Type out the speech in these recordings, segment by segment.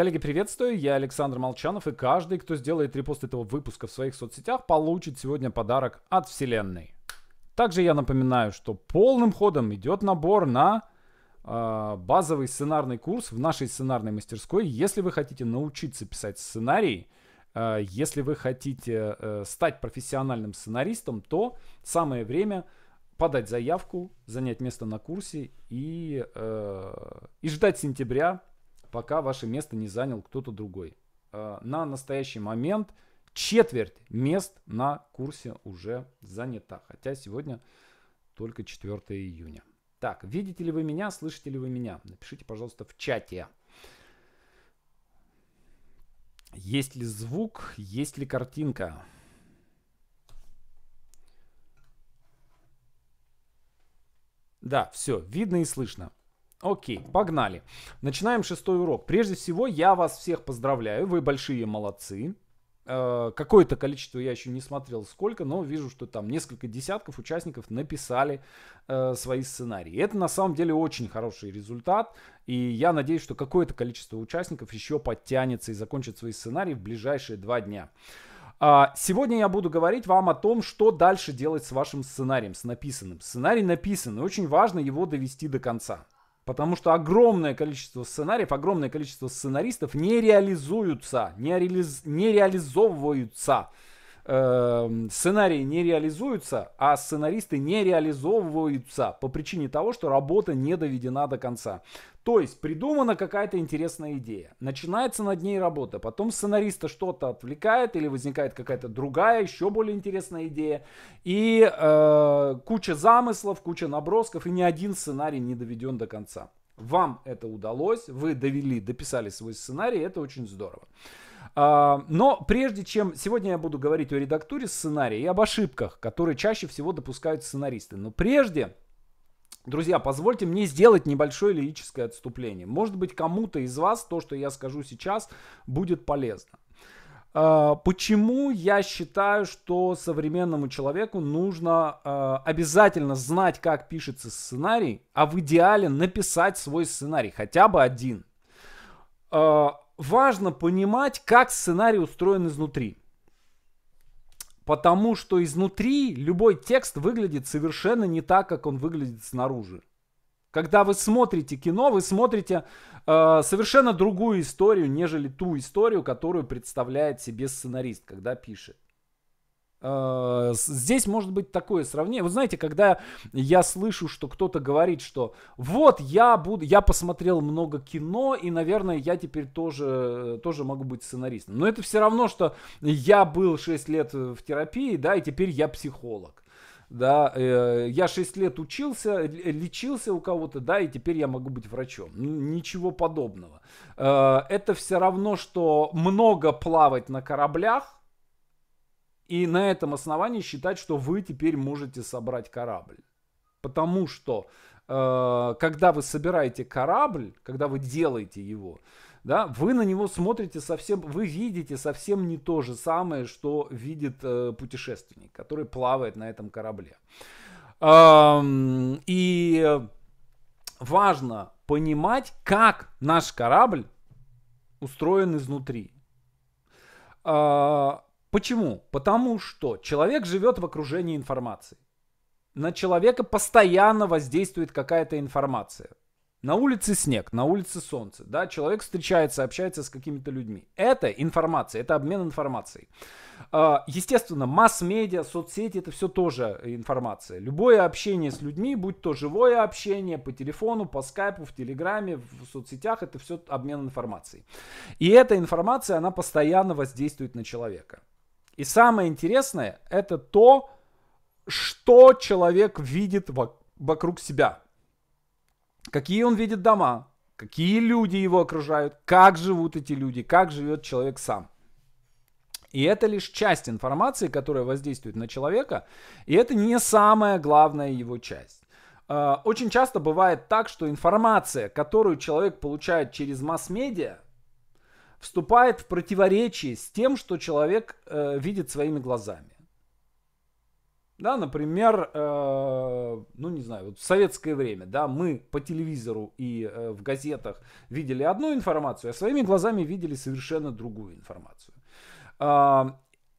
Коллеги, приветствую, я Александр Молчанов, и каждый, кто сделает репост этого выпуска в своих соцсетях, получит сегодня подарок от Вселенной. Также я напоминаю, что полным ходом идет набор на э, базовый сценарный курс в нашей сценарной мастерской. Если вы хотите научиться писать сценарий, э, если вы хотите э, стать профессиональным сценаристом, то самое время подать заявку, занять место на курсе и, э, и ждать сентября, пока ваше место не занял кто-то другой. А, на настоящий момент четверть мест на курсе уже занята. Хотя сегодня только 4 июня. Так, видите ли вы меня, слышите ли вы меня? Напишите, пожалуйста, в чате. Есть ли звук, есть ли картинка? Да, все, видно и слышно. Окей, погнали. Начинаем шестой урок. Прежде всего, я вас всех поздравляю. Вы большие молодцы. Э, какое-то количество я еще не смотрел сколько, но вижу, что там несколько десятков участников написали э, свои сценарии. Это на самом деле очень хороший результат, и я надеюсь, что какое-то количество участников еще подтянется и закончит свои сценарии в ближайшие два дня. А, сегодня я буду говорить вам о том, что дальше делать с вашим сценарием, с написанным. Сценарий написан, и очень важно его довести до конца. Потому что огромное количество сценариев, огромное количество сценаристов не реализуются, не, реализ, не реализовываются. Эм, сценарии не реализуются, а сценаристы не реализовываются по причине того, что работа не доведена до конца. То есть придумана какая-то интересная идея, начинается над ней работа, потом сценариста что-то отвлекает или возникает какая-то другая, еще более интересная идея, и э, куча замыслов, куча набросков, и ни один сценарий не доведен до конца. Вам это удалось, вы довели, дописали свой сценарий, это очень здорово. А, но прежде чем сегодня я буду говорить о редактуре сценария и об ошибках, которые чаще всего допускают сценаристы. Но прежде Друзья, позвольте мне сделать небольшое лирическое отступление. Может быть, кому-то из вас то, что я скажу сейчас, будет полезно. А, почему я считаю, что современному человеку нужно а, обязательно знать, как пишется сценарий, а в идеале написать свой сценарий, хотя бы один? важно понимать, как сценарий устроен изнутри. Потому что изнутри любой текст выглядит совершенно не так, как он выглядит снаружи. Когда вы смотрите кино, вы смотрите э, совершенно другую историю, нежели ту историю, которую представляет себе сценарист, когда пишет. Э, здесь может быть такое сравнение. Вы знаете, когда я слышу, что кто-то говорит, что вот я буду, я посмотрел много кино, и, наверное, я теперь тоже, тоже могу быть сценаристом. Но это все равно, что я был 6 лет в терапии, да, и теперь я психолог. Да, э, я 6 лет учился, лечился у кого-то, да, и теперь я могу быть врачом. Ничего подобного. Э, это все равно, что много плавать на кораблях, и на этом основании считать, что вы теперь можете собрать корабль. Потому что э, когда вы собираете корабль, когда вы делаете его, да, вы на него смотрите совсем, вы видите совсем не то же самое, что видит э, путешественник, который плавает на этом корабле. Эм, и важно понимать, как наш корабль устроен изнутри. А, Почему? Потому что человек живет в окружении информации. На человека постоянно воздействует какая-то информация. На улице снег, на улице солнце. Да? Человек встречается, общается с какими-то людьми. Это информация, это обмен информацией. А, естественно, масс-медиа, соцсети, это все тоже информация. Любое общение с людьми, будь то живое общение по телефону, по скайпу, в телеграме, в соцсетях, это все обмен информацией. И эта информация, она постоянно воздействует на человека. И самое интересное, это то, что человек видит вокруг себя. Какие он видит дома, какие люди его окружают, как живут эти люди, как живет человек сам. И это лишь часть информации, которая воздействует на человека, и это не самая главная его часть. А, очень часто бывает так, что информация, которую человек получает через масс-медиа, вступает в противоречие с тем, что человек э, видит своими глазами. Да, например, э, ну не знаю, вот в советское время, да, мы по телевизору и э, в газетах видели одну информацию, а своими глазами видели совершенно другую информацию. Э,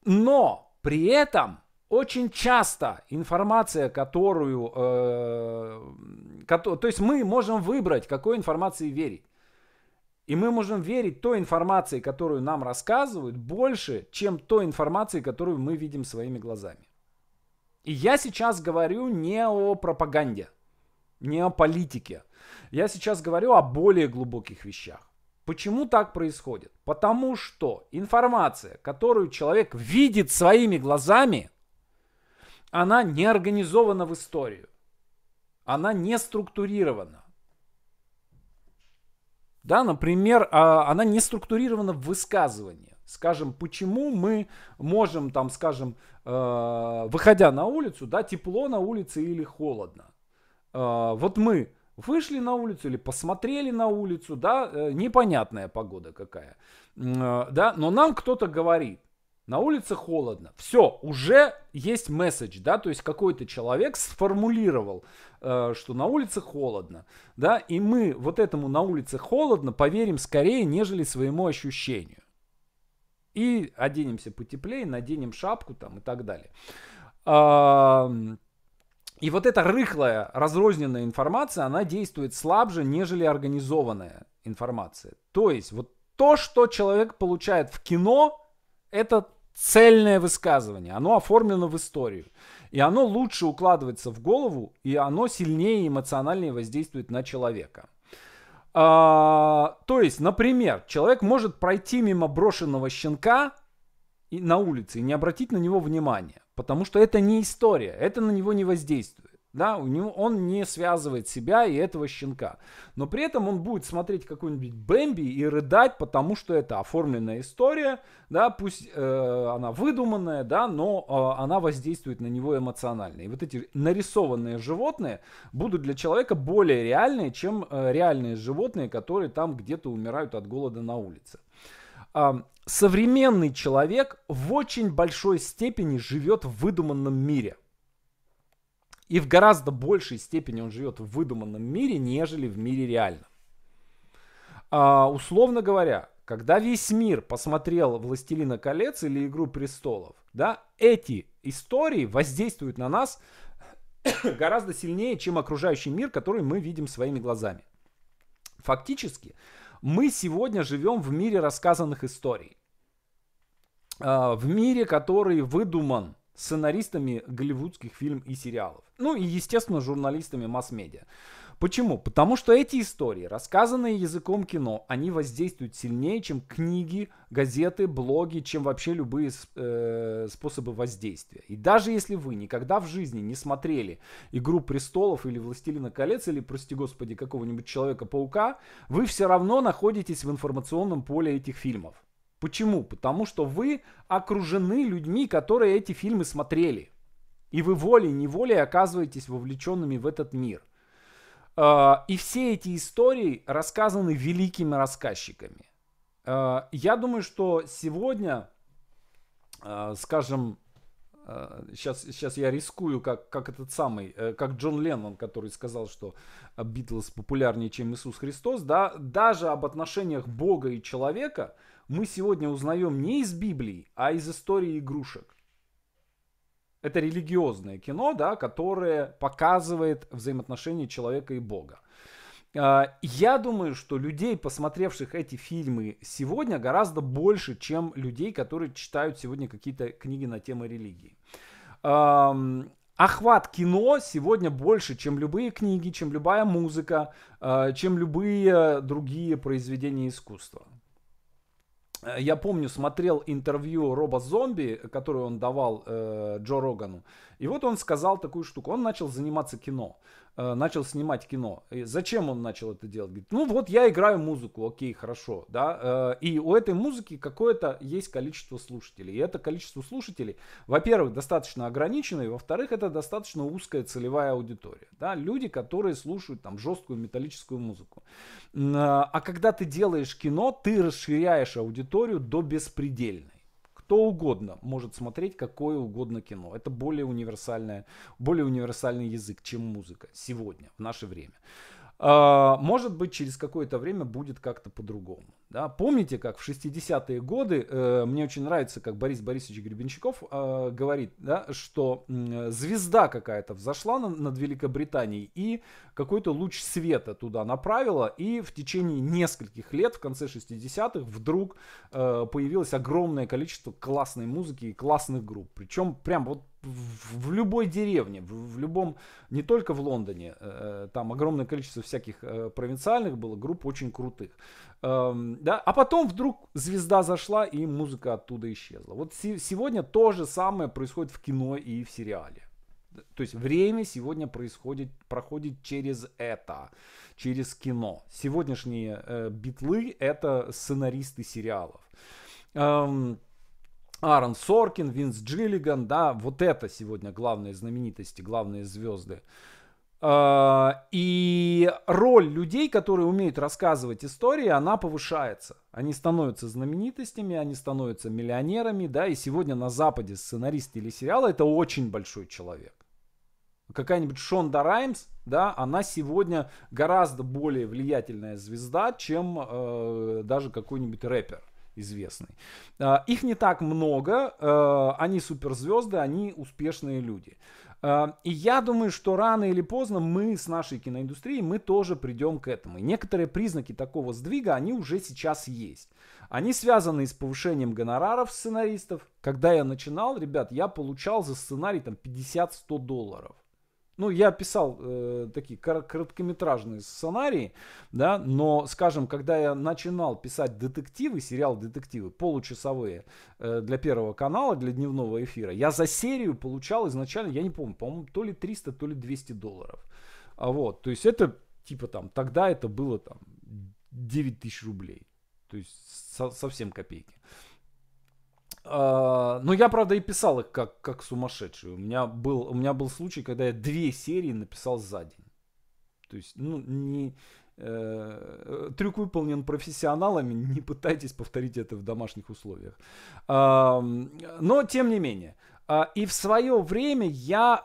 но при этом очень часто информация, которую, э, ко- то есть мы можем выбрать, какой информации верить. И мы можем верить той информации, которую нам рассказывают, больше, чем той информации, которую мы видим своими глазами. И я сейчас говорю не о пропаганде, не о политике. Я сейчас говорю о более глубоких вещах. Почему так происходит? Потому что информация, которую человек видит своими глазами, она не организована в историю. Она не структурирована. Да, например, а, она не структурирована в высказывании. Скажем, почему мы можем, там, скажем, э, выходя на улицу, да, тепло на улице или холодно. Э, вот мы вышли на улицу или посмотрели на улицу, да, э, непонятная погода какая, да, но нам кто-то говорит, на улице холодно. Все, уже есть месседж, да, то есть какой-то человек сформулировал Э, что на улице холодно, да, и мы вот этому на улице холодно поверим скорее, нежели своему ощущению. И оденемся потеплее, наденем шапку там и так далее. И вот эта рыхлая, разрозненная информация, она действует слабже, нежели организованная информация. То есть вот то, что человек получает в кино, это цельное высказывание. Оно оформлено в историю. И оно лучше укладывается в голову, и оно сильнее эмоциональнее воздействует на человека. А, то есть, например, человек может пройти мимо брошенного щенка и на улице и не обратить на него внимания, потому что это не история, это на него не воздействует. Да, у него, он не связывает себя и этого щенка. Но при этом он будет смотреть какую-нибудь Бэмби и рыдать, потому что это оформленная история, да, пусть э, она выдуманная, да, но э, она воздействует на него эмоционально. И вот эти нарисованные животные будут для человека более реальные, чем э, реальные животные, которые там где-то умирают от голода на улице. Э, современный человек в очень большой степени живет в выдуманном мире. И в гораздо большей степени он живет в выдуманном мире, нежели в мире реальном. А, условно говоря, когда весь мир посмотрел «Властелина колец» или «Игру престолов», да, эти истории воздействуют на нас гораздо сильнее, чем окружающий мир, который мы видим своими глазами. Фактически, мы сегодня живем в мире рассказанных историй. А, в мире, который выдуман сценаристами голливудских фильмов и сериалов. Ну и, естественно, журналистами масс-медиа. Почему? Потому что эти истории, рассказанные языком кино, они воздействуют сильнее, чем книги, газеты, блоги, чем вообще любые э, способы воздействия. И даже если вы никогда в жизни не смотрели «Игру престолов» или «Властелина колец» или, прости господи, какого-нибудь Человека-паука, вы все равно находитесь в информационном поле этих фильмов. Почему? Потому что вы окружены людьми, которые эти фильмы смотрели. И вы волей-неволей оказываетесь вовлеченными в этот мир. А, и все эти истории рассказаны великими рассказчиками. А, я думаю, что сегодня, а, скажем, сейчас, сейчас я рискую, как, как этот самый, э, как Джон Леннон, который сказал, что Битлз популярнее, чем Иисус Христос, да, даже об отношениях Бога и человека – мы сегодня узнаем не из Библии, а из истории игрушек. Это религиозное кино, да, которое показывает взаимоотношения человека и Бога. А, я думаю, что людей, посмотревших эти фильмы сегодня, гораздо больше, чем людей, которые читают сегодня какие-то книги на тему религии. Охват кино сегодня больше, чем любые книги, чем любая музыка, а, чем любые другие произведения искусства. Э, я помню, смотрел интервью Роба Зомби, которое он давал э, Джо Рогану. И вот он сказал такую штуку. Он начал заниматься кино. Э, начал снимать кино. И зачем он начал это делать? Говорит, ну вот я играю музыку, окей, хорошо, да. Э, и у этой музыки какое-то есть количество слушателей. И это количество слушателей, во-первых, достаточно ограничено, и во-вторых, это достаточно узкая целевая аудитория, да, люди, которые слушают там жесткую металлическую музыку. Э, а когда ты делаешь кино, ты расширяешь аудиторию до беспредельной кто угодно может смотреть какое угодно кино. Это более, универсальное, более универсальный язык, чем музыка сегодня, в наше время. А, может быть, через какое-то время будет как-то по-другому. Да? Помните, как в 60-е годы, э, мне очень нравится, как Борис Борисович Гребенщиков э, говорит, да, что э, звезда какая-то взошла на, над Великобританией и какой-то луч света туда направила, и в течение нескольких лет, в конце 60-х, вдруг э, появилось огромное количество классной музыки и классных групп. Причем прям вот в любой деревне, в, в любом, не только в Лондоне, э, э, там огромное количество всяких э, провинциальных было групп очень крутых. Эм, да? А потом вдруг звезда зашла и музыка оттуда исчезла. Вот си- сегодня то же самое происходит в кино и в сериале. То есть время сегодня происходит, проходит через это, через кино. Сегодняшние э, битлы это сценаристы сериалов. Эм, Аарон Соркин, Винс Джиллиган, да, вот это сегодня главные знаменитости, главные звезды. А, и роль людей, которые умеют рассказывать истории, она повышается. Они становятся знаменитостями, они становятся миллионерами, да, и сегодня на Западе сценарист или сериал – это очень большой человек. Какая-нибудь Шонда Раймс, да, она сегодня гораздо более влиятельная звезда, чем э, даже какой-нибудь рэпер известный. А, их не так много, а, они суперзвезды, они успешные люди. А, и я думаю, что рано или поздно мы с нашей киноиндустрией, мы тоже придем к этому. И некоторые признаки такого сдвига, они уже сейчас есть. Они связаны с повышением гонораров сценаристов. Когда я начинал, ребят, я получал за сценарий там 50-100 долларов ну, я писал э, такие кор- короткометражные сценарии, да, но, скажем, когда я начинал писать детективы, сериал детективы, получасовые э, для Первого канала, для дневного эфира, я за серию получал изначально, я не помню, по-моему, то ли 300, то ли 200 долларов. А вот, то есть это, типа там, тогда это было там 9 тысяч рублей. То есть со- совсем копейки. А, но ну, я, правда, и писал их как, как сумасшедший. У меня, был, у меня был случай, когда я две серии написал за день. То есть, ну, не, э, трюк выполнен профессионалами, не пытайтесь повторить это в домашних условиях. Э, но, тем не менее, э, и в свое время я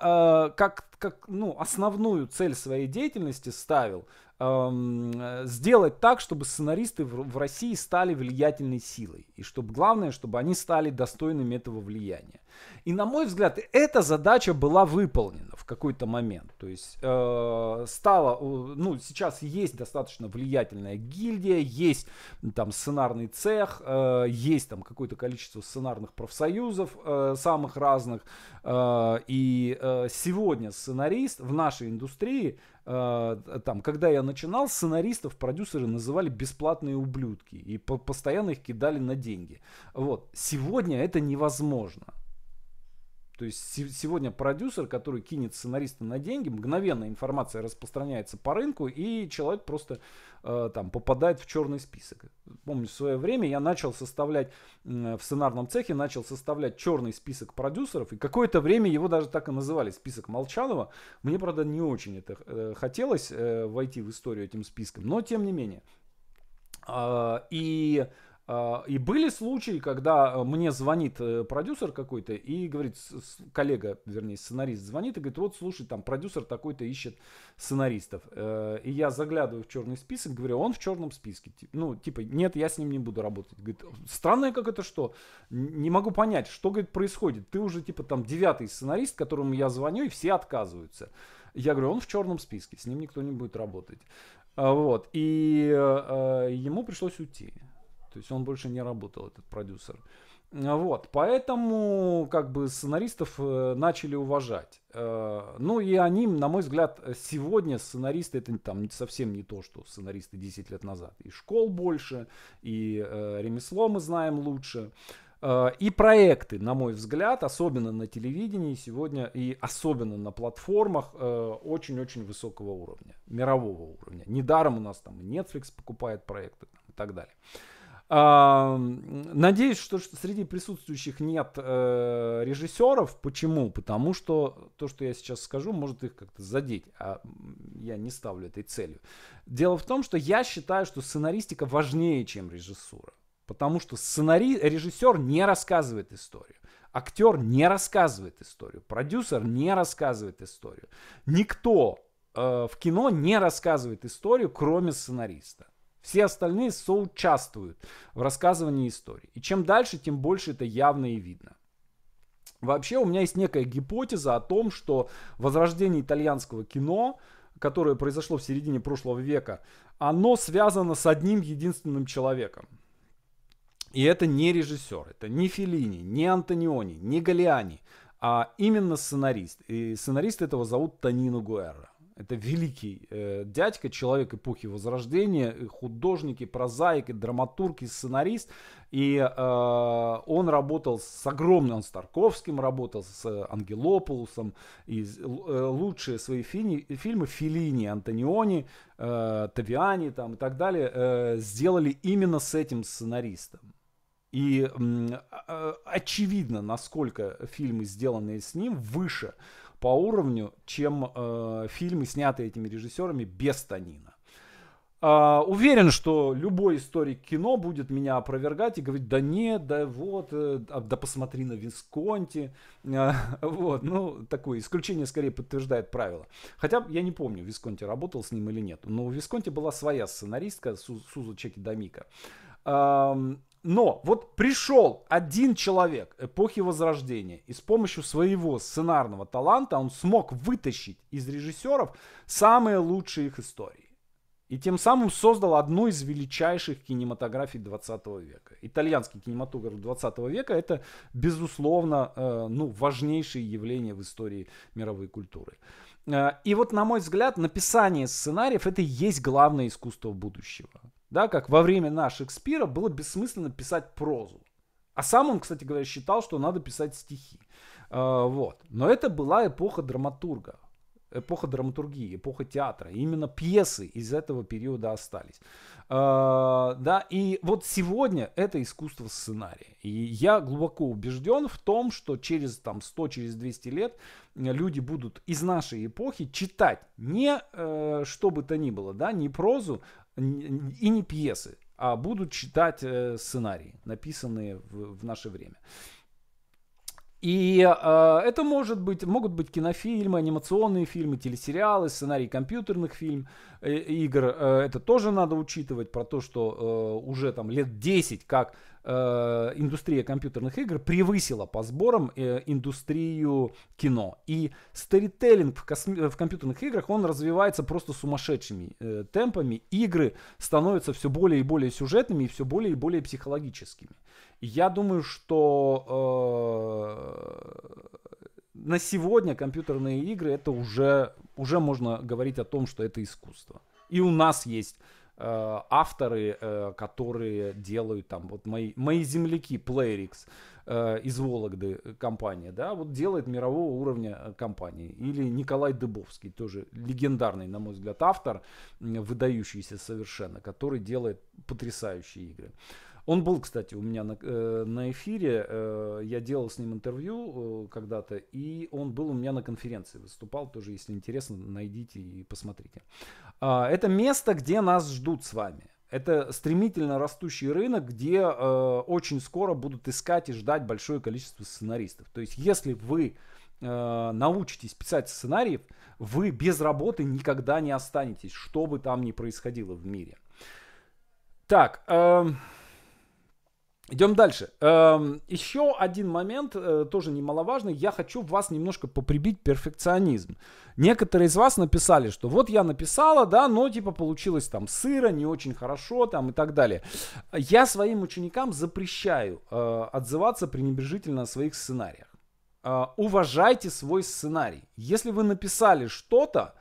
э, как, как ну, основную цель своей деятельности ставил – эм, сделать так, чтобы сценаристы в, в России стали влиятельной силой. И чтобы главное, чтобы они стали достойными этого влияния. И на мой взгляд, эта задача была выполнена в какой-то момент. То есть э, стало, ну сейчас есть достаточно влиятельная гильдия, есть там сценарный цех, э, есть там какое-то количество сценарных профсоюзов э, самых разных. Э, и э, сегодня сценарист в нашей индустрии э, там, когда я начинал, сценаристов продюсеры называли бесплатные ублюдки и по постоянно их кидали на деньги. Вот. Сегодня это невозможно. То есть сегодня продюсер, который кинет сценариста на деньги, мгновенно информация распространяется по рынку, и человек просто э, там попадает в черный список. Помню, в свое время я начал составлять э, в сценарном цехе, начал составлять черный список продюсеров, и какое-то время его даже так и называли, список Молчанова. Мне, правда, не очень это э, хотелось э, войти в историю этим списком, но тем не менее. Э, и... Э, а, и были случаи, когда э, мне звонит э, продюсер какой-то и говорит, коллега, вернее, сценарист звонит и говорит, вот слушай, там продюсер такой-то ищет сценаристов. Э, и я заглядываю в черный список, говорю, он в черном списке. Ну, типа, нет, я с ним не буду работать. Говорит, странное как это что? Не могу понять, что, говорит, происходит. Ты уже, типа, там девятый сценарист, которому я звоню, и все отказываются. Я говорю, он в черном списке, с ним никто не будет работать. А, вот, и ему пришлось уйти. То есть он больше не работал, этот продюсер. А вот, поэтому как бы сценаристов э, начали уважать. Э, ну и они, на мой взгляд, сегодня сценаристы это там совсем не то, что сценаристы 10 лет назад. И школ больше, и э, ремесло мы знаем лучше. И проекты, на мой взгляд, особенно на телевидении сегодня и особенно на платформах очень-очень высокого уровня, мирового уровня. Недаром у нас там Netflix покупает проекты и так далее. Надеюсь, что, что среди присутствующих нет э, режиссеров. Почему? Потому что то, что я сейчас скажу, может их как-то задеть, а я не ставлю этой целью. Дело в том, что я считаю, что сценаристика важнее, чем режиссура. Потому что сценари... режиссер не рассказывает историю. Актер не рассказывает историю. Продюсер не рассказывает историю. Никто э, в кино не рассказывает историю, кроме сценариста. Все остальные соучаствуют в рассказывании истории. И чем дальше, тем больше это явно и видно. Вообще у меня есть некая гипотеза о том, что возрождение итальянского кино, которое произошло в середине прошлого века, оно связано с одним единственным человеком. И это не режиссер, это не Филини, не Антониони, не Галиани, а именно сценарист. И сценарист этого зовут Танину Гуэра. Это великий э, дядька, человек эпохи Возрождения, э, художник, и прозаик, и драматург, и сценарист. И э, он работал с огромным, он с Тарковским работал, с э, Ангелополусом. И э, лучшие свои фини, фильмы Филини, Антониони, э, Тавиани там, и так далее э, сделали именно с этим сценаристом. И э, очевидно, насколько фильмы, сделанные с ним, выше по уровню, чем э, фильмы, снятые этими режиссерами без Танина Uh, уверен, что любой историк кино будет меня опровергать и говорить, да нет, да вот, э, а, да посмотри на Висконти. Uh, вот, ну, такое исключение скорее подтверждает правило. Хотя я не помню, Висконти работал с ним или нет. Но у Висконти была своя сценаристка Суза Чеки Дамика. Но вот пришел один человек эпохи Возрождения, и с помощью своего сценарного таланта он смог вытащить из режиссеров самые лучшие их истории. И тем самым создал одну из величайших кинематографий 20 века. Итальянский кинематограф 20 века это, безусловно, э, ну, важнейшее явление в истории мировой культуры. Э, и вот, на мой взгляд, написание сценариев это и есть главное искусство будущего да, как во время наших Шекспира было бессмысленно писать прозу. А сам он, кстати говоря, считал, что надо писать стихи. А, вот. Но это была эпоха драматурга, эпоха драматургии, эпоха театра. И именно пьесы из этого периода остались. А, да, и вот сегодня это искусство сценария. И я глубоко убежден в том, что через там 100, через 200 лет люди будут из нашей эпохи читать не э, что бы то ни было, да, не прозу, и не пьесы, а будут читать э, сценарии, написанные в, наше время. И э, это может быть, могут быть кинофильмы, анимационные фильмы, телесериалы, сценарии компьютерных фильм, э, игр. Э, это тоже надо учитывать про то, что э, уже там лет 10, как Э, индустрия компьютерных игр превысила по сборам э, индустрию кино. И сторителлинг в, косми- в компьютерных играх, он развивается просто сумасшедшими э, темпами. Игры становятся все более и более сюжетными и все более и более психологическими. я думаю, что э, на сегодня компьютерные игры это уже, уже можно говорить о том, что это искусство. И у нас есть Э, авторы, э, которые делают там, вот мои, мои земляки, Playrix э, из Вологды компания, да, вот делает мирового уровня компании. Или Николай Дыбовский, тоже легендарный, на мой взгляд, автор, выдающийся совершенно, который делает потрясающие игры. Он был, кстати, у меня на, э, на эфире. Э, я делал с ним интервью э, когда-то, и он был у меня на конференции. Выступал тоже, если интересно, найдите и посмотрите. Э, это место, где нас ждут с вами. Это стремительно растущий рынок, где э, очень скоро будут искать и ждать большое количество сценаристов. То есть, если вы э, научитесь писать сценариев, вы без работы никогда не останетесь, что бы там ни происходило в мире. Так, э, Идем дальше. Эм, Еще один момент, э, тоже немаловажный. Я хочу вас немножко поприбить перфекционизм. Некоторые из вас написали, что вот я написала, да, но типа получилось там сыро, не очень хорошо там и так далее. Я своим ученикам запрещаю э, отзываться пренебрежительно о своих сценариях. Э, уважайте свой сценарий. Если вы написали что-то,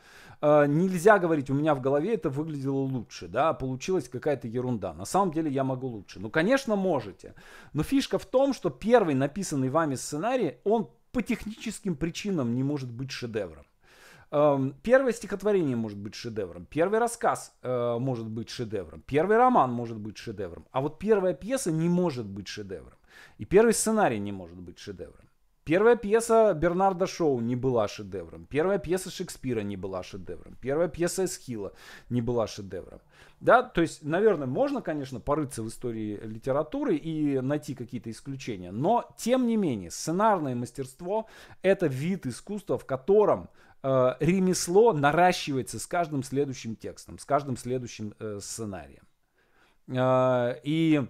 Э, нельзя говорить, у меня в голове это выглядело лучше, да, получилась какая-то ерунда. На самом деле я могу лучше. Ну, конечно, можете. Но фишка в том, что первый написанный вами сценарий, он по техническим причинам не может быть шедевром. Эм, первое стихотворение может быть шедевром, первый рассказ э, может быть шедевром, первый роман может быть шедевром, а вот первая пьеса не может быть шедевром, и первый сценарий не может быть шедевром. Первая пьеса Бернарда Шоу не была шедевром. Первая пьеса Шекспира не была шедевром. Первая пьеса Эсхила не была шедевром. Да, то есть, наверное, можно, конечно, порыться в истории литературы и найти какие-то исключения. Но, тем не менее, сценарное мастерство – это вид искусства, в котором э, ремесло наращивается с каждым следующим текстом, с каждым следующим э, сценарием. Э, и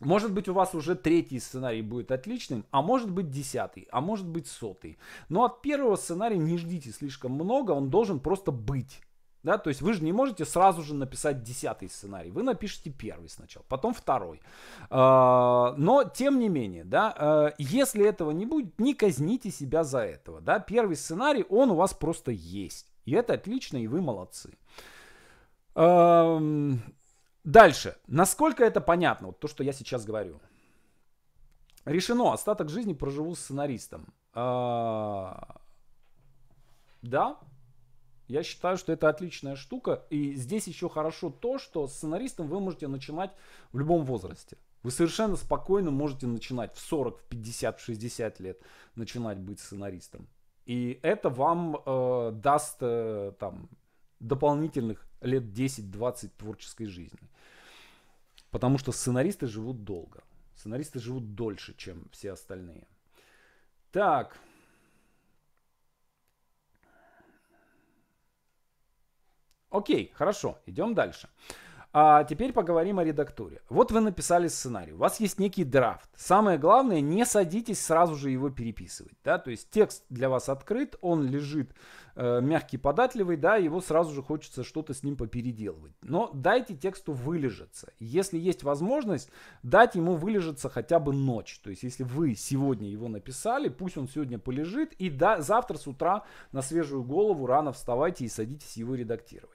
может быть, у вас уже третий сценарий будет отличным, а может быть десятый, а может быть сотый. Но от первого сценария не ждите слишком много, он должен просто быть. Да, то есть вы же не можете сразу же написать десятый сценарий. Вы напишите первый сначала, потом второй. А, но, тем не менее, да, а, если этого не будет, не казните себя за этого. Да. Первый сценарий, он у вас просто есть. И это отлично, и вы молодцы. Дальше. Насколько это понятно, вот то, что я сейчас говорю. Решено, остаток жизни проживу с сценаристом. А, да, я считаю, что это отличная штука. И здесь еще хорошо то, что с сценаристом вы можете начинать в любом возрасте. Вы совершенно спокойно можете начинать в 40, в 50, в 60 лет начинать быть сценаристом. И это вам э, даст э, там дополнительных лет 10-20 творческой жизни. Потому что сценаристы живут долго. Сценаристы живут дольше, чем все остальные. Так. Окей, хорошо, идем дальше. А теперь поговорим о редактуре. Вот вы написали сценарий, у вас есть некий драфт. Самое главное, не садитесь сразу же его переписывать. Да? То есть текст для вас открыт, он лежит Э, мягкий, податливый, да, его сразу же хочется что-то с ним попеределывать. Но дайте тексту вылежаться. Если есть возможность, дать ему вылежаться хотя бы ночь. То есть, если вы сегодня его написали, пусть он сегодня полежит, и да, завтра с утра на свежую голову рано вставайте и садитесь его редактировать.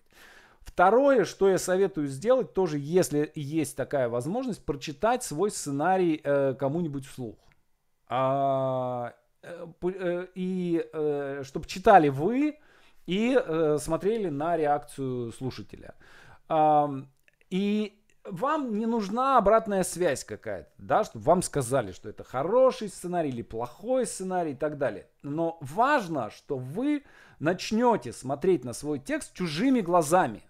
Второе, что я советую сделать, тоже если есть такая возможность, прочитать свой сценарий э, кому-нибудь вслух. А, Э, э, и э, чтобы читали вы и смотрели на реакцию слушателя. И вам не нужна обратная связь какая-то, да, чтобы вам сказали, что это хороший сценарий или плохой сценарий и так далее. Но важно, что вы начнете смотреть на свой текст чужими глазами.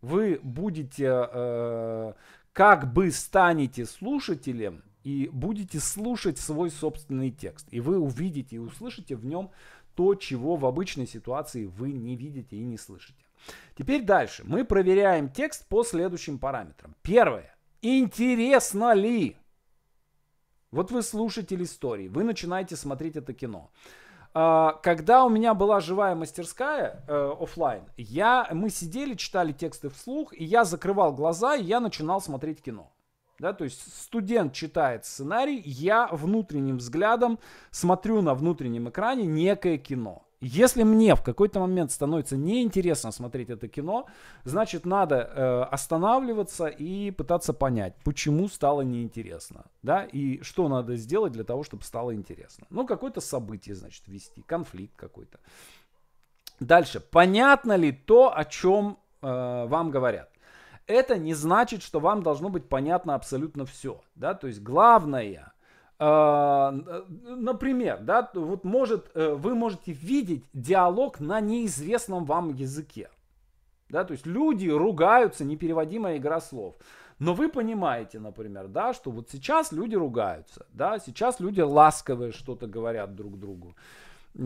Вы будете э, как бы станете слушателем и будете слушать свой собственный текст. И вы увидите и услышите в нем то, чего в обычной ситуации вы не видите и не слышите. Теперь дальше. Мы проверяем текст по следующим параметрам. Первое. Интересно ли? Вот вы слушатель истории, вы начинаете смотреть это кино. А, когда у меня была живая мастерская э, офлайн, я мы сидели, читали тексты вслух, и я закрывал глаза, и я начинал смотреть кино. Да, то есть студент читает сценарий, я внутренним взглядом смотрю на внутреннем экране некое кино. Если мне в какой-то момент становится неинтересно смотреть это кино, значит надо э, останавливаться и пытаться понять, почему стало неинтересно, да, и что надо сделать для того, чтобы стало интересно. Ну, какое-то событие, значит, вести, конфликт какой-то. Дальше, понятно ли то, о чем э, вам говорят? это не значит, что вам должно быть понятно абсолютно все. Да? То есть главное, э, например, да, вот может, э, вы можете видеть диалог на неизвестном вам языке. Да? То есть люди ругаются, непереводимая игра слов. Но вы понимаете, например, да, что вот сейчас люди ругаются, да, сейчас люди ласковые что-то говорят друг другу.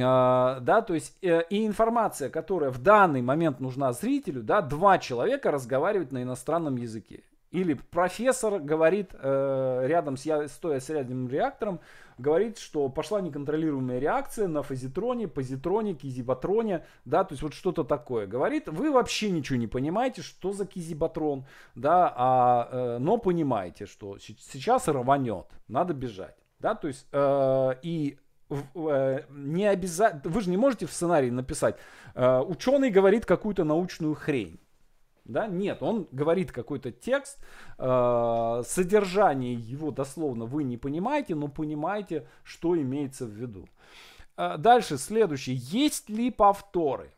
А, да, то есть э, и информация, которая в данный момент нужна зрителю, да, два человека разговаривают на иностранном языке. Или профессор говорит э, рядом, с, я, стоя с рядом реактором, говорит, что пошла неконтролируемая реакция на фазитроне, позитроне, кизибатроне, да, то есть вот что-то такое. Говорит, вы вообще ничего не понимаете, что за кизибатрон, да, а, э, но понимаете, что сейчас рванет, надо бежать. Да, то есть э, и Э, не обязательно... Вы же не можете в сценарии написать, э, ученый говорит какую-то научную хрень. Да? Нет, он говорит какой-то текст, э, содержание его дословно вы не понимаете, но понимаете, что имеется в виду. Э, дальше, следующее. Есть ли повторы?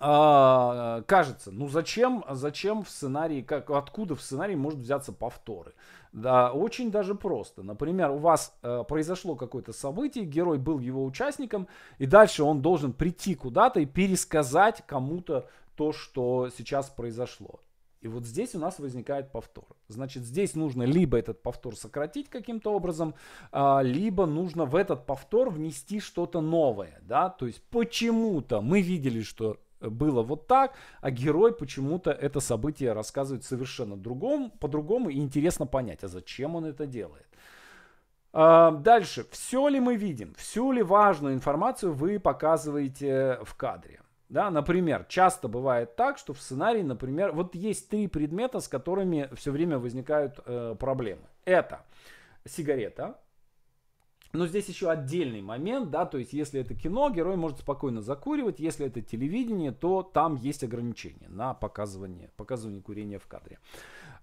Э, кажется, ну зачем, зачем в сценарии, как, откуда в сценарии может взяться повторы? Да, очень даже просто. Например, у вас э, произошло какое-то событие, герой был его участником, и дальше он должен прийти куда-то и пересказать кому-то то, что сейчас произошло. И вот здесь у нас возникает повтор. Значит, здесь нужно либо этот повтор сократить каким-то образом, а, либо нужно в этот повтор внести что-то новое, да, то есть почему-то мы видели, что было вот так, а герой почему-то это событие рассказывает совершенно другом, по-другому и интересно понять, а зачем он это делает. А, дальше. Все ли мы видим, всю ли важную информацию вы показываете в кадре? Да, например, часто бывает так, что в сценарии, например, вот есть три предмета, с которыми все время возникают э, проблемы. Это сигарета, но здесь еще отдельный момент, да, то есть если это кино, герой может спокойно закуривать, если это телевидение, то там есть ограничения на показывание, показывание курения в кадре.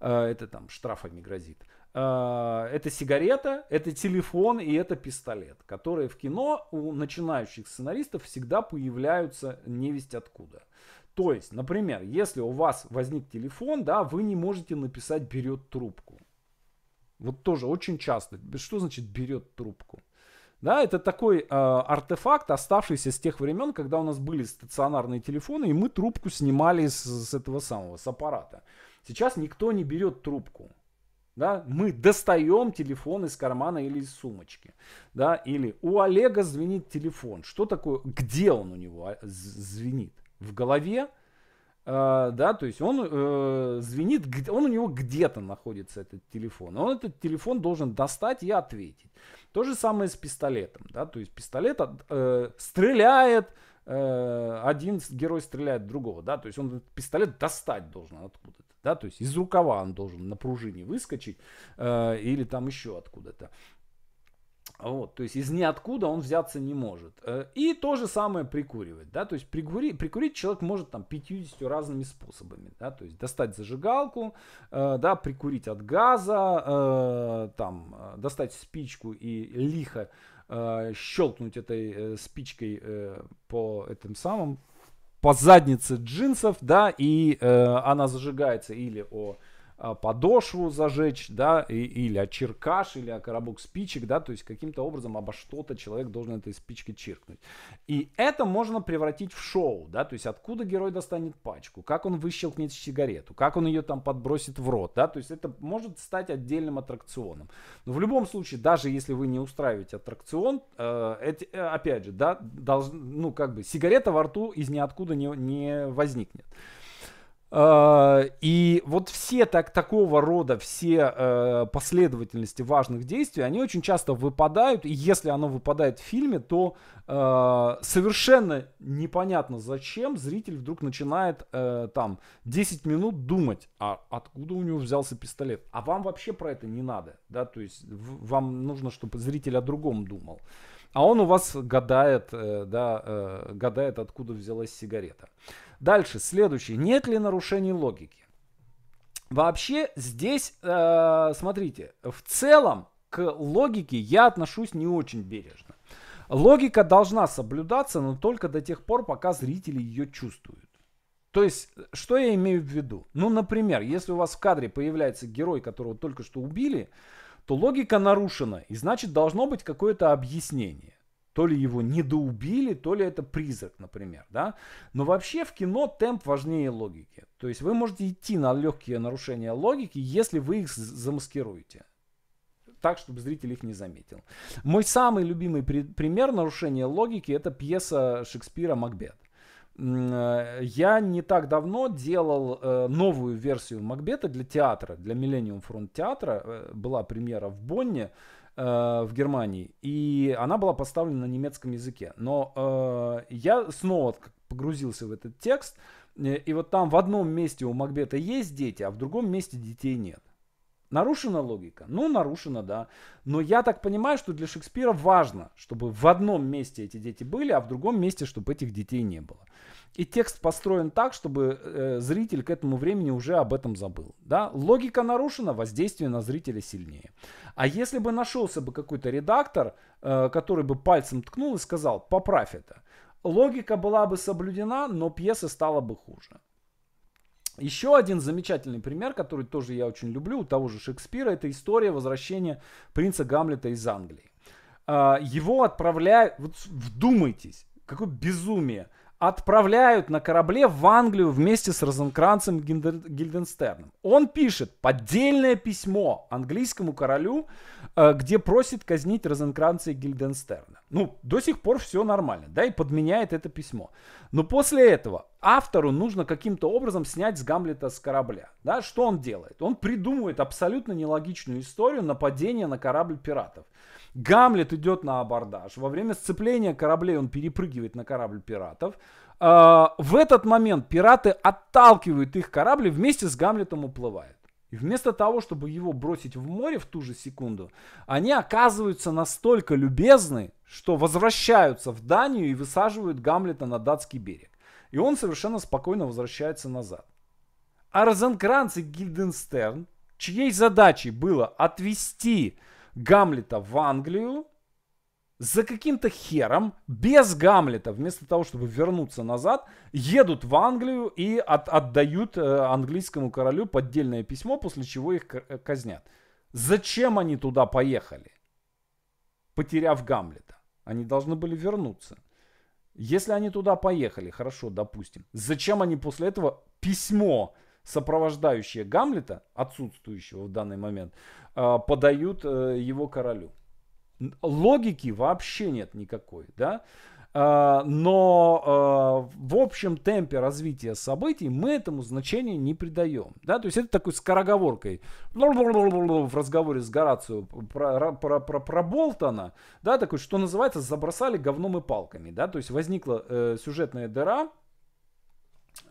Э, это там штрафами грозит. Э, это сигарета, это телефон и это пистолет, которые в кино у начинающих сценаристов всегда появляются невесть откуда. То есть, например, если у вас возник телефон, да, вы не можете написать «берет трубку». Вот тоже очень часто. Что значит берет трубку? Да, это такой э, артефакт, оставшийся с тех времен, когда у нас были стационарные телефоны, и мы трубку снимали с, с этого самого, с аппарата. Сейчас никто не берет трубку. Да? Мы достаем телефон из кармана или из сумочки. Да? Или у Олега звенит телефон. Что такое? Где он у него а, звенит? В голове? А, да, то есть он э, звенит, он у него где-то находится этот телефон. Он этот телефон должен достать и ответить. То же самое с пистолетом, да, то есть пистолет э, стреляет, э, один герой стреляет другого, да, то есть он этот пистолет достать должен откуда-то, да, то есть из рукава он должен на пружине выскочить э, или там еще откуда-то. Вот, то есть из ниоткуда он взяться не может. Э, и то же самое прикуривать. Да? То есть прикури, прикурить человек может там 50 разными способами. Да? То есть достать зажигалку, э, да, прикурить от газа, э, там, э, достать спичку и лихо э, щелкнуть этой э, спичкой по этим самым, по заднице джинсов, да, и она зажигается или о а, подошву зажечь, да, и, или о черкаш, или о коробок спичек, да, то есть каким-то образом обо что-то человек должен этой спичкой чиркнуть. И это можно превратить в шоу, да, то есть откуда герой достанет пачку, как он выщелкнет сигарету, как он ее там подбросит в рот, да, то есть это может стать отдельным аттракционом. Но в любом случае, даже если вы не устраиваете аттракцион, э, эти, э, опять же, да, должен, ну, как бы сигарета во рту из ниоткуда не, не возникнет. А, и вот все так, такого рода, все э, последовательности важных действий, они очень часто выпадают. И если оно выпадает в фильме, то э, совершенно непонятно зачем зритель вдруг начинает э, там 10 минут думать, а откуда у него взялся пистолет. А вам вообще про это не надо. Да? То есть вам нужно, чтобы зритель о другом думал. А он у вас гадает, да, гадает, откуда взялась сигарета. Дальше, следующий. Нет ли нарушений логики? Вообще здесь, э, смотрите, в целом к логике я отношусь не очень бережно. Логика должна соблюдаться, но только до тех пор, пока зрители ее чувствуют. То есть, что я имею в виду? Ну, например, если у вас в кадре появляется герой, которого только что убили, то логика нарушена, и значит должно быть какое-то объяснение. То ли его недоубили, то ли это призрак, например. Да? Но вообще в кино темп важнее логики. То есть вы можете идти на легкие нарушения логики, если вы их замаскируете так, чтобы зритель их не заметил. Мой самый любимый при- пример нарушения логики – это пьеса Шекспира «Макбет». Э, я не так давно делал э, новую версию Макбета для театра, для Millennium Front театра. Э, была премьера в Бонне. Э, в Германии, и она была поставлена на немецком языке. Но э, я снова погрузился в этот текст, э, и вот там в одном месте у Макбета есть дети, а в другом месте детей нет. Нарушена логика? Ну, нарушена, да. Но я так понимаю, что для Шекспира важно, чтобы в одном месте эти дети были, а в другом месте, чтобы этих детей не было. И текст построен так, чтобы э, зритель к этому времени уже об этом забыл. Да? Логика нарушена, воздействие на зрителя сильнее. А если бы нашелся бы какой-то редактор, э, который бы пальцем ткнул и сказал, поправь это, логика была бы соблюдена, но пьеса стала бы хуже. Еще один замечательный пример, который тоже я очень люблю, у того же Шекспира, это история возвращения принца Гамлета из Англии. А, его отправляют, вот вдумайтесь, какое безумие – отправляют на корабле в Англию вместе с Розенкранцем Гильденстерном. Он пишет поддельное письмо английскому королю, э, где просит казнить Розенкранца и Гильденстерна. Ну, до сих пор все нормально, да, и подменяет это письмо. Но после этого автору нужно каким-то образом снять с Гамлета с корабля. Да, что он делает? Он придумывает абсолютно нелогичную историю нападения на корабль пиратов – Гамлет идет на абордаж. Во время сцепления кораблей он перепрыгивает на корабль пиратов. А, в этот момент пираты отталкивают их корабль и вместе с Гамлетом уплывает. И вместо того, чтобы его бросить в море в ту же секунду, они оказываются настолько любезны, что возвращаются в Данию и высаживают Гамлета на датский берег. И он совершенно спокойно возвращается назад. А Розенкранц и Гильденстерн, чьей задачей было отвести Гамлета в Англию за каким-то хером, без Гамлета, вместо того, чтобы вернуться назад, едут в Англию и от, отдают э, английскому королю поддельное письмо, после чего их э, казнят. Зачем они туда поехали, потеряв Гамлета? Они должны были вернуться. Если они туда поехали, хорошо, допустим. Зачем они после этого письмо сопровождающие Гамлета, отсутствующего в данный момент, а, подают э, его королю. Логики вообще нет никакой, да? А, но а, в общем темпе развития событий мы этому значения не придаем. Да? То есть это такой скороговоркой. В разговоре с Горацио про, про, про, про Болтона, да, такой, что называется, забросали говном и палками. Да? То есть возникла э, сюжетная дыра,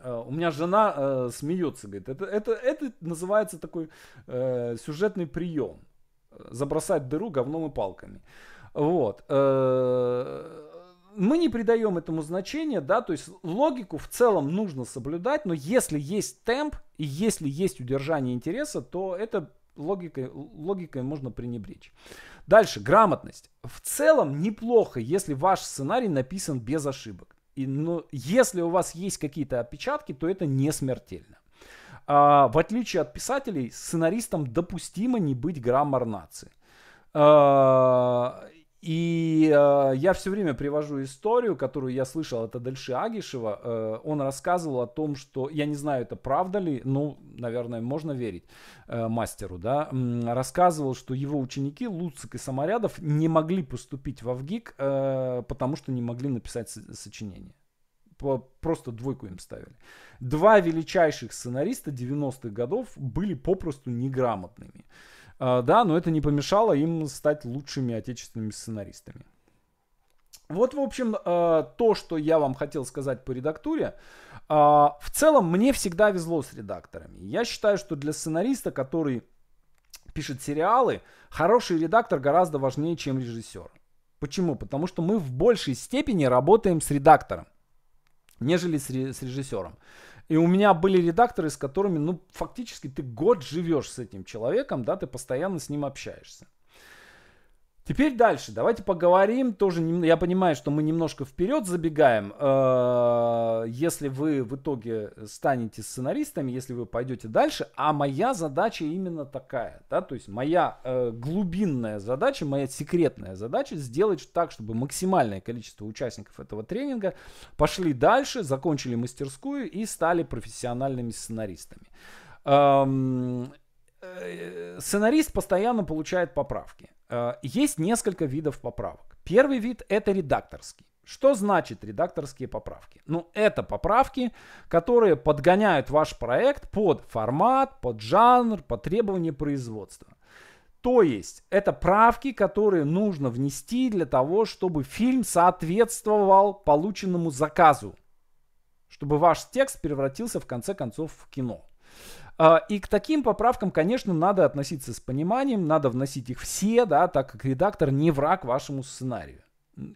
Э, у меня жена э, смеется, говорит, это, это, это называется такой э, сюжетный прием. Забросать дыру говном и палками. Вот. Э, мы не придаем этому значения, да, то есть логику в целом нужно соблюдать, но если есть темп и если есть удержание интереса, то это логикой, логикой можно пренебречь. Дальше, грамотность. В целом неплохо, если ваш сценарий написан без ошибок. И, но если у вас есть какие-то опечатки, то это не смертельно. А, в отличие от писателей, сценаристам допустимо не быть граммар нации. А, и э, я все время привожу историю, которую я слышал от Адельши Агишева. Э, он рассказывал о том, что, я не знаю, это правда ли, ну, наверное, можно верить э, мастеру, да, рассказывал, что его ученики Луцик и Саморядов не могли поступить в ВГИК, э, потому что не могли написать сочинение просто двойку им ставили. Два величайших сценариста 90-х годов были попросту неграмотными. А, да, но это не помешало им стать лучшими отечественными сценаристами. Вот, в общем, а, то, что я вам хотел сказать по редактуре. А, в целом, мне всегда везло с редакторами. Я считаю, что для сценариста, который пишет сериалы, хороший редактор гораздо важнее, чем режиссер. Почему? Потому что мы в большей степени работаем с редактором, нежели с, с режиссером. И у меня были редакторы, с которыми, ну, фактически ты год живешь с этим человеком, да, ты постоянно с ним общаешься. Теперь дальше. Давайте поговорим. Тоже я понимаю, что мы немножко вперед забегаем. Э, если вы в итоге станете сценаристами, если вы пойдете дальше, а моя задача именно такая, да, то есть моя э, глубинная задача, моя секретная задача сделать так, чтобы максимальное количество участников этого тренинга пошли дальше, закончили мастерскую и стали профессиональными сценаристами эм, э, сценарист постоянно получает поправки. Э, есть несколько видов поправок. Первый вид – это редакторский. Что значит редакторские поправки? Ну, это поправки, которые подгоняют ваш проект под формат, под жанр, под требования производства. То есть, это правки, которые нужно внести для того, чтобы фильм соответствовал полученному заказу. Чтобы ваш текст превратился в конце концов в кино. А, и к таким поправкам, конечно, надо относиться с пониманием, надо вносить их все, да, так как редактор не враг вашему сценарию.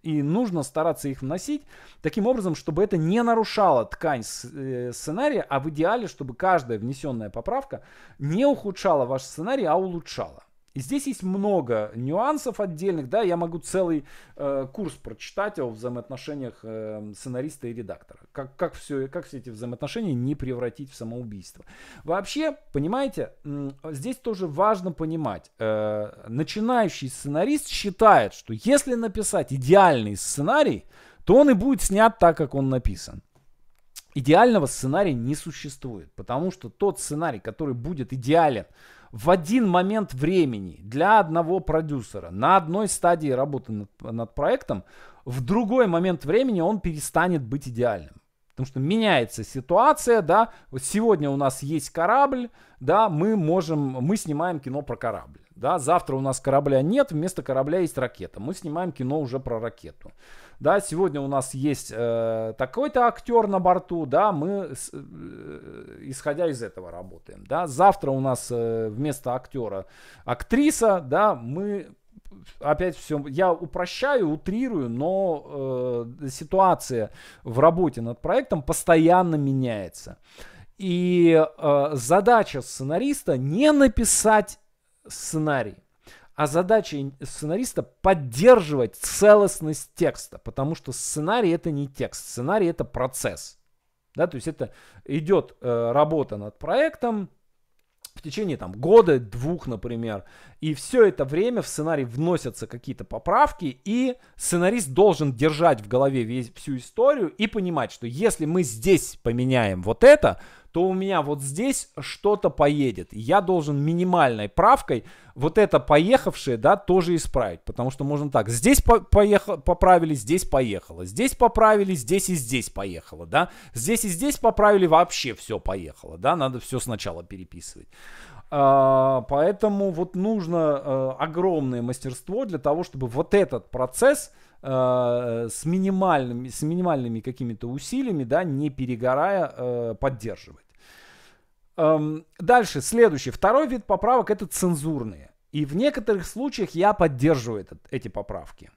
И нужно стараться их вносить таким образом, чтобы это не нарушало ткань э, сценария, а в идеале, чтобы каждая внесенная поправка не ухудшала ваш сценарий, а улучшала. И здесь есть много нюансов отдельных, да, я могу целый э, курс прочитать о взаимоотношениях э, сценариста и редактора. Как, как, все, как все эти взаимоотношения не превратить в самоубийство. Вообще, понимаете, здесь тоже важно понимать, э, начинающий сценарист считает, что если написать идеальный сценарий, то он и будет снят так, как он написан. Идеального сценария не существует, потому что тот сценарий, который будет идеален в один момент времени для одного продюсера на одной стадии работы над, над проектом, в другой момент времени он перестанет быть идеальным. Потому что меняется ситуация, да, вот сегодня у нас есть корабль, да, мы можем, мы снимаем кино про корабль, да, завтра у нас корабля нет, вместо корабля есть ракета, мы снимаем кино уже про ракету да, сегодня у нас есть э, такой-то актер на борту, да, мы, с, э, исходя из этого, работаем, да, завтра у нас э, вместо актера актриса, да, мы опять все, я упрощаю, утрирую, но э, ситуация в работе над проектом постоянно меняется. И э, задача сценариста не написать сценарий. А задача сценариста поддерживать целостность текста, потому что сценарий это не текст, сценарий это процесс. Да, то есть это идет э, работа над проектом в течение там, года, двух, например. И все это время в сценарий вносятся какие-то поправки, и сценарист должен держать в голове весь, всю историю и понимать, что если мы здесь поменяем вот это, то у меня вот здесь что-то поедет. я должен минимальной правкой вот это поехавшее, да, тоже исправить. Потому что можно так, здесь по поехало, поправили, здесь поехало, здесь поправили, здесь и здесь поехало, да. Здесь и здесь поправили, вообще все поехало, да, надо все сначала переписывать. А, поэтому вот нужно э, огромное мастерство для того, чтобы вот этот процесс э, с минимальными, с минимальными какими-то усилиями, да, не перегорая, э, поддерживать. Эм, дальше, следующий, второй вид поправок это цензурные. И в некоторых случаях я поддерживаю этот, эти поправки.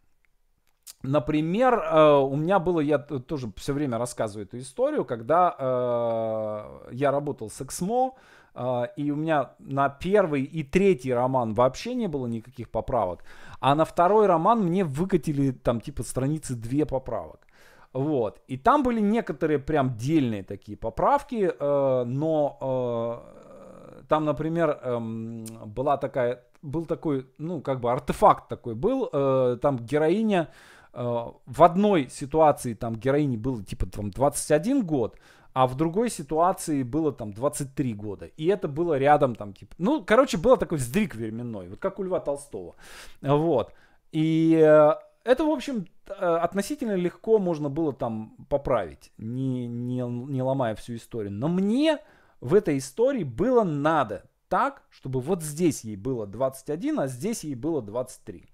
Например, у меня было, я тоже все время рассказываю эту историю, когда я работал с Эксмо, а, и у меня на первый и третий роман вообще не было никаких поправок, а на второй роман мне выкатили там типа страницы две поправок. Вот. И там были некоторые прям дельные такие поправки, э, но э, там, например, э, была такая, был такой, ну, как бы артефакт такой был, э, там героиня э, в одной ситуации, там героине было типа там 21 год, а в другой ситуации было там 23 года. И это было рядом там, типа... Ну, короче, было такой сдвиг временной, вот как у Льва Толстого. Вот. И э, это, в общем, э, относительно легко можно было там поправить, не, не, не ломая всю историю. Но мне в этой истории было надо так, чтобы вот здесь ей было 21, а здесь ей было 23.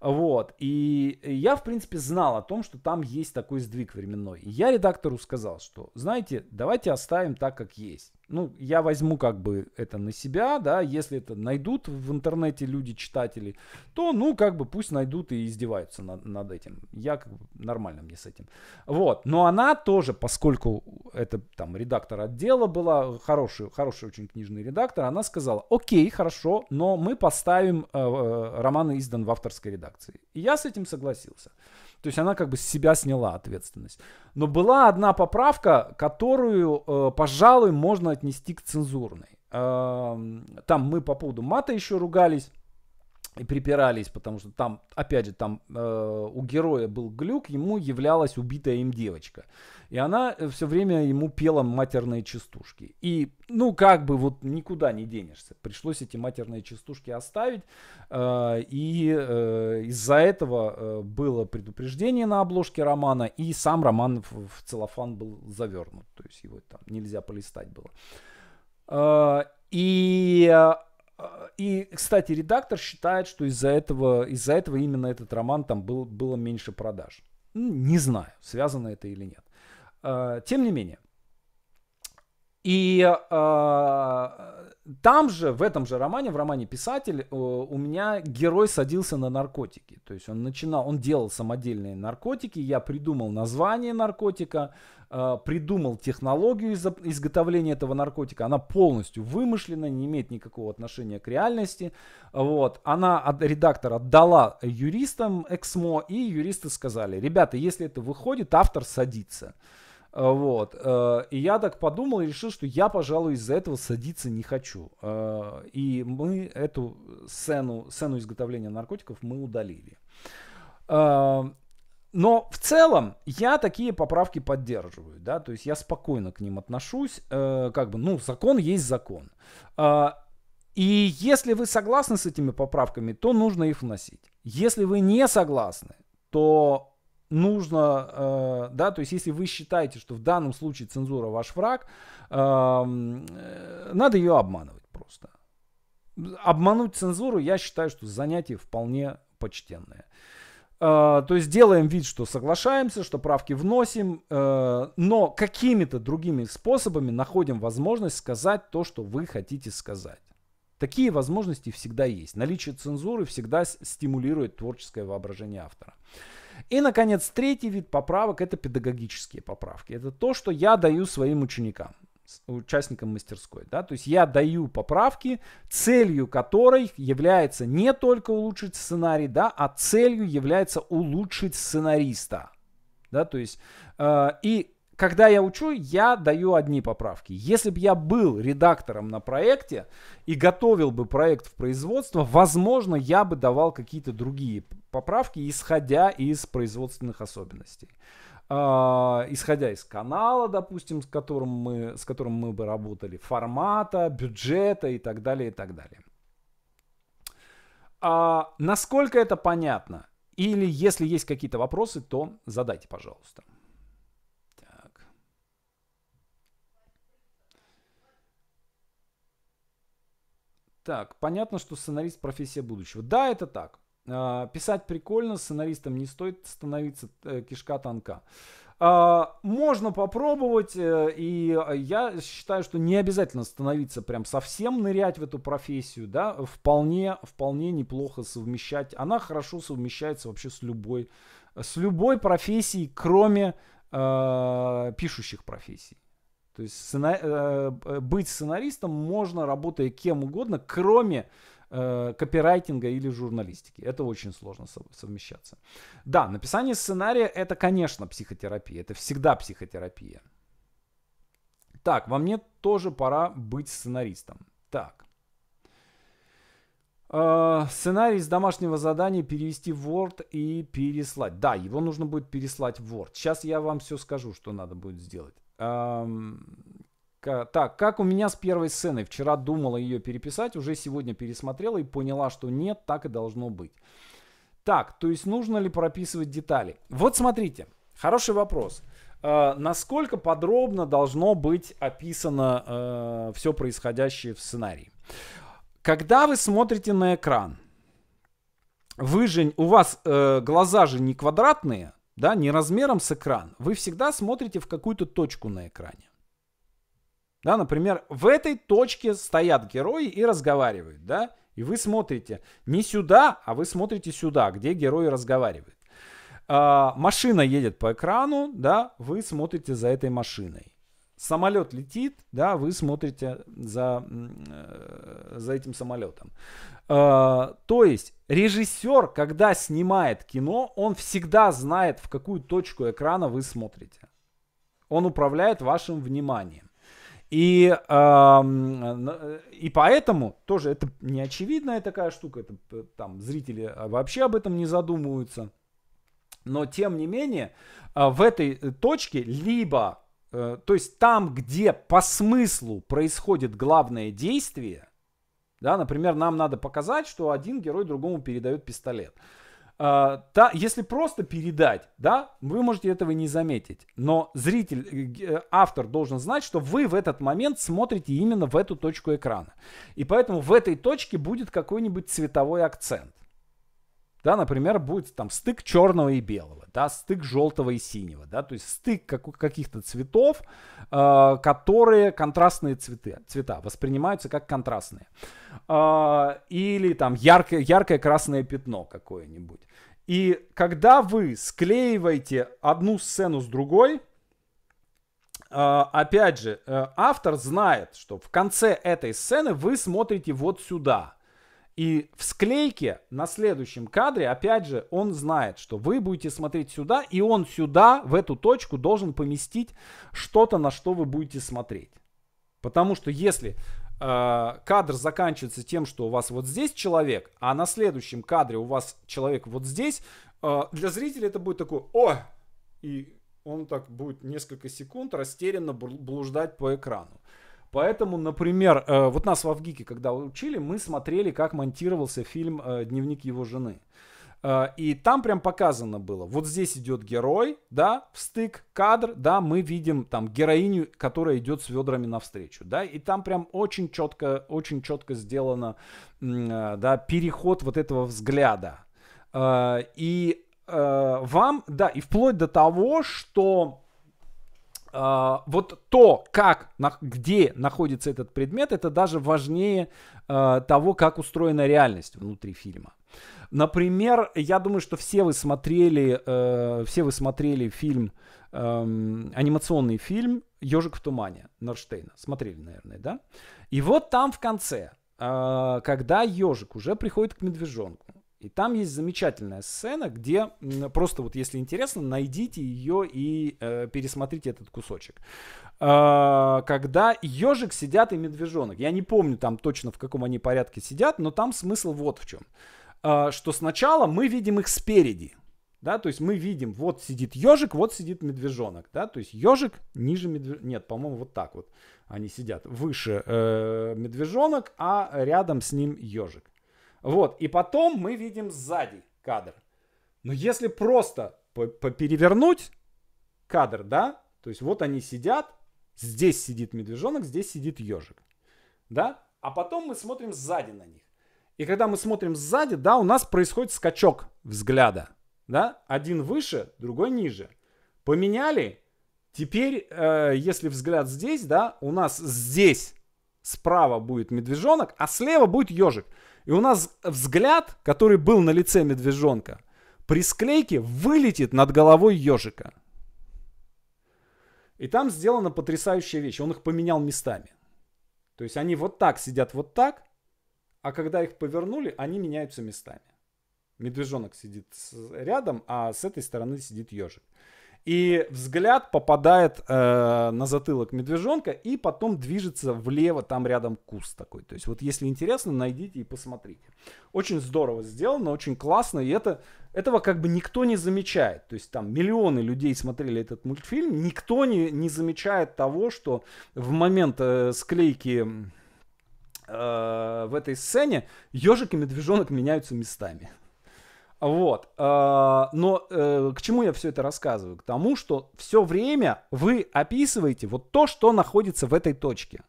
Вот. И э, я, в принципе, знал о том, что там есть такой сдвиг временной. я редактору сказал, что, знаете, давайте оставим так, как есть. Ну, я возьму как бы это на себя, да, если это найдут в интернете люди, читатели, то, ну, как бы пусть найдут и издеваются над, над этим. Я как бы, нормально мне с этим. Вот. Но она тоже, поскольку это там редактор отдела была, хороший, хороший очень книжный редактор, она сказала, окей, хорошо, но мы поставим э, э роман издан в авторской редакции. И я с этим согласился. То есть она как бы с себя сняла ответственность. Но была одна поправка, которую, э, пожалуй, можно отнести к цензурной. Э, там мы по поводу мата еще ругались и припирались, потому что там, опять же, там э, у героя был глюк, ему являлась убитая им девочка. И она э, все время ему пела матерные частушки. И, ну, как бы вот никуда не денешься. Пришлось эти матерные частушки оставить. Э, и э, из-за этого было предупреждение на обложке романа. И сам роман в целлофан был завернут. То есть его там нельзя полистать было. И и, кстати, редактор считает, что из-за этого, из-за этого именно этот роман там был, было меньше продаж. Ну, не знаю, связано это или нет. Э, тем не менее. И э, там же, в этом же романе, в романе «Писатель», э, у меня герой садился на наркотики. То есть он начинал, он делал самодельные наркотики, я придумал название наркотика, придумал технологию изготовления этого наркотика. Она полностью вымышлена, не имеет никакого отношения к реальности. Вот. Она, редактор, отдала юристам Эксмо, и юристы сказали, ребята, если это выходит, автор садится. А, вот. Э, и я так подумал и решил, что я, пожалуй, из-за этого садиться не хочу. А, и мы эту сцену, сцену изготовления наркотиков мы удалили. А, но в целом я такие поправки поддерживаю, да, то есть я спокойно к ним отношусь, э, как бы, ну, закон есть закон. И если вы согласны с этими поправками, то нужно их вносить. Если вы не согласны, то нужно, э, да, то есть если вы считаете, что в данном случае цензура ваш враг, эм, э, надо ее обманывать просто. Обмануть цензуру, я считаю, что занятие вполне почтенное. Э, то есть делаем вид, что соглашаемся, что правки вносим, э, но какими-то другими способами находим возможность сказать то, что вы хотите сказать. Такие возможности всегда есть. Наличие цензуры всегда стимулирует творческое воображение автора. И, наконец, третий вид поправок – это педагогические поправки. Это то, что я даю своим ученикам участникам мастерской. Да? То есть я даю поправки, целью которой является не только улучшить сценарий, да, а целью является улучшить сценариста. Да? То есть, э, и когда я учу, я даю одни поправки. Если бы я был редактором на проекте и готовил бы проект в производство, возможно, я бы давал какие-то другие поправки, исходя из производственных особенностей. Э, исходя из канала, допустим, с которым мы, с которым мы бы работали, формата, бюджета и так далее, и так далее. А насколько это понятно? Или если есть какие-то вопросы, то задайте, пожалуйста. Так, понятно, что сценарист профессия будущего. Да, это так. А, писать прикольно, сценаристом не стоит становиться э, кишка танка. А, можно попробовать, э, и э, я считаю, что не обязательно становиться прям совсем нырять в эту профессию, да, вполне, вполне неплохо совмещать. Она хорошо совмещается вообще с любой, с любой профессией, кроме э, пишущих профессий. То есть сцена... э, быть сценаристом можно, работая кем угодно, кроме э, копирайтинга или журналистики. Это очень сложно совмещаться. Да, написание сценария это, конечно, психотерапия. Это всегда психотерапия. Так, во мне тоже пора быть сценаристом. Так. Э, сценарий с домашнего задания перевести в Word и переслать. Да, его нужно будет переслать в Word. Сейчас я вам все скажу, что надо будет сделать. Так, как у меня с первой сценой? Вчера думала ее переписать, уже сегодня пересмотрела и поняла, что нет, так и должно быть. Так, то есть нужно ли прописывать детали? Вот смотрите, хороший вопрос. Э, насколько подробно должно быть описано э, все происходящее в сценарии? Когда вы смотрите на экран, вы же, у вас э, глаза же не квадратные, да, не размером с экран, вы всегда смотрите в какую-то точку на экране. Да, например, в этой точке стоят герои и разговаривают, да, и вы смотрите не сюда, а вы смотрите сюда, где герои разговаривают. А, машина едет по экрану, да, вы смотрите за этой машиной самолет летит, да, вы смотрите за, э, за этим самолетом. А, то есть режиссер, когда снимает кино, он всегда знает, в какую точку экрана вы смотрите. Он управляет вашим вниманием. И, и поэтому тоже это не очевидная такая штука, это там зрители вообще об этом не задумываются. Но тем не менее, а, в этой э, точке либо Э, то есть там, где по смыслу происходит главное действие, да, например, нам надо показать, что один герой другому передает пистолет. Э, та, если просто передать, да, вы можете этого не заметить. Но зритель, э, автор должен знать, что вы в этот момент смотрите именно в эту точку экрана. И поэтому в этой точке будет какой-нибудь цветовой акцент да, например, будет там стык черного и белого, да, стык желтого и синего, да, то есть стык как, каких-то цветов, э, которые контрастные цветы, цвета воспринимаются как контрастные, э, или там яркое, яркое красное пятно какое-нибудь. И когда вы склеиваете одну сцену с другой, э, опять же, э, автор знает, что в конце этой сцены вы смотрите вот сюда – и в склейке на следующем кадре, опять же, он знает, что вы будете смотреть сюда, и он сюда, в эту точку, должен поместить что-то, на что вы будете смотреть. Потому что если э, кадр заканчивается тем, что у вас вот здесь человек, а на следующем кадре у вас человек вот здесь, э, для зрителя это будет такое «О!» И он так будет несколько секунд растерянно блуждать по экрану. Поэтому, например, э, вот нас в Авгике, когда учили, мы смотрели, как монтировался фильм э, «Дневник его жены». Э, и там прям показано было, вот здесь идет герой, да, в стык, кадр, да, мы видим там героиню, которая идет с ведрами навстречу, да, и там прям очень четко, очень четко сделано, да, переход вот этого взгляда. И вам, да, и вплоть до того, что а, вот то, как, где находится этот предмет, это даже важнее а, того, как устроена реальность внутри фильма. Например, я думаю, что все вы смотрели, э, все вы смотрели фильм, эм, анимационный фильм "Ежик в тумане" Норштейна. Смотрели, наверное, да? И вот там в конце, а, когда ежик уже приходит к медвежонку, и там есть замечательная сцена, где просто вот, если интересно, найдите ее и э, пересмотрите этот кусочек. Э, когда ежик сидят и медвежонок. Я не помню там точно в каком они порядке сидят, но там смысл вот в чем. Э, а, что сначала мы видим их спереди. Да, то есть мы видим, вот сидит ежик, вот сидит медвежонок, да, то есть ежик ниже медвежонок, нет, по-моему, вот так вот они сидят, выше э, медвежонок, а рядом с ним ежик. Вот, и потом мы видим сзади кадр. Но если просто перевернуть кадр, да, то есть вот они сидят, здесь сидит медвежонок, здесь сидит ежик, да, а потом мы смотрим сзади на них. И когда мы смотрим сзади, да, у нас происходит скачок взгляда, да, один выше, другой ниже. Поменяли, теперь, э, если взгляд здесь, да, у нас здесь справа будет медвежонок, а слева будет ежик. И у нас взгляд, который был на лице медвежонка, при склейке вылетит над головой ежика. И там сделана потрясающая вещь. Он их поменял местами. То есть они вот так сидят вот так, а когда их повернули, они меняются местами. Медвежонок сидит рядом, а с этой стороны сидит ежик. И взгляд попадает э, на затылок медвежонка и потом движется влево, там рядом куст такой. То есть вот если интересно, найдите и посмотрите. Очень здорово сделано, очень классно. И это, этого как бы никто не замечает. То есть там миллионы людей смотрели этот мультфильм. Никто не, не замечает того, что в момент э, склейки э, в этой сцене ежик и медвежонок меняются местами. Вот. А, но э, к чему я все это рассказываю? К тому, что все время вы описываете вот то, что находится в этой точке.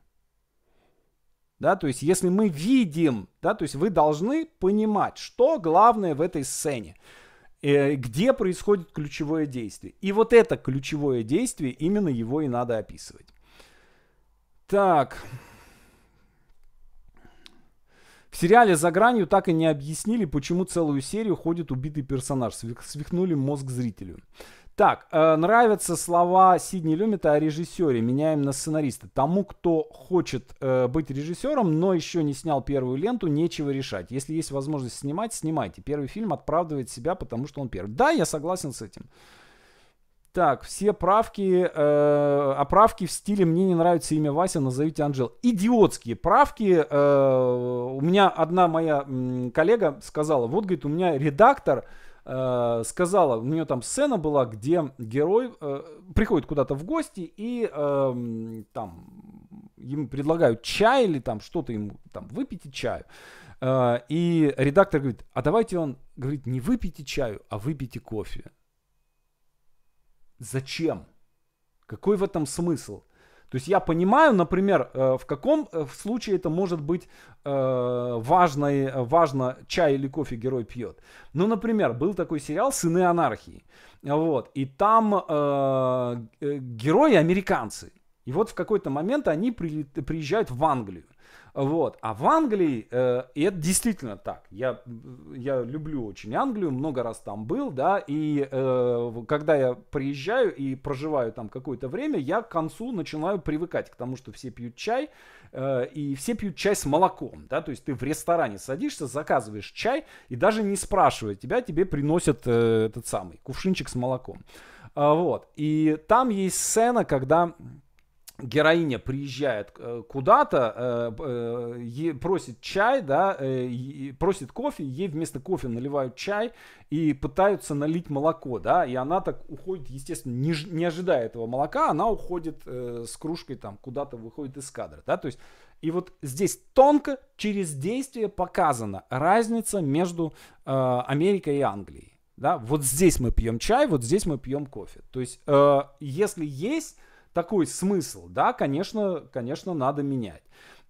Да, то есть если мы видим, да, то есть вы должны понимать, что главное в этой сцене, э, где происходит ключевое действие. И вот это ключевое действие, именно его и надо описывать. Так, в сериале «За гранью» так и не объяснили, почему целую серию ходит убитый персонаж. Свихнули мозг зрителю. Так, э, нравятся слова Сидни Люмита о режиссере. Меняем на сценариста. Тому, кто хочет э, быть режиссером, но еще не снял первую ленту, нечего решать. Если есть возможность снимать, снимайте. Первый фильм оправдывает себя, потому что он первый. Да, я согласен с этим. Так, все правки, э, оправки а в стиле «Мне не нравится имя Вася, назовите Анжел». Идиотские правки. Э, у меня одна моя коллега сказала, вот, говорит, у меня редактор э, сказала, у нее там сцена была, где герой э, приходит куда-то в гости и э, там ему предлагают чай или там что-то ему, там, выпейте чаю. Э, и редактор говорит, а давайте он, говорит, не выпейте чаю, а выпейте кофе. Зачем? Какой в этом смысл? То есть я понимаю, например, э, в каком э, случае это может быть э, важно, важно чай или кофе герой пьет. Ну, например, был такой сериал «Сыны анархии». Вот, и там герои американцы. И вот в какой-то момент они приезжают в Англию. Вот. А в Англии, э, и это действительно так, я, я люблю очень Англию, много раз там был, да, и э, когда я приезжаю и проживаю там какое-то время, я к концу начинаю привыкать к тому, что все пьют чай, э, и все пьют чай с молоком, да, то есть ты в ресторане садишься, заказываешь чай, и даже не спрашивая тебя, тебе приносят э, этот самый кувшинчик с молоком. Э, вот. И там есть сцена, когда героиня приезжает э, куда-то, э, э, просит чай, да, просит кофе, ей вместо кофе наливают чай и пытаются налить молоко, да, и она так уходит, естественно, не, не ожидая этого молока, она уходит с кружкой там куда-то выходит из кадра, да, то есть и вот здесь тонко через действие показана разница между э, Америкой и Англией, да, вот здесь мы пьем чай, вот здесь мы пьем кофе, то есть э, если есть такой смысл, да, конечно, конечно, надо менять.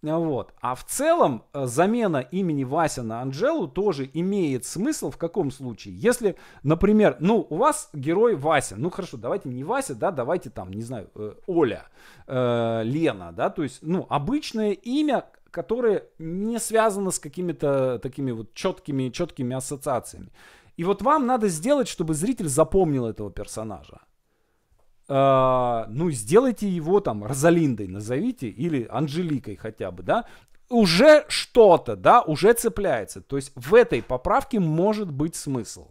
Э, вот. А в целом э, замена имени Вася на Анжелу тоже имеет смысл в каком случае? Если, например, ну, у вас герой Вася, ну хорошо, давайте не Вася, да, давайте там, не знаю, э, Оля, э, Лена, да, то есть, ну, обычное имя, которое не связано с какими-то такими вот четкими, четкими ассоциациями. И вот вам надо сделать, чтобы зритель запомнил этого персонажа. А, ну, сделайте его там Розалиндой назовите или Анжеликой хотя бы, да, уже что-то, да, уже цепляется. То есть в этой поправке может быть смысл.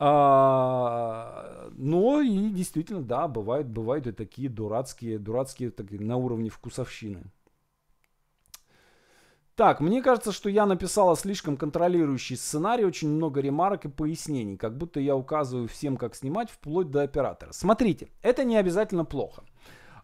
А, но и действительно, да, бывают, бывают и такие дурацкие, дурацкие так, на уровне вкусовщины. Так, мне кажется, что я написала слишком контролирующий сценарий, очень много ремарок и пояснений, как будто я указываю всем, как снимать, вплоть до оператора. Смотрите, это не обязательно плохо.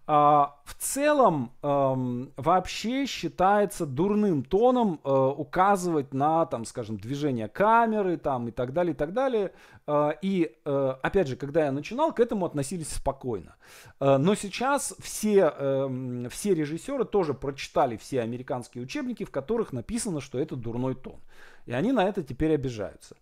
А, в целом эм, вообще считается дурным тоном э, указывать на, там, скажем, движение камеры там, и так далее, и так далее. Э, и, э, опять же, когда я начинал, к этому относились спокойно. Но сейчас все, эм, все режиссеры тоже прочитали все американские учебники, в которых написано, что это дурной тон. И они на это теперь обижаются.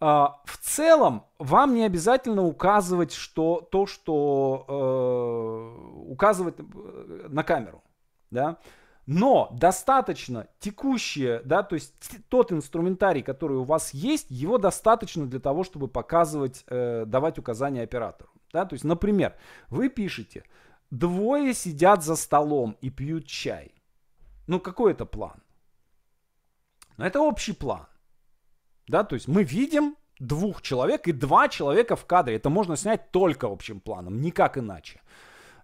А, в целом вам не обязательно указывать что то, что э, указывать э, на камеру, да. Но достаточно текущее, да, то есть тот инструментарий, который у вас есть, его достаточно для того, чтобы показывать, э, давать указания оператору, да. То есть, например, вы пишете: двое сидят за столом и пьют чай. Ну какой это план? Ну это общий план. Да, то есть мы видим двух человек и два человека в кадре. Это можно снять только общим планом, никак иначе.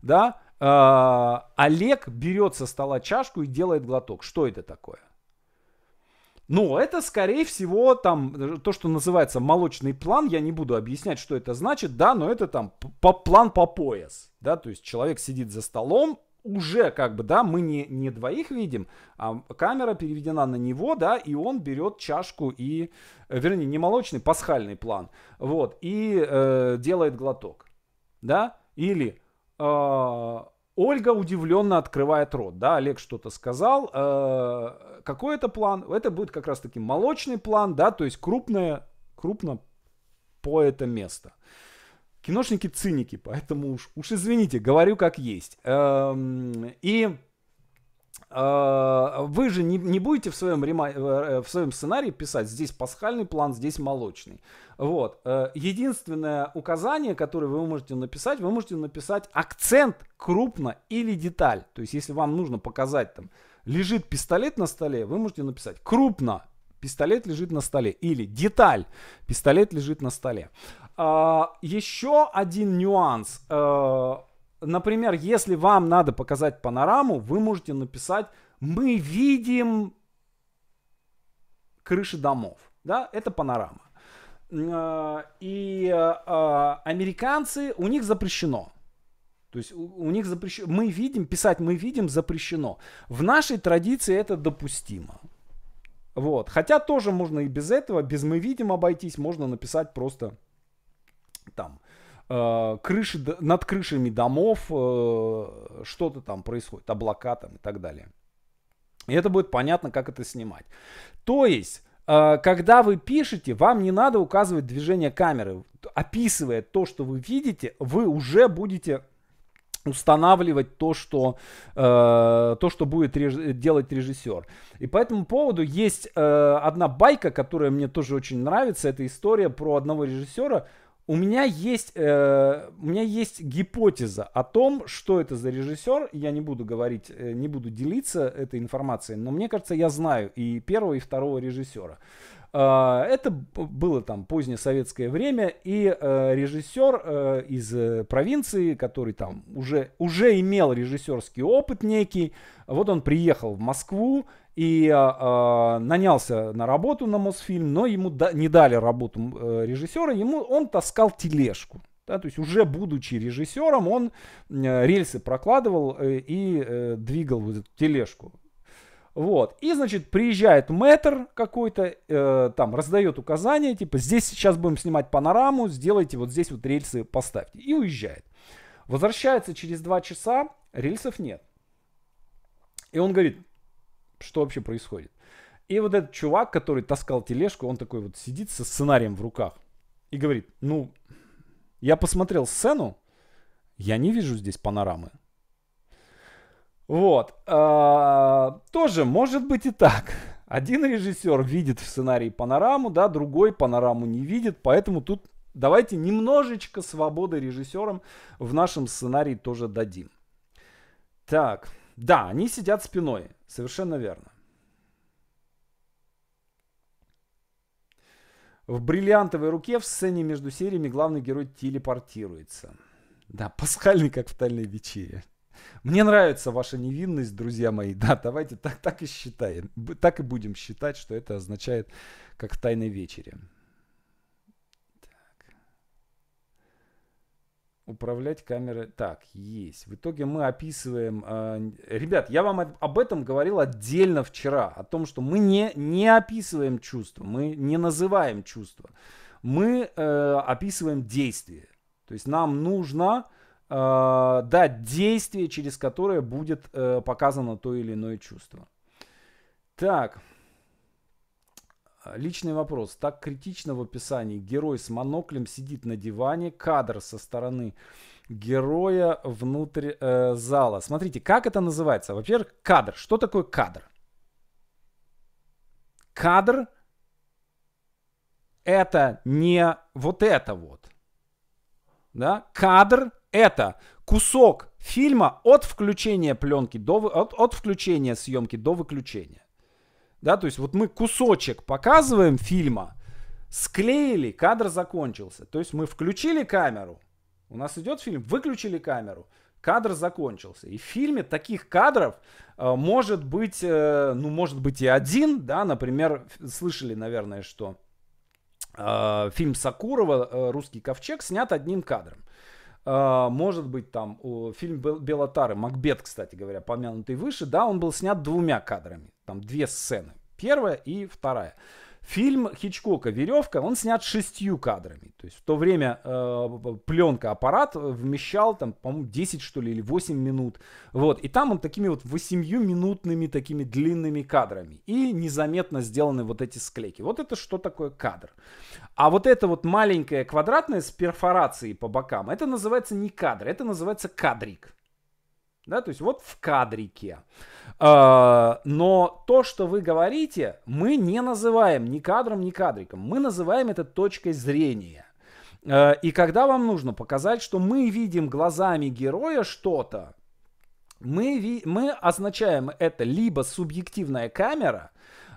Да? А, Олег берет со стола чашку и делает глоток. Что это такое? Ну, это, скорее всего, там, то, что называется молочный план, я не буду объяснять, что это значит, да, но это там по план по пояс, да, то есть человек сидит за столом, уже как бы, да, мы не, не двоих видим, а камера переведена на него, да, и он берет чашку и, э, вернее, не молочный, пасхальный план, вот, и э, делает глоток, да, или э, Ольга удивленно открывает рот, да, Олег что-то сказал, э, какой это план, это будет как раз таки молочный план, да, то есть крупное, крупно по это место, Киношники циники, поэтому уж, уж извините, говорю как есть. Эм, и э, вы же не, не будете в своем, рема, э, э, в своем сценарии писать здесь пасхальный план, здесь молочный. Вот. Единственное указание, которое вы можете написать, вы можете написать акцент крупно или деталь. То есть, если вам нужно показать там, лежит пистолет на столе, вы можете написать крупно, пистолет лежит на столе. Или деталь, пистолет лежит на столе. А, Еще один нюанс. Э, например, если вам надо показать панораму, вы можете написать «Мы видим крыши домов». Да, это панорама. Э, и э, американцы, у них запрещено. То есть у, у них запрещено, мы видим, писать мы видим запрещено. В нашей традиции это допустимо. Вот. Хотя тоже можно и без этого, без мы видим обойтись, можно написать просто там э, крыши, над крышами домов э, что-то там происходит, облака там и так далее. И это будет понятно, как это снимать. То есть, э, когда вы пишете, вам не надо указывать движение камеры. Описывая то, что вы видите, вы уже будете устанавливать то, что, э, то, что будет реж- делать режиссер. И по этому поводу есть э, одна байка, которая мне тоже очень нравится. Это история про одного режиссера, у меня есть, э, у меня есть гипотеза о том, что это за режиссер. Я не буду говорить, э, не буду делиться этой информацией, но мне кажется, я знаю и первого, и второго режиссера. Э, это было там позднее советское время, и э, режиссер э, из э, провинции, который там уже, уже имел режиссерский опыт некий, вот он приехал в Москву, и э, нанялся на работу на Мосфильм, но ему да, не дали работу э, режиссера, ему он таскал тележку. Да, то есть уже будучи режиссером, он э, рельсы прокладывал э, и э, двигал вот эту тележку. Вот. И, значит, приезжает мэтр какой-то, э, там, раздает указания, типа, здесь сейчас будем снимать панораму, сделайте вот здесь вот рельсы, поставьте. И уезжает. Возвращается через два часа, рельсов нет. И он говорит, что вообще происходит. И вот этот чувак, который таскал тележку, он такой вот сидит со сценарием в руках и говорит, ну, я посмотрел сцену, я не вижу здесь панорамы. Вот. А, тоже может быть и так. Один режиссер видит в сценарии панораму, да, другой панораму не видит, поэтому тут давайте немножечко свободы режиссерам в нашем сценарии тоже дадим. Так. Да, они сидят спиной, совершенно верно. В бриллиантовой руке в сцене между сериями главный герой телепортируется. Да, пасхальный, как в тайной вечере. Мне нравится ваша невинность, друзья мои. Да, давайте так, так и считаем. Так и будем считать, что это означает, как в тайной вечере. Управлять камерой. Так, есть. В итоге мы описываем... Э, ребят, я вам об этом говорил отдельно вчера. О том, что мы не, не описываем чувства. Мы не называем чувства. Мы э, описываем действие. То есть нам нужно э, дать действие, через которое будет э, показано то или иное чувство. Так. Личный вопрос. Так критично в описании. Герой с моноклем сидит на диване. Кадр со стороны героя внутрь э, зала. Смотрите, как это называется? Во-первых, кадр. Что такое кадр? Кадр это не вот это вот. Да? Кадр это кусок фильма от включения пленки до от, от включения съемки до выключения. Да, то есть вот мы кусочек показываем фильма, склеили, кадр закончился. То есть мы включили камеру, у нас идет фильм, выключили камеру, кадр закончился. И в фильме таких кадров э, может быть, э, ну, может быть и один, да, например, слышали, наверное, что э, фильм Сакурова э, «Русский ковчег» снят одним кадром. А, может быть, там фильм Белатары, Макбет, кстати говоря, помянутый выше, да, он был снят двумя кадрами, там две сцены, первая и вторая. Фильм Хичкока «Веревка», он снят шестью кадрами. То есть в то время э, пленка, аппарат э, вмещал там, по-моему, 10 что ли или 8 минут. Вот. И там он такими вот 8-минутными такими длинными кадрами. И незаметно сделаны вот эти склейки. Вот это что такое кадр. А вот это вот маленькое квадратное с перфорацией по бокам, это называется не кадр, это называется кадрик. Да, то есть вот в кадрике. А, но то, что вы говорите, мы не называем ни кадром, ни кадриком. Мы называем это точкой зрения. А, и когда вам нужно показать, что мы видим глазами героя что-то, мы, мы означаем это либо субъективная камера,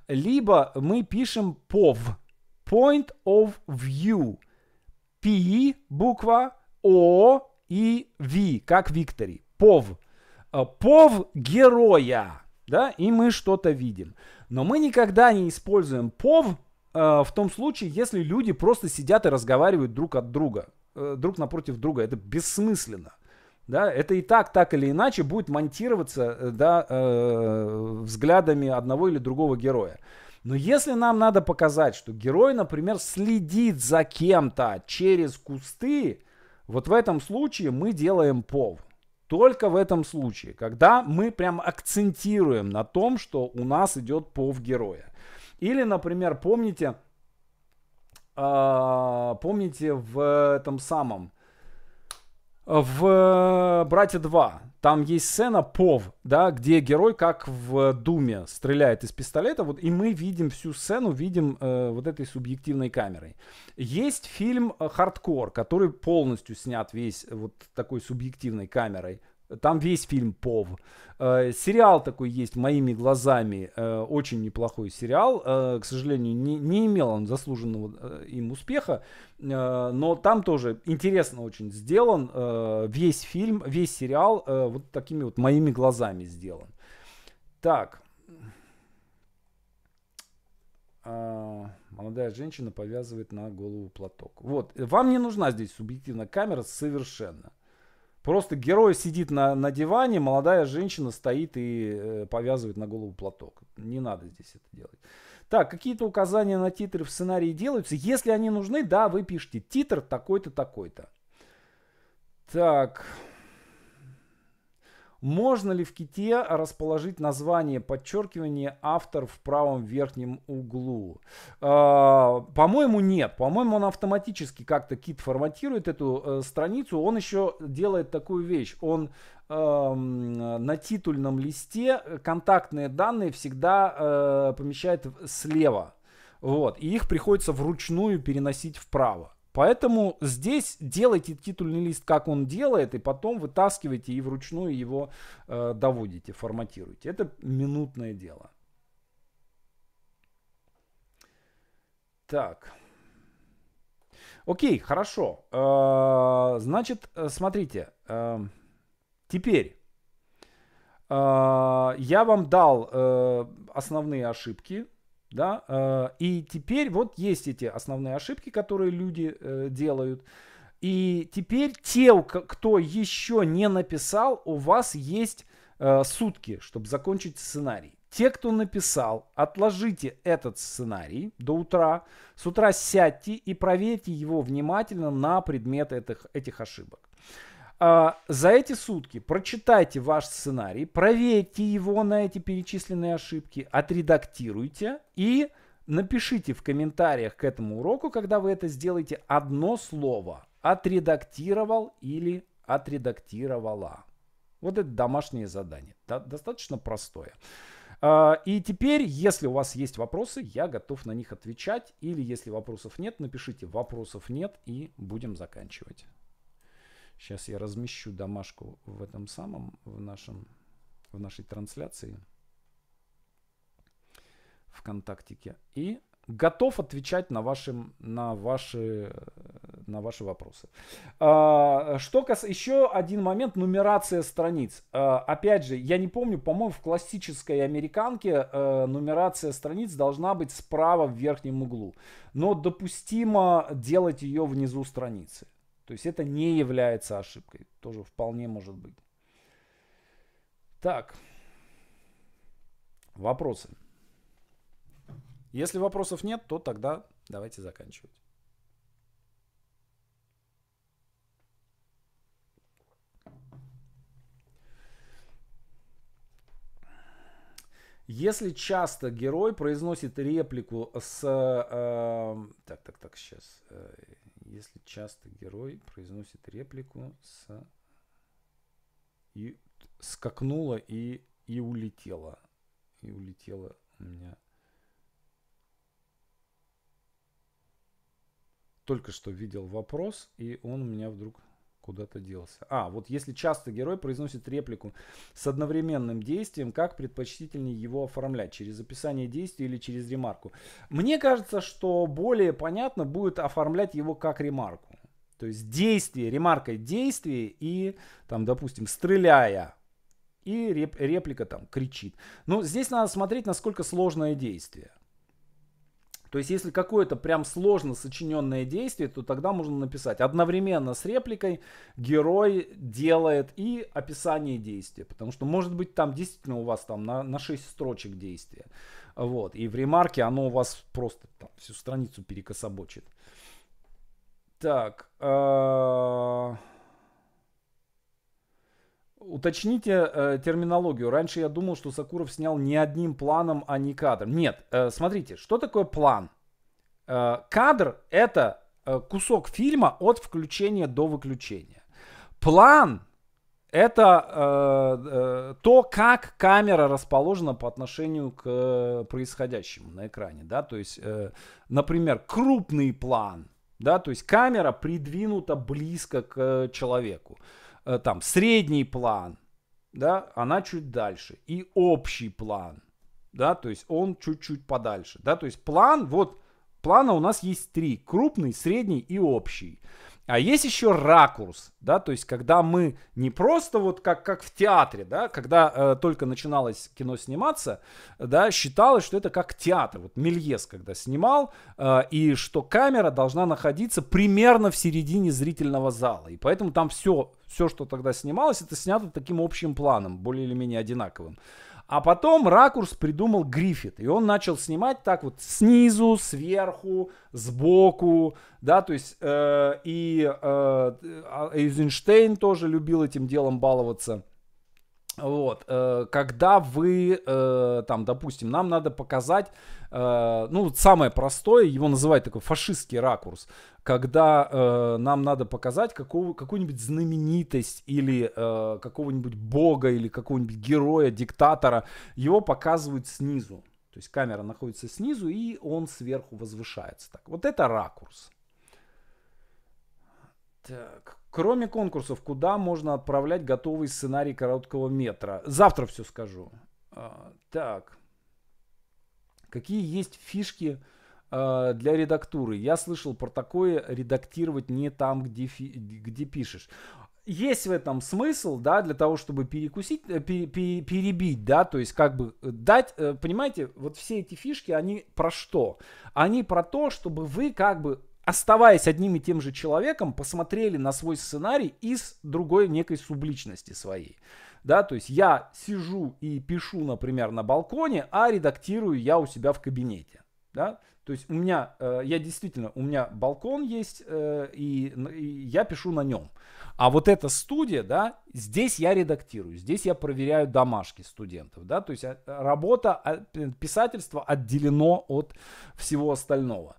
либо мы пишем POV, Point of View, P буква, O и V, как Виктори, POV. Э, пов героя, да, и мы что-то видим. Но мы никогда не используем пов э, в том случае, если люди просто сидят и разговаривают друг от друга, э, друг напротив друга. Это бессмысленно. Да, это и так, так или иначе будет монтироваться да, э, взглядами одного или другого героя. Но если нам надо показать, что герой, например, следит за кем-то через кусты, вот в этом случае мы делаем пов. Только в этом случае, когда мы прям акцентируем на том, что у нас идет пов героя. Или, например, помните, э, помните в этом самом, в «Братья 2», там есть сцена пов, да, где герой как в Думе стреляет из пистолета, вот и мы видим всю сцену, видим э, вот этой субъективной камерой. Есть фильм "Хардкор", который полностью снят весь э, вот такой субъективной камерой там весь фильм Пов. Э, сериал такой есть моими глазами. Э, очень неплохой сериал. Э, к сожалению, не, не имел он заслуженного им успеха. Но там тоже интересно очень сделан. Весь фильм, весь сериал вот такими вот моими глазами сделан. Так. Молодая женщина повязывает на голову платок. Вот. Вам не нужна здесь субъективная камера совершенно. Просто герой сидит на, на диване, молодая женщина стоит и э, повязывает на голову платок. Не надо здесь это делать. Так, какие-то указания на титры в сценарии делаются. Если они нужны, да, вы пишите титр такой-то, такой-то. Так. Можно ли в ките расположить название подчеркивание автор в правом верхнем углу? Э, по-моему, нет. По-моему, он автоматически как-то кит форматирует эту э, страницу. Он еще делает такую вещь. Он эм, на титульном листе контактные данные всегда э, помещает слева. Вот. И их приходится вручную переносить вправо. Поэтому здесь делайте титульный лист, как он делает, и потом вытаскивайте и вручную его э, доводите, форматируете. Это минутное дело. Так. Окей, хорошо. Э, значит, э, смотрите. Э, теперь. Э, я вам дал э, основные ошибки, да? Э, и теперь вот есть эти основные ошибки, которые люди э, делают. И теперь те, кто еще не написал, у вас есть э, сутки, чтобы закончить сценарий. Те, кто написал, отложите этот сценарий до утра. С утра сядьте и проверьте его внимательно на предмет этих, этих ошибок. А, за эти сутки прочитайте ваш сценарий, проверьте его на эти перечисленные ошибки, отредактируйте и напишите в комментариях к этому уроку, когда вы это сделаете, одно слово «отредактировал» или «отредактировала». Вот это домашнее задание, достаточно простое. А, и теперь, если у вас есть вопросы, я готов на них отвечать. Или если вопросов нет, напишите «вопросов нет» и будем заканчивать. Сейчас я размещу домашку в этом самом, в, нашем, в нашей трансляции ВКонтактике. И готов отвечать на ваши, на ваши, на ваши вопросы. А, что касается Еще один момент, нумерация страниц. А, опять же, я не помню, по-моему, в классической американке а, нумерация страниц должна быть справа в верхнем углу. Но допустимо делать ее внизу страницы. То есть это не является ошибкой. Тоже вполне может быть. Так. Вопросы. Если вопросов нет, то тогда давайте заканчивать. Если часто герой произносит реплику с... Э, эм, так, так, так, сейчас. Э, если часто герой произносит реплику с и скакнула и, и улетела. И улетела у меня. Только что видел вопрос, и он у меня вдруг куда-то делся. А, вот если часто герой произносит реплику с одновременным действием, как предпочтительнее его оформлять? Через описание действия или через ремарку? Мне кажется, что более понятно будет оформлять его как ремарку. То есть действие, ремарка действия и там, допустим, стреляя, и реп, реплика там кричит. Но здесь надо смотреть, насколько сложное действие. То есть, если какое-то прям сложно сочиненное действие, то тогда можно написать одновременно с репликой герой делает и описание действия. Потому что, может быть, там действительно у вас там на, на 6 строчек действия. Вот. И в ремарке оно у вас просто там, всю страницу перекособочит. Так. Э -э Уточните э, терминологию. Раньше я думал, что Сакуров снял не одним планом, а не кадром. Нет, э, смотрите, что такое план? Э, кадр это э, кусок фильма от включения до выключения. План это э, э, то, как камера расположена по отношению к э, происходящему на экране, да, то есть, э, например, крупный план, да, то есть камера придвинута близко к э, человеку. Э, там средний план, да, она чуть дальше, и общий план, да, то есть он чуть-чуть подальше, да, то есть план, вот плана у нас есть три, крупный, средний и общий. А есть еще ракурс, да, то есть когда мы не просто вот как, как в театре, да, когда э, только начиналось кино сниматься, да, считалось, что это как театр. Вот Мельес когда снимал, э, и что камера должна находиться примерно в середине зрительного зала. И поэтому там все, все, что тогда снималось, это снято таким общим планом, более или менее одинаковым. А потом ракурс придумал Гриффит. И он начал снимать так вот снизу, сверху, сбоку. Да, то есть э, и э, э Эйзенштейн тоже любил этим делом баловаться. Вот, э, когда вы, э, там, допустим, нам надо показать, э, ну, самое простое, его называют такой фашистский ракурс, когда нам надо показать какого, какую-нибудь знаменитость или какого-нибудь бога или какого-нибудь героя, диктатора, его показывают снизу. То есть камера находится снизу, и он сверху возвышается. Так, вот это ракурс. Так, Кроме конкурсов, куда можно отправлять готовый сценарий короткого метра? Завтра все скажу. А, так. Какие есть фишки а, для редактуры? Я слышал про такое редактировать не там, где, фи- где пишешь есть в этом смысл, да, для того, чтобы перекусить, э, пере, пере, перебить, да, то есть как бы дать, э, понимаете, вот все эти фишки, они про что? Они про то, чтобы вы как бы оставаясь одним и тем же человеком, посмотрели на свой сценарий из другой некой субличности своей. Да, то есть я сижу и пишу, например, на балконе, а редактирую я у себя в кабинете. Да? То есть у меня, э, я действительно, у меня балкон есть, э, и, и я пишу на нем. А вот эта студия, да, здесь я редактирую, здесь я проверяю домашки студентов, да, то есть э, работа, а, писательство отделено от всего остального.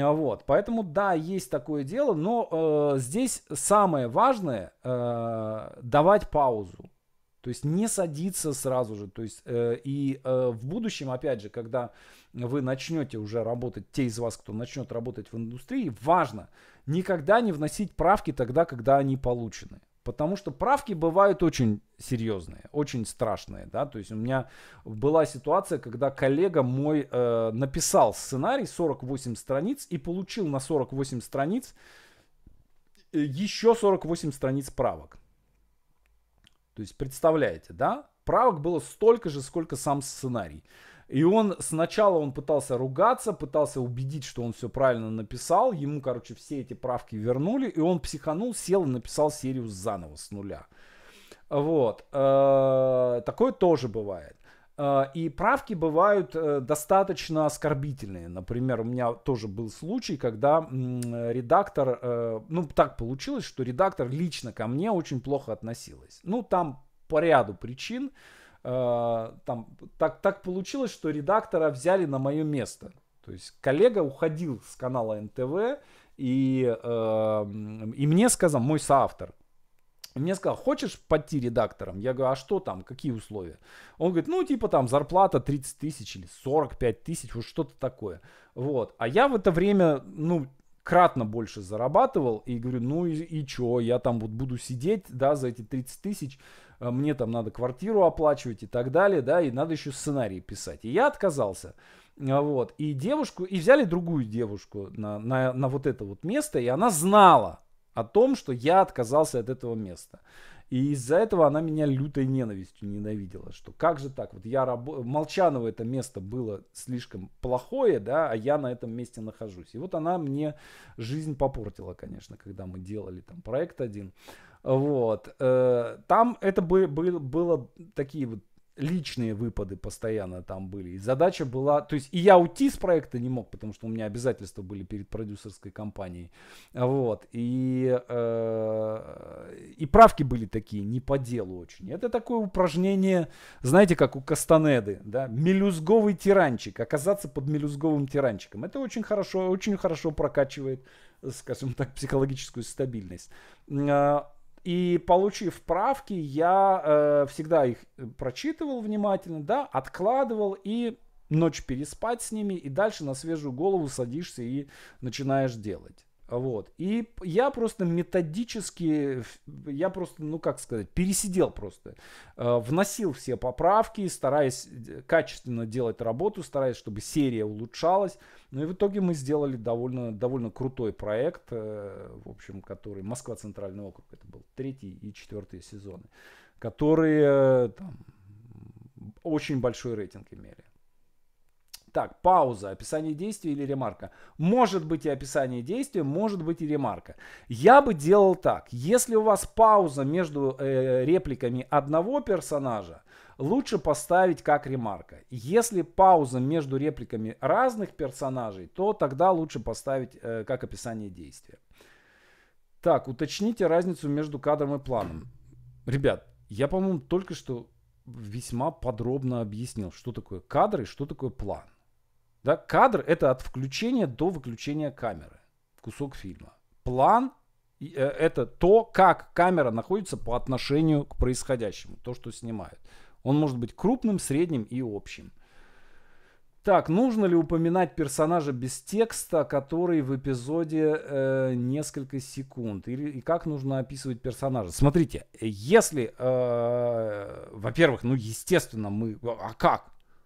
А, вот, поэтому да, есть такое дело, но э, здесь самое важное э, давать паузу, то есть не садиться сразу же. То есть, э, и э, в будущем, опять же, когда вы начнете уже работать, те из вас, кто начнет работать в индустрии, важно никогда не вносить правки тогда, когда они получены. Потому что правки бывают очень серьезные, очень страшные. Да? То есть у меня была ситуация, когда коллега мой э, написал сценарий 48 страниц и получил на 48 страниц э, еще 48 страниц правок. То есть представляете, да? Правок было столько же, сколько сам сценарий. И он сначала он пытался ругаться, пытался убедить, что он все правильно написал. Ему, короче, все эти правки вернули. И он психанул, сел и написал серию заново с нуля. Вот. Э, такое тоже бывает. Э, и правки бывают э, достаточно оскорбительные. Например, у меня тоже был случай, когда редактор, ну так получилось, что редактор лично ко мне очень плохо относилась. Ну там по ряду причин. Э, там, так, так получилось, что редактора взяли на мое место. То есть коллега уходил с канала НТВ, и, э, и мне сказал, мой соавтор, мне сказал, хочешь пойти редактором? Я говорю, а что там, какие условия? Он говорит, ну, типа там зарплата 30 тысяч или 45 тысяч, вот что-то такое. Вот. А я в это время, ну, кратно больше зарабатывал и говорю, ну и, и чё, я там вот буду сидеть, да, за эти 30 тысяч, Э, мне там надо квартиру оплачивать и так далее, да, и надо еще сценарий писать. И я отказался. Э, вот. И девушку, и взяли другую девушку на, на, на вот это вот место, и она знала о том, что я отказался от этого места. И из-за этого она меня лютой ненавистью ненавидела, что как же так, вот я раб... Молчаново это место было слишком плохое, да, а я на этом месте нахожусь. И вот она мне жизнь попортила, конечно, когда мы делали там проект один. Вот. Э, там это бы, бы, было такие вот личные выпады постоянно там были. И задача была... То есть и я уйти с проекта не мог, потому что у меня обязательства были перед продюсерской компанией. Вот. И, э, и правки были такие, не по делу очень. Это такое упражнение, знаете, как у Кастанеды, да? Мелюзговый тиранчик. Оказаться под мелюзговым тиранчиком. Это очень хорошо, очень хорошо прокачивает скажем так, психологическую стабильность. Э, и получив правки, я э, всегда их э, прочитывал внимательно, да, откладывал и ночь переспать с ними, и дальше на свежую голову садишься и начинаешь делать. Вот. И я просто методически, я просто, ну как сказать, пересидел просто. Э, вносил все поправки, стараясь э, качественно делать работу, стараясь, чтобы серия улучшалась. Ну и в итоге мы сделали довольно, довольно крутой проект, э, в общем, который Москва Центральный округ, это был третий и четвертый сезоны, которые там, очень большой рейтинг имели. Так, пауза, описание действия или ремарка. Может быть и описание действия, может быть и ремарка. Я бы делал так. Если у вас пауза между э, репликами одного персонажа, лучше поставить как ремарка. Если пауза между репликами разных персонажей, то тогда лучше поставить э, как описание действия. Так, уточните разницу между кадром и планом. Ребят, я, по-моему, только что весьма подробно объяснил, что такое кадры и что такое план. Да, кадр это от включения до выключения камеры. Кусок фильма. План э, это то, как камера находится по отношению к происходящему, то, что снимает. Он может быть крупным, средним и общим. Так, нужно ли упоминать персонажа без текста, который в эпизоде э, несколько секунд? Или, и как нужно описывать персонажа? Смотрите, если, э, во-первых, ну, естественно, мы... А как?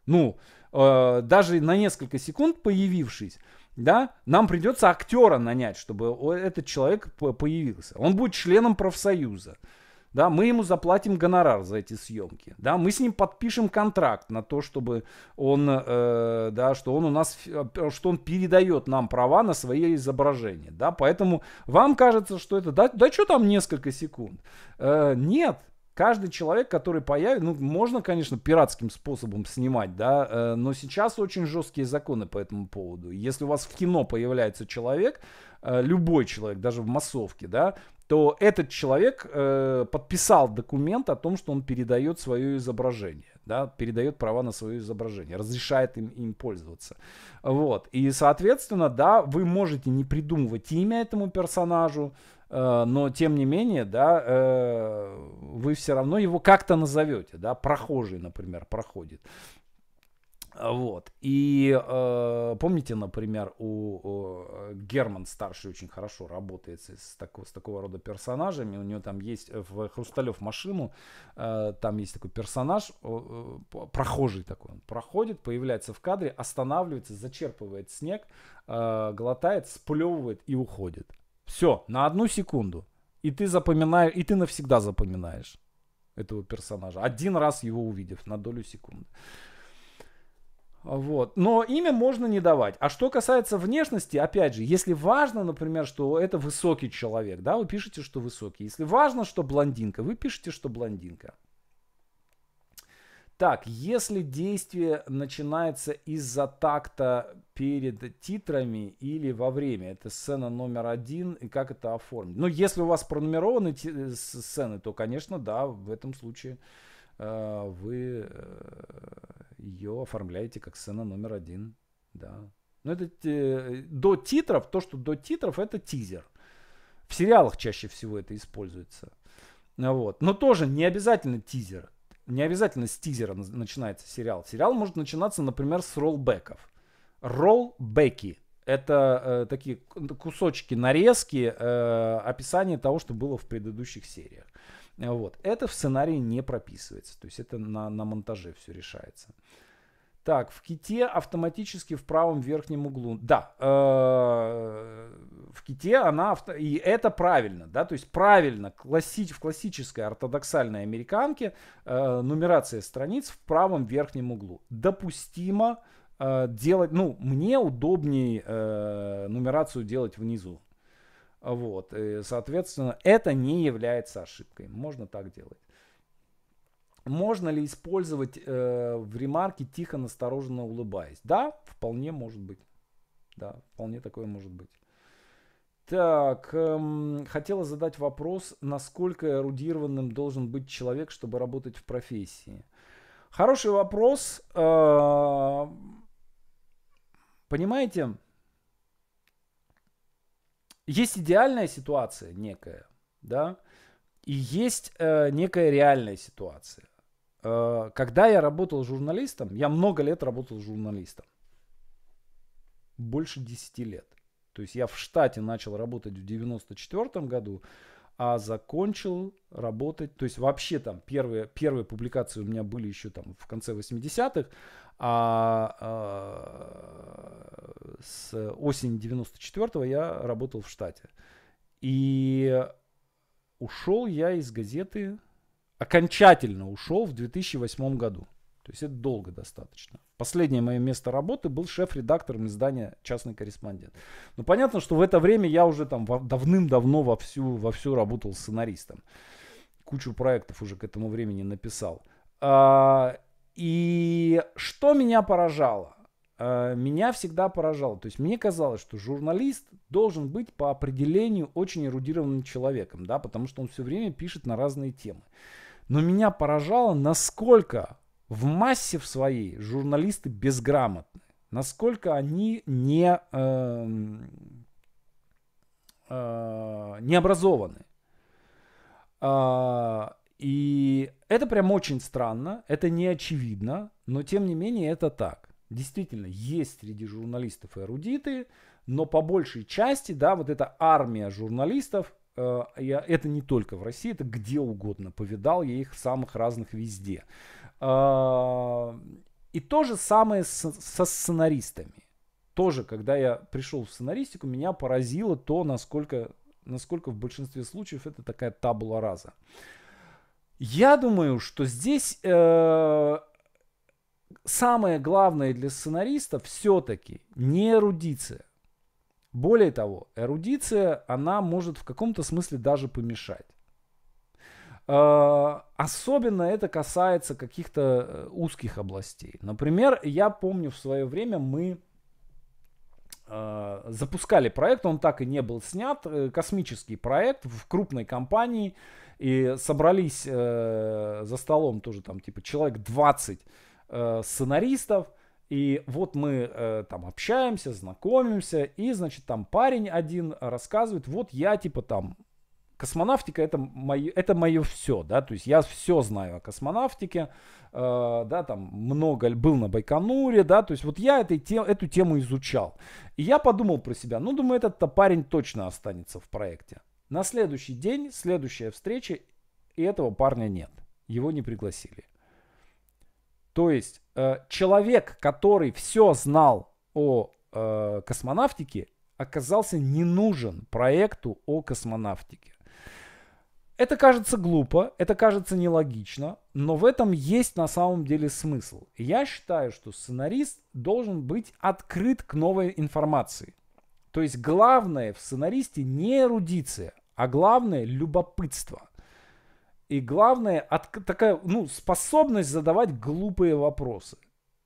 Ну, Э, даже на несколько секунд появившись, да, нам придется актера нанять, чтобы этот человек появился. Он будет членом профсоюза. Да, мы ему заплатим гонорар за эти съемки. Да, мы с ним подпишем контракт на то, чтобы он, э, да, что он у нас, э, что он передает нам права на свои изображения. Да, поэтому вам кажется, что это, да, да что там несколько секунд? Э, нет, каждый человек, который появится, ну, можно, конечно, пиратским способом снимать, да, э, но сейчас очень жесткие законы по этому поводу. Если у вас в кино появляется человек, э, любой человек, даже в массовке, да, то этот человек э, подписал документ о том, что он передает свое изображение, да, передает права на свое изображение, разрешает им, им пользоваться. Вот. И, соответственно, да, вы можете не придумывать имя этому персонажу, Э, но тем не менее, да, э, вы все равно его как-то назовете, да, прохожий, например, проходит. Вот. И э, помните, например, у, у Герман старший очень хорошо работает с, с, такого, с такого рода персонажами. У него там есть э, в Хрусталев машину, э, там есть такой персонаж, э, прохожий такой. Он проходит, появляется в кадре, останавливается, зачерпывает снег, э, глотает, сплевывает и уходит. Все, на одну секунду. И ты запоминаешь, и ты навсегда запоминаешь этого персонажа. Один раз его увидев на долю секунды. Вот. Но имя можно не давать. А что касается внешности, опять же, если важно, например, что это высокий человек, да, вы пишете, что высокий. Если важно, что блондинка, вы пишете, что блондинка. Так, если действие начинается из-за такта перед титрами или во время, это сцена номер один, и как это оформить? Ну, если у вас пронумерованы э, сцены, то, конечно, да, в этом случае э, вы э, ее оформляете как сцена номер один, да. Но это э, до титров, то, что до титров, это тизер. В сериалах чаще всего это используется. Вот. Но тоже не обязательно тизер не обязательно с тизера начинается сериал. Сериал может начинаться, например, с роллбеков. Роллбеки – это э, такие кусочки, нарезки, э, описание того, что было в предыдущих сериях. Э, вот. Это в сценарии не прописывается, то есть это на, на монтаже все решается. Так, в ките автоматически в правом верхнем углу. Да, э, в ките она авто... и это правильно, да, то есть правильно класси... в классической ортодоксальной американке э, нумерация страниц в правом верхнем углу. Допустимо э, делать, ну, мне удобнее э, нумерацию делать внизу. Вот, и, соответственно, это не является ошибкой. Можно так делать. Можно ли использовать э, в ремарке тихо, настороженно улыбаясь? Да, вполне может быть. Да, вполне такое может быть. Так, эм, хотела задать вопрос, насколько эрудированным должен быть человек, чтобы работать в профессии? Хороший вопрос. Э, понимаете, есть идеальная ситуация некая, да, и есть э, некая реальная ситуация. Э, когда я работал журналистом, я много лет работал журналистом. Больше 10 лет. То есть я в штате начал работать в 94 году, а закончил работать, то есть вообще там первые, первые публикации у меня были еще там в конце 80-х, а, а с осени 94-го я работал в штате. И ушел я из газеты окончательно ушел в 2008 году. То есть это долго достаточно. Последнее мое место работы был шеф-редактором издания «Частный корреспондент». Но ну, понятно, что в это время я уже там давным-давно вовсю, вовсю работал сценаристом. Кучу проектов уже к этому времени написал. А, и что меня поражало? А, меня всегда поражало. То есть мне казалось, что журналист должен быть по определению очень эрудированным человеком, да, потому что он все время пишет на разные темы. Но меня поражало, насколько в массе в своей журналисты безграмотны, насколько они не, эм, э, э, не образованы. Э, а, и это прям очень странно, это не очевидно, но тем не менее это так. Действительно, есть среди журналистов эрудиты, но по большей части, да, вот эта армия журналистов, Э, а я, это не только в России, это где угодно. Повидал я их самых разных везде. А, и то же самое со, сценаристами. Тоже, когда я пришел в сценаристику, меня поразило то, насколько, насколько в большинстве случаев это такая табула раза. Я думаю, что здесь э, самое главное для сценариста все-таки не эрудиция более того, эрудиция, она может в каком-то смысле даже помешать. А, особенно это касается каких-то э, узких областей. Например, я помню в свое время мы а, запускали проект, он так и не был снят, э, космический проект в крупной компании, и собрались э, за столом тоже там типа человек 20 сценаристов, и вот мы э, там общаемся, знакомимся, и, значит, там парень один рассказывает, вот я, типа, там, космонавтика это мое, это мое все, да, то есть я все знаю о космонавтике, э, да, там много был на Байконуре, да, то есть вот я этой тем, эту тему изучал. И я подумал про себя, ну, думаю, этот-то парень точно останется в проекте. На следующий день, следующая встреча, и этого парня нет, его не пригласили. То есть э, человек, который все знал о э, космонавтике, оказался не нужен проекту о космонавтике. Это кажется глупо, это кажется нелогично, но в этом есть на самом деле смысл. Я считаю, что сценарист должен быть открыт к новой информации. То есть главное в сценаристе не эрудиция, а главное любопытство. И главное, от, такая ну, способность задавать глупые вопросы.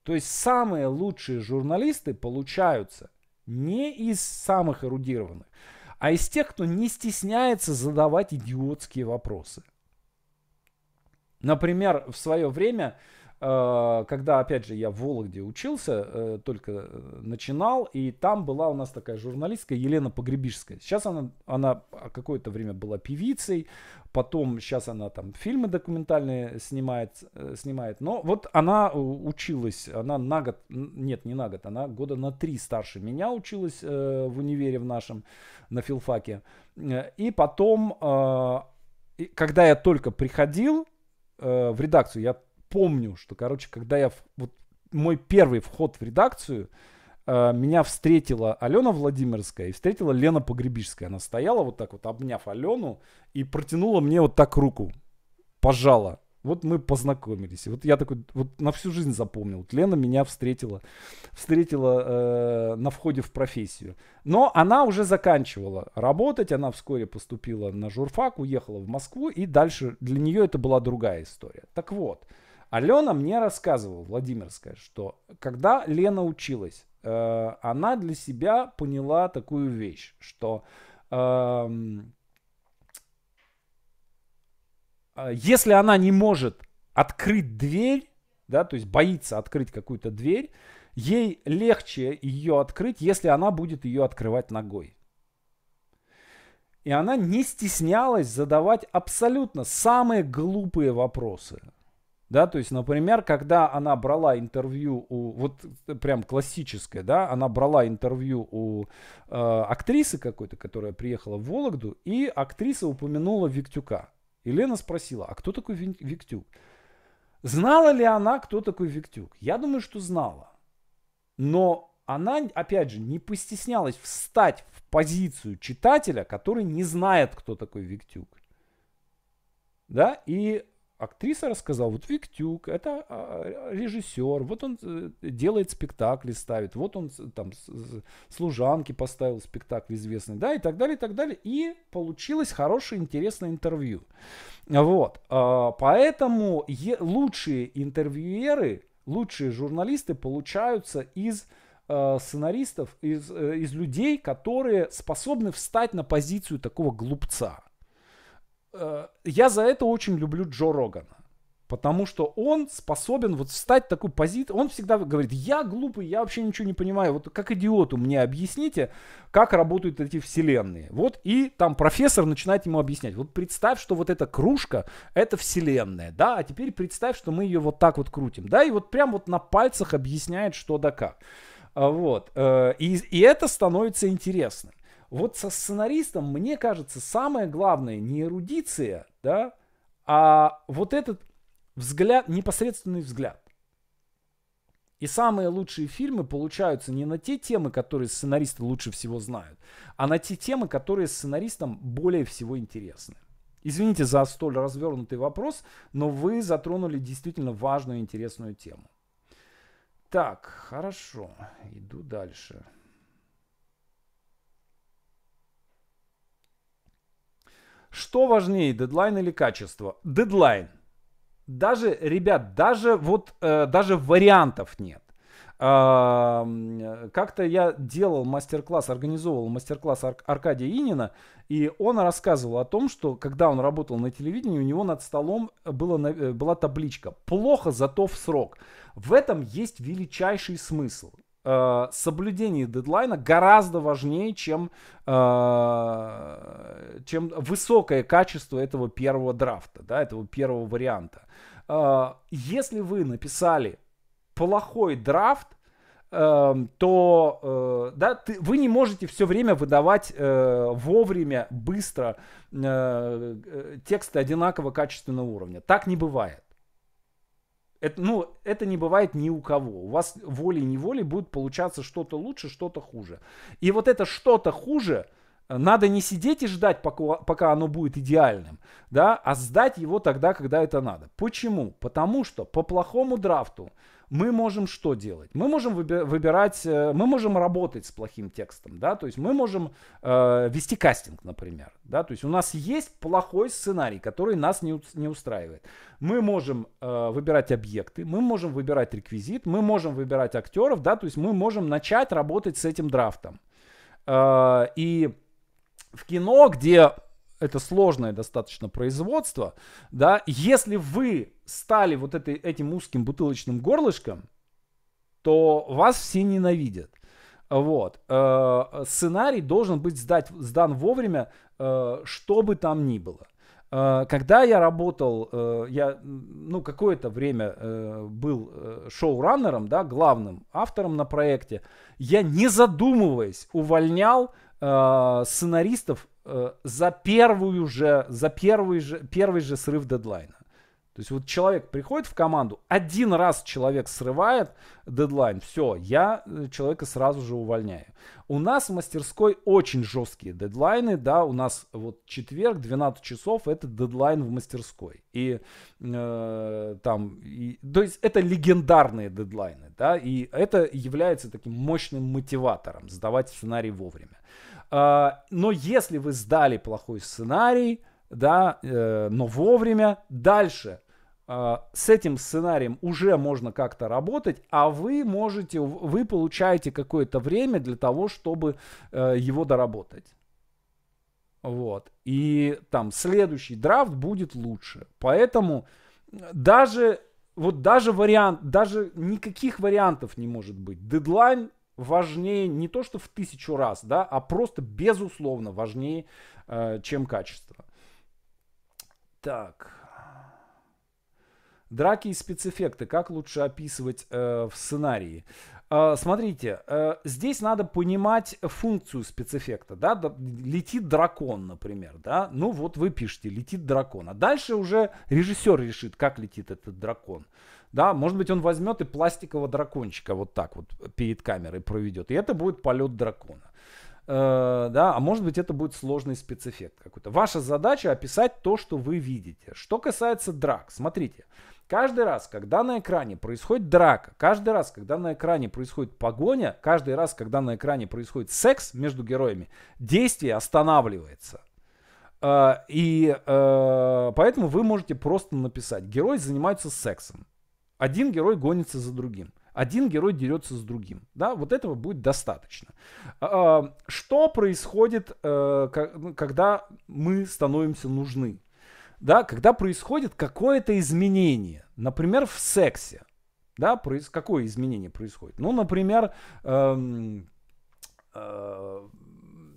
То есть самые лучшие журналисты получаются не из самых эрудированных, а из тех, кто не стесняется задавать идиотские вопросы. Например, в свое время Э, когда, опять же, я в Вологде учился, э, только э, начинал, и там была у нас такая журналистка Елена Погребишская. Сейчас она, она а, какое-то время была певицей, потом сейчас она там фильмы документальные снимает, снимает. Но вот она училась, она на год, нет, не на год, она года на три старше меня училась в универе в нашем, на филфаке. И потом, когда я только приходил в редакцию, я помню, что, короче, когда я... Вот мой первый вход в редакцию, э, меня встретила Алена Владимирская и встретила Лена Погребическая. Она стояла вот так вот, обняв Алену, и протянула мне вот так руку. Пожала. Вот мы познакомились. И вот я такой, вот на всю жизнь запомнил. Вот Лена меня встретила, встретила э, на входе в профессию. Но она уже заканчивала работать, она вскоре поступила на журфак, уехала в Москву, и дальше для нее это была другая история. Так вот, э, Алена мне рассказывала, Владимирская, что когда Лена училась, э, она для себя поняла такую вещь, что эм, э, если она не может открыть дверь, да, то есть боится открыть какую-то дверь, ей легче ее открыть, если она будет ее открывать ногой. И она не стеснялась задавать абсолютно самые глупые вопросы. Да, то есть, например, когда она брала интервью у, вот э, прям классическое, да, она брала интервью у э, актрисы какой-то, которая приехала в Вологду, и актриса упомянула Виктюка. Елена спросила, а кто такой Виктюк? Знала ли она, кто такой Виктюк? Я думаю, что знала. Но она, опять же, не постеснялась встать в позицию читателя, который не знает, кто такой Виктюк. Да, и актриса рассказала, вот Виктюк, это а, а, режиссер, вот он э, делает спектакли, ставит, вот он там служанки поставил спектакль известный, да, и так далее, и так далее. И получилось хорошее, интересное интервью. Вот, а, поэтому лучшие интервьюеры, лучшие журналисты получаются из э, сценаристов, из, э, из людей, которые способны встать на позицию такого глупца. Э, я за это очень люблю Джо Рогана. Потому что он способен вот встать в такую позицию. Он всегда говорит, я глупый, я вообще ничего не понимаю. Вот как идиоту мне объясните, как работают эти вселенные. Вот и там профессор начинает ему объяснять. Вот представь, что вот эта кружка, это вселенная. Да, а теперь представь, что мы ее вот так вот крутим. Да, и вот прям вот на пальцах объясняет, что да как. Э, вот. Э, и, и это становится интересным вот со сценаристом, мне кажется, самое главное не эрудиция, да, а вот этот взгляд, непосредственный взгляд. И самые лучшие фильмы получаются не на те темы, которые сценаристы лучше всего знают, а на те темы, которые сценаристам более всего интересны. Извините за столь развернутый вопрос, но вы затронули действительно важную и интересную тему. Так, хорошо, иду дальше. Что важнее, дедлайн или качество? Дедлайн. Даже, ребят, даже вот, э, даже вариантов нет. Э, как-то я делал мастер-класс, организовывал мастер-класс Ар- Аркадия Инина, и он рассказывал о том, что когда он работал на телевидении, у него над столом было, была табличка «Плохо, зато в срок». В этом есть величайший смысл. Э, соблюдение дедлайна гораздо важнее, чем, э, чем высокое качество этого первого драфта, да, этого первого варианта. Э, если вы написали плохой драфт, эм, то э, да, ты, вы не можете все время выдавать э, вовремя, быстро э, э, тексты одинаково качественного уровня. Так не бывает. Это, ну, это не бывает ни у кого. У вас волей-неволей будет получаться что-то лучше, что-то хуже. И вот это что-то хуже надо не сидеть и ждать, пока, пока оно будет идеальным, да, а сдать его тогда, когда это надо. Почему? Потому что по плохому драфту мы можем что делать? Мы можем выбирать, э, мы можем работать с плохим текстом, да, то есть мы можем э, вести кастинг, например, да, то есть у нас есть плохой сценарий, который нас не, не устраивает. Мы можем э, выбирать объекты, мы можем выбирать реквизит, мы можем выбирать актеров, да, то есть мы можем начать работать с этим драфтом. Э, и в кино, где это сложное достаточно производство, да, если вы стали вот этой, этим узким бутылочным горлышком, то вас все ненавидят. Вот. Э, сценарий должен быть сдать, сдан вовремя, э, что бы там ни было. Э, когда я работал, я ну, какое-то время был шоураннером, да, главным автором на проекте, я не задумываясь увольнял сценаристов за первую же, за первый же, первый же срыв дедлайна. То есть вот человек приходит в команду, один раз человек срывает дедлайн, все, я э, человека сразу же увольняю. У нас в мастерской очень жесткие дедлайны, да, у нас вот четверг, 12 часов, это дедлайн в мастерской. И э, там, и, то есть это легендарные дедлайны, да, и это является таким мощным мотиватором сдавать сценарий вовремя. Э, но если вы сдали плохой сценарий, да, э, но вовремя. Дальше Э, с этим сценарием уже можно как-то работать, а вы можете, вы получаете какое-то время для того, чтобы э, его доработать. Вот. И там следующий драфт будет лучше. Поэтому даже вот даже вариант, даже никаких вариантов не может быть. Дедлайн важнее не то, что в тысячу раз, да, а просто безусловно важнее, э, чем качество. Так. Драки и спецэффекты. Как лучше описывать э, в сценарии? Э, смотрите, э, здесь надо понимать функцию спецэффекта. Да? Летит дракон, например. Да? Ну вот вы пишете, летит дракон. А дальше уже режиссер решит, как летит этот дракон. Да, может быть, он возьмет и пластикового дракончика вот так вот перед камерой проведет. И это будет полет дракона. Э, да, а может быть, это будет сложный спецэффект какой-то. Ваша задача описать то, что вы видите. Что касается драк, смотрите. Смотрите. Каждый раз, когда на экране происходит драка, каждый раз, когда на экране происходит погоня, каждый раз, когда на экране происходит секс между героями, действие останавливается. Э, и э, поэтому вы можете просто написать, герой занимается сексом. Один герой гонится за другим. Один герой дерется с другим. Да, вот этого будет достаточно. Э, что происходит, ну, когда мы становимся нужны? Да, когда происходит какое-то изменение. Например, в сексе. Да, проис... какое изменение происходит? Ну, например, эм, э,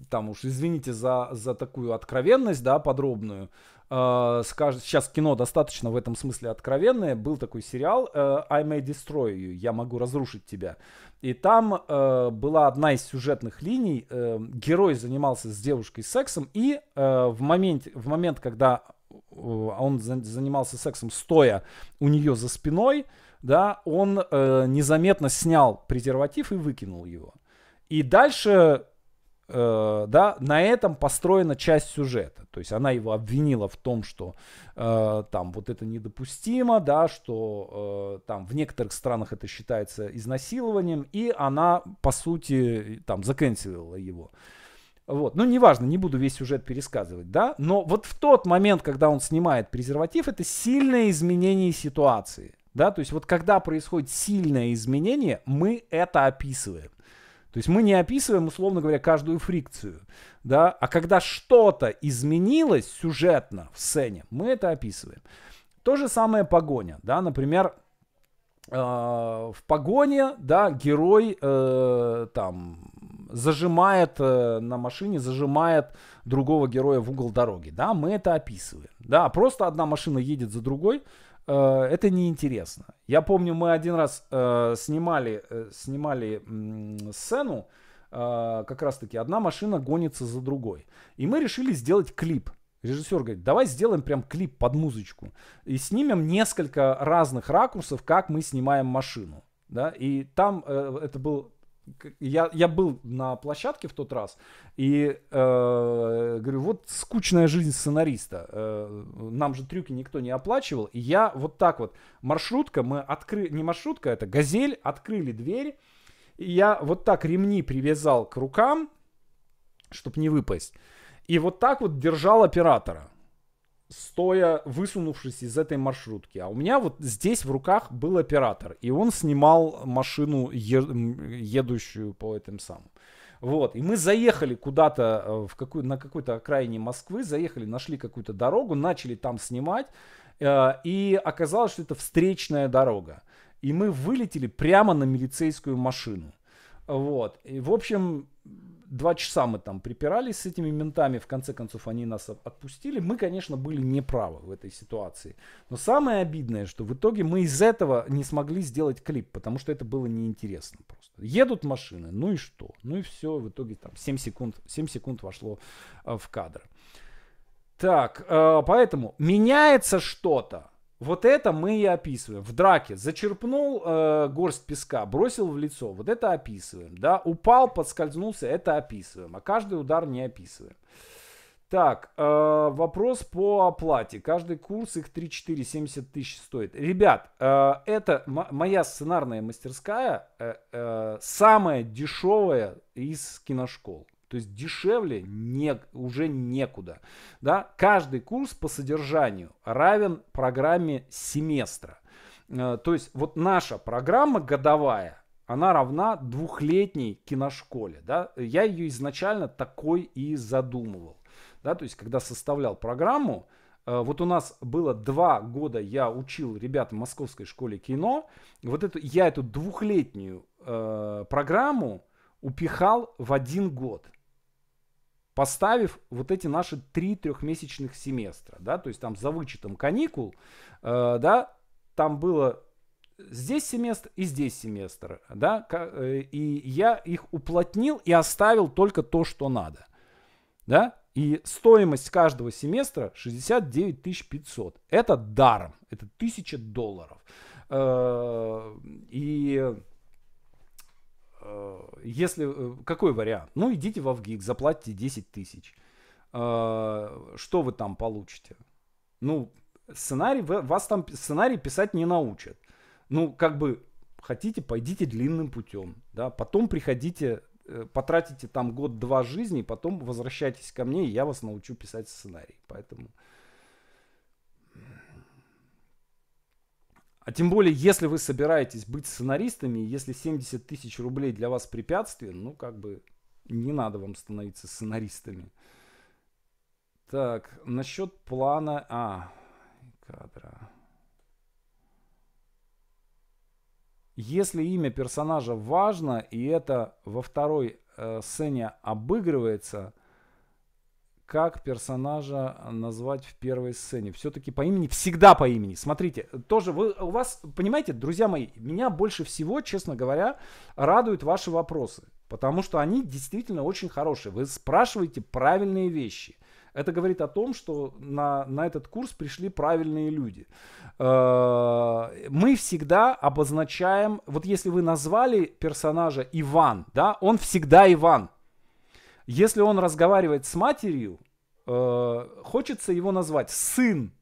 там уж извините за, за такую откровенность, да, подробную. Э, скаж... Сейчас кино достаточно в этом смысле откровенное. Был такой сериал э, I May Destroy You, Я могу разрушить тебя. И там э, была одна из сюжетных линий. Э, герой занимался с девушкой сексом, и э, в, момент, в момент, когда Э, он занимался сексом стоя у нее за спиной, да, он э, незаметно снял презерватив и выкинул его. И дальше, э, да, на этом построена часть сюжета. То есть она его обвинила в том, что э, там вот это недопустимо, да, что э, там в некоторых странах это считается изнасилованием, и она, по сути, там заканцелила его. Э, вот. Ну, неважно, не буду весь сюжет пересказывать, да? Но вот в тот момент, когда он снимает презерватив, это сильное изменение ситуации, да? То есть вот когда происходит сильное изменение, мы это описываем. То есть мы не описываем, условно говоря, каждую фрикцию, да? А когда что-то изменилось сюжетно в сцене, мы это описываем. То же самое погоня, да? Например, э, в погоне, да, герой э, там зажимает э, на машине, зажимает другого героя в угол дороги. Да, мы это описываем. Да, просто одна машина едет за другой, э, это неинтересно. Я помню, мы один раз э, снимали, э, снимали э, сцену, э, как раз-таки одна машина гонится за другой. И мы решили сделать клип. Режиссер говорит, давай сделаем прям клип под музычку. И снимем несколько разных ракурсов, как мы снимаем машину. Да, и там э, это был я, я был на площадке в тот раз и э, говорю, вот скучная жизнь сценариста. Э, нам же трюки никто не оплачивал. И я вот так вот, маршрутка, мы открыли, не маршрутка, это газель, открыли дверь. И я вот так ремни привязал к рукам, чтобы не выпасть. И вот так вот держал оператора стоя, высунувшись из этой маршрутки. А у меня вот здесь в руках был оператор, и он снимал машину, е- едущую по этим самым. Вот, и мы заехали куда-то э, в какую, на какой-то окраине Москвы, заехали, нашли какую-то дорогу, начали там снимать, э, и оказалось, что это встречная дорога. И мы вылетели прямо на милицейскую машину. Вот, и в общем, два часа мы там припирались с этими ментами, в конце концов они нас отпустили. Мы, конечно, были неправы в этой ситуации. Но самое обидное, что в итоге мы из этого не смогли сделать клип, потому что это было неинтересно просто. Едут машины, ну и что? Ну и все, в итоге там 7 секунд, 7 секунд вошло э, в кадр. Так, э, поэтому меняется что-то вот это мы и описываем. В драке зачерпнул э, горсть песка, бросил в лицо. Вот это описываем. Да? Упал, подскользнулся, это описываем. А каждый удар не описываем. Так, э, вопрос по оплате. Каждый курс их 3-4, 70 тысяч стоит. Ребят, э, это моя сценарная мастерская, э, э, самая дешевая из киношкол. То есть дешевле не, уже некуда. Да? Каждый курс по содержанию равен программе семестра. Э, то есть вот наша программа годовая, она равна двухлетней киношколе. Да? Я ее изначально такой и задумывал. Да? То есть когда составлял программу, э, вот у нас было два года, я учил ребят в Московской школе кино. Вот эту, я эту двухлетнюю э, программу упихал в один год поставив вот эти наши три трехмесячных семестра, да, то есть там за вычетом каникул, э, да, там было здесь семестр и здесь семестр, да, э, и я их уплотнил и оставил только то, что надо, да, и стоимость каждого семестра 69 500. Это даром, это 1000 долларов. Э, и Э, если э, какой вариант? Ну, идите в Авгик, заплатите 10 тысяч. Э, что вы там получите? Ну, сценарий, вас там сценарий писать не научат. Ну, как бы, хотите, пойдите длинным путем, да, потом приходите, потратите там год-два жизни, потом возвращайтесь ко мне, и я вас научу писать сценарий. Поэтому... А тем более, если вы собираетесь быть сценаристами, если 70 тысяч рублей для вас препятствие, ну, как бы, не надо вам становиться сценаристами. Так, насчет плана... А, кадра. Если имя персонажа важно, и это во второй э, сцене обыгрывается, как персонажа назвать в первой сцене. Все-таки по имени, всегда по имени. Смотрите, тоже вы, у вас, понимаете, друзья мои, меня больше всего, честно говоря, радуют ваши вопросы. Потому что они действительно очень хорошие. Вы спрашиваете правильные вещи. Это говорит о том, что на, на этот курс пришли правильные люди. Э, мы всегда обозначаем, вот если вы назвали персонажа Иван, да, он всегда Иван. Если он разговаривает с матерью, э, хочется его назвать сын,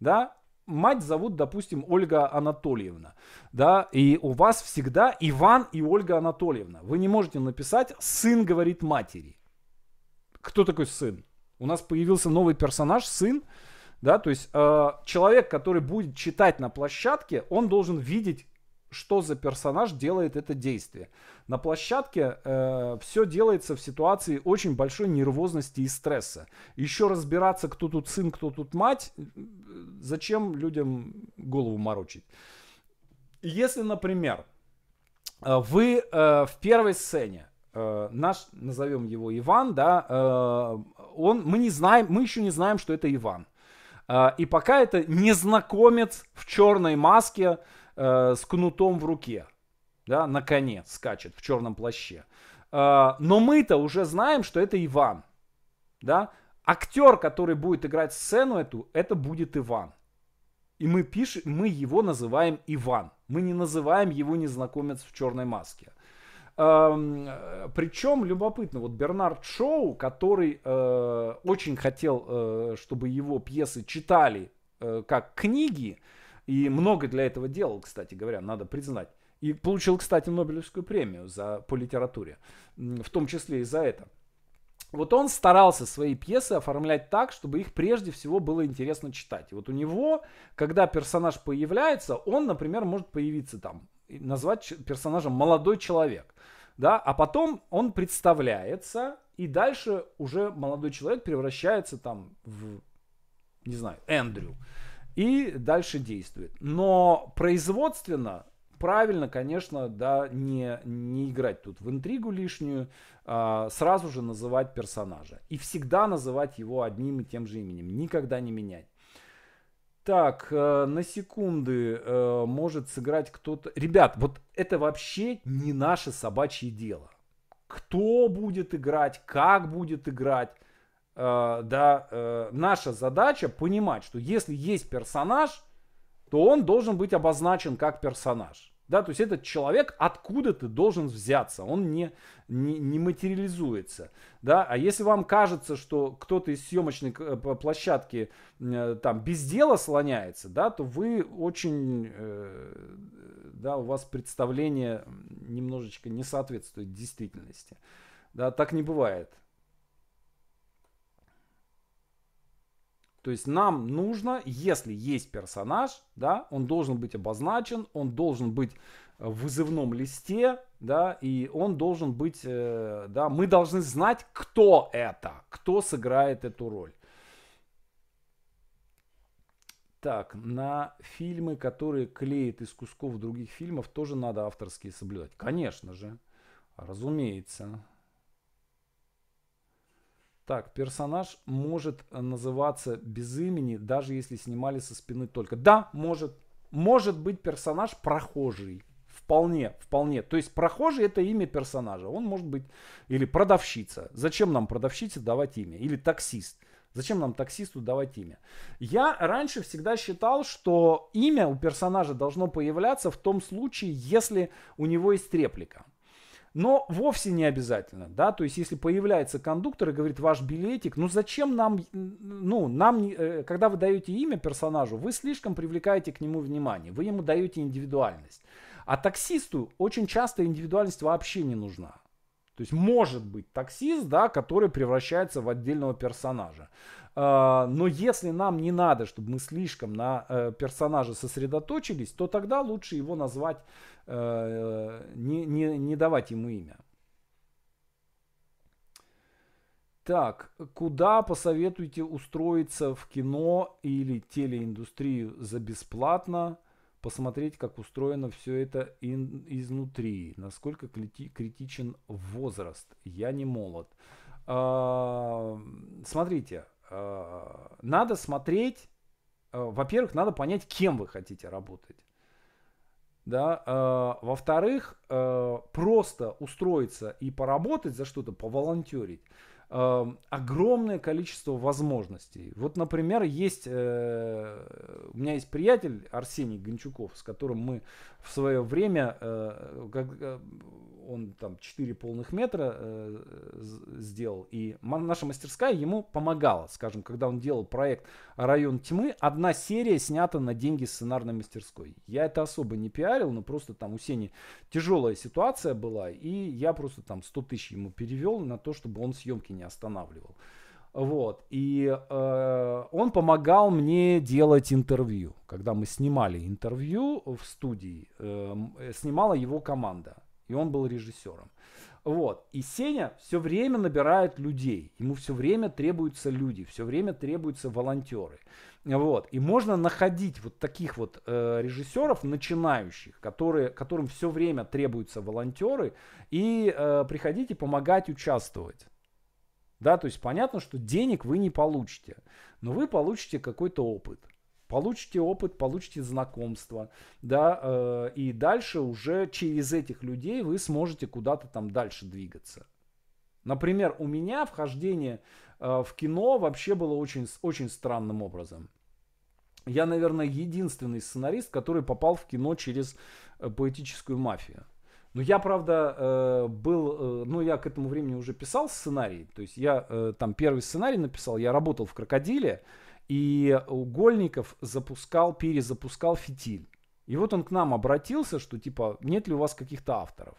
да, мать зовут, допустим, Ольга Анатольевна, да, и у вас всегда Иван и Ольга Анатольевна. Вы не можете написать «сын говорит матери». Кто такой сын? У нас появился новый персонаж, сын, да, то есть э, человек, который будет читать на площадке, он должен видеть, что за персонаж делает это действие. На площадке э, все делается в ситуации очень большой нервозности и стресса. Еще разбираться, кто тут сын, кто тут мать, э, зачем людям голову морочить. Если, например, э, вы э, в первой сцене э, наш, назовем его Иван, да, э, он, мы не знаем, мы еще не знаем, что это Иван. Э, и пока это незнакомец в черной маске э, с кнутом в руке да, наконец скачет в черном плаще. А, но мы-то уже знаем, что это Иван, да. Актер, который будет играть сцену эту, это будет Иван. И мы пишем, мы его называем Иван. Мы не называем его незнакомец в черной маске. Э, Причем любопытно, вот Бернард Шоу, который э, очень хотел, э, чтобы его пьесы читали э, как книги, и много для этого делал, кстати говоря, надо признать. И получил, кстати, Нобелевскую премию за, по литературе, в том числе и за это. Вот он старался свои пьесы оформлять так, чтобы их прежде всего было интересно читать. И вот у него, когда персонаж появляется, он, например, может появиться там, назвать персонажем молодой человек. Да, а потом он представляется, и дальше уже молодой человек превращается там в, не знаю, Эндрю. И дальше действует. Но производственно правильно, конечно, да, не, не играть тут в интригу лишнюю, а, сразу же называть персонажа. И всегда называть его одним и тем же именем, никогда не менять. Так, э, на секунды э, может сыграть кто-то... Ребят, вот это вообще не наше собачье дело. Кто будет играть, как будет играть, э, да, э, наша задача понимать, что если есть персонаж, то он должен быть обозначен как персонаж. Да, то есть этот человек откуда-то должен взяться, он не, не, не материализуется. Да? А если вам кажется, что кто-то из съемочной э, площадки э, там без дела слоняется, да, то вы очень, э, да, у вас представление немножечко не соответствует действительности. Да, так не бывает. То есть нам нужно, если есть персонаж, да, он должен быть обозначен, он должен быть э, в вызывном листе, да, и он должен быть, э, да, мы должны знать, кто это, кто сыграет эту роль. Так, на фильмы, которые клеят из кусков других фильмов, тоже надо авторские соблюдать. Конечно же, разумеется. Так, персонаж может э, называться без имени, даже если снимали со спины только. Да, может. Может быть персонаж прохожий. Вполне, вполне. То есть прохожий это имя персонажа. Он может быть или продавщица. Зачем нам продавщице давать имя? Или таксист. Зачем нам таксисту давать имя? Я раньше всегда считал, что имя у персонажа должно появляться в том случае, если у него есть реплика. Но вовсе не обязательно, да, то есть если появляется кондуктор и говорит ваш билетик, ну зачем нам, ну нам, э, когда вы даете имя персонажу, вы слишком привлекаете к нему внимание, вы ему даете индивидуальность. А таксисту очень часто индивидуальность вообще не нужна. То есть может быть таксист, да, который превращается в отдельного персонажа. А, но если нам не надо, чтобы мы слишком на э, персонаже сосредоточились, то тогда лучше его назвать Э, не, не, не давать ему имя. Так, куда посоветуете устроиться в кино или телеиндустрию за бесплатно? Посмотреть, как устроено все это ин, изнутри. Насколько крити, критичен возраст? Я не молод. А, смотрите, а, надо смотреть. Э, во-первых, надо понять, кем вы хотите работать да, э, во-вторых, э, просто устроиться и поработать за что-то, поволонтерить, э, огромное количество возможностей. Вот, например, есть, э, у меня есть приятель Арсений Гончуков, с которым мы в свое время, э, как, э, он там 4 полных метра э, сделал. И наша мастерская ему помогала. Скажем, когда он делал проект «Район тьмы», одна серия снята на деньги сценарной мастерской. Я это особо не пиарил, но просто там у Сени тяжелая ситуация была. И я просто там 100 тысяч ему перевел на то, чтобы он съемки не останавливал. Вот. И э, он помогал мне делать интервью. Когда мы снимали интервью в студии, э, э снимала его команда. И он был режиссером. Вот. И Сеня все время набирает людей. Ему все время требуются люди, все время требуются волонтеры. Вот. И можно находить вот таких вот э, режиссеров, начинающих, которые, которым все время требуются волонтеры, и э, приходить и помогать участвовать. Да, то есть понятно, что денег вы не получите, но вы получите какой-то опыт получите опыт, получите знакомство, да, э, и дальше уже через этих людей вы сможете куда-то там дальше двигаться. Например, у меня вхождение э, в кино вообще было очень, очень странным образом. Я, наверное, единственный сценарист, который попал в кино через э, поэтическую мафию. Но я, правда, э, был, э, ну, я к этому времени уже писал сценарий, то есть я э, там первый сценарий написал, я работал в «Крокодиле», и Угольников запускал, перезапускал фитиль. И вот он к нам обратился, что типа, нет ли у вас каких-то авторов.